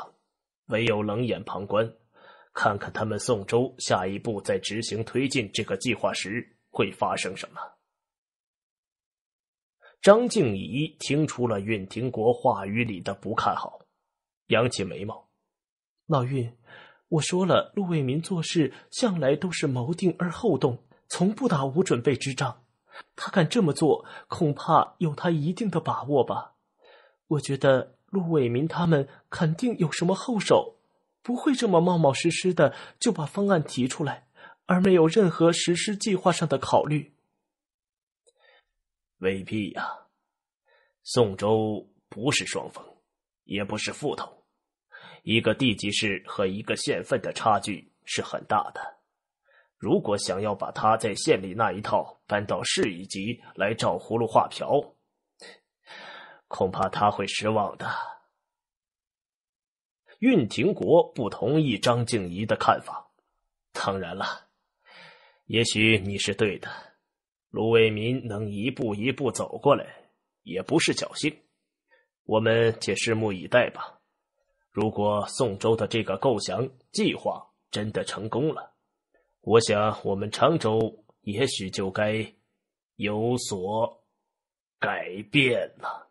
唯有冷眼旁观，看看他们宋州下一步在执行推进这个计划时会发生什么。张静怡听出了允廷国话语里的不看好，扬起眉毛，老允。我说了，陆伟民做事向来都是谋定而后动，从不打无准备之仗。他敢这么做，恐怕有他一定的把握吧。我觉得陆伟民他们肯定有什么后手，不会这么冒冒失失的就把方案提出来，而没有任何实施计划上的考虑。未必呀，宋州不是双峰，也不是副头。一个地级市和一个县份的差距是很大的。如果想要把他在县里那一套搬到市一级来照葫芦画瓢，恐怕他会失望的。运亭国不同意张静怡的看法。当然了，也许你是对的。卢伟民能一步一步走过来，也不是侥幸。我们且拭目以待吧。如果宋州的这个构想计划真的成功了，我想我们常州也许就该有所改变了。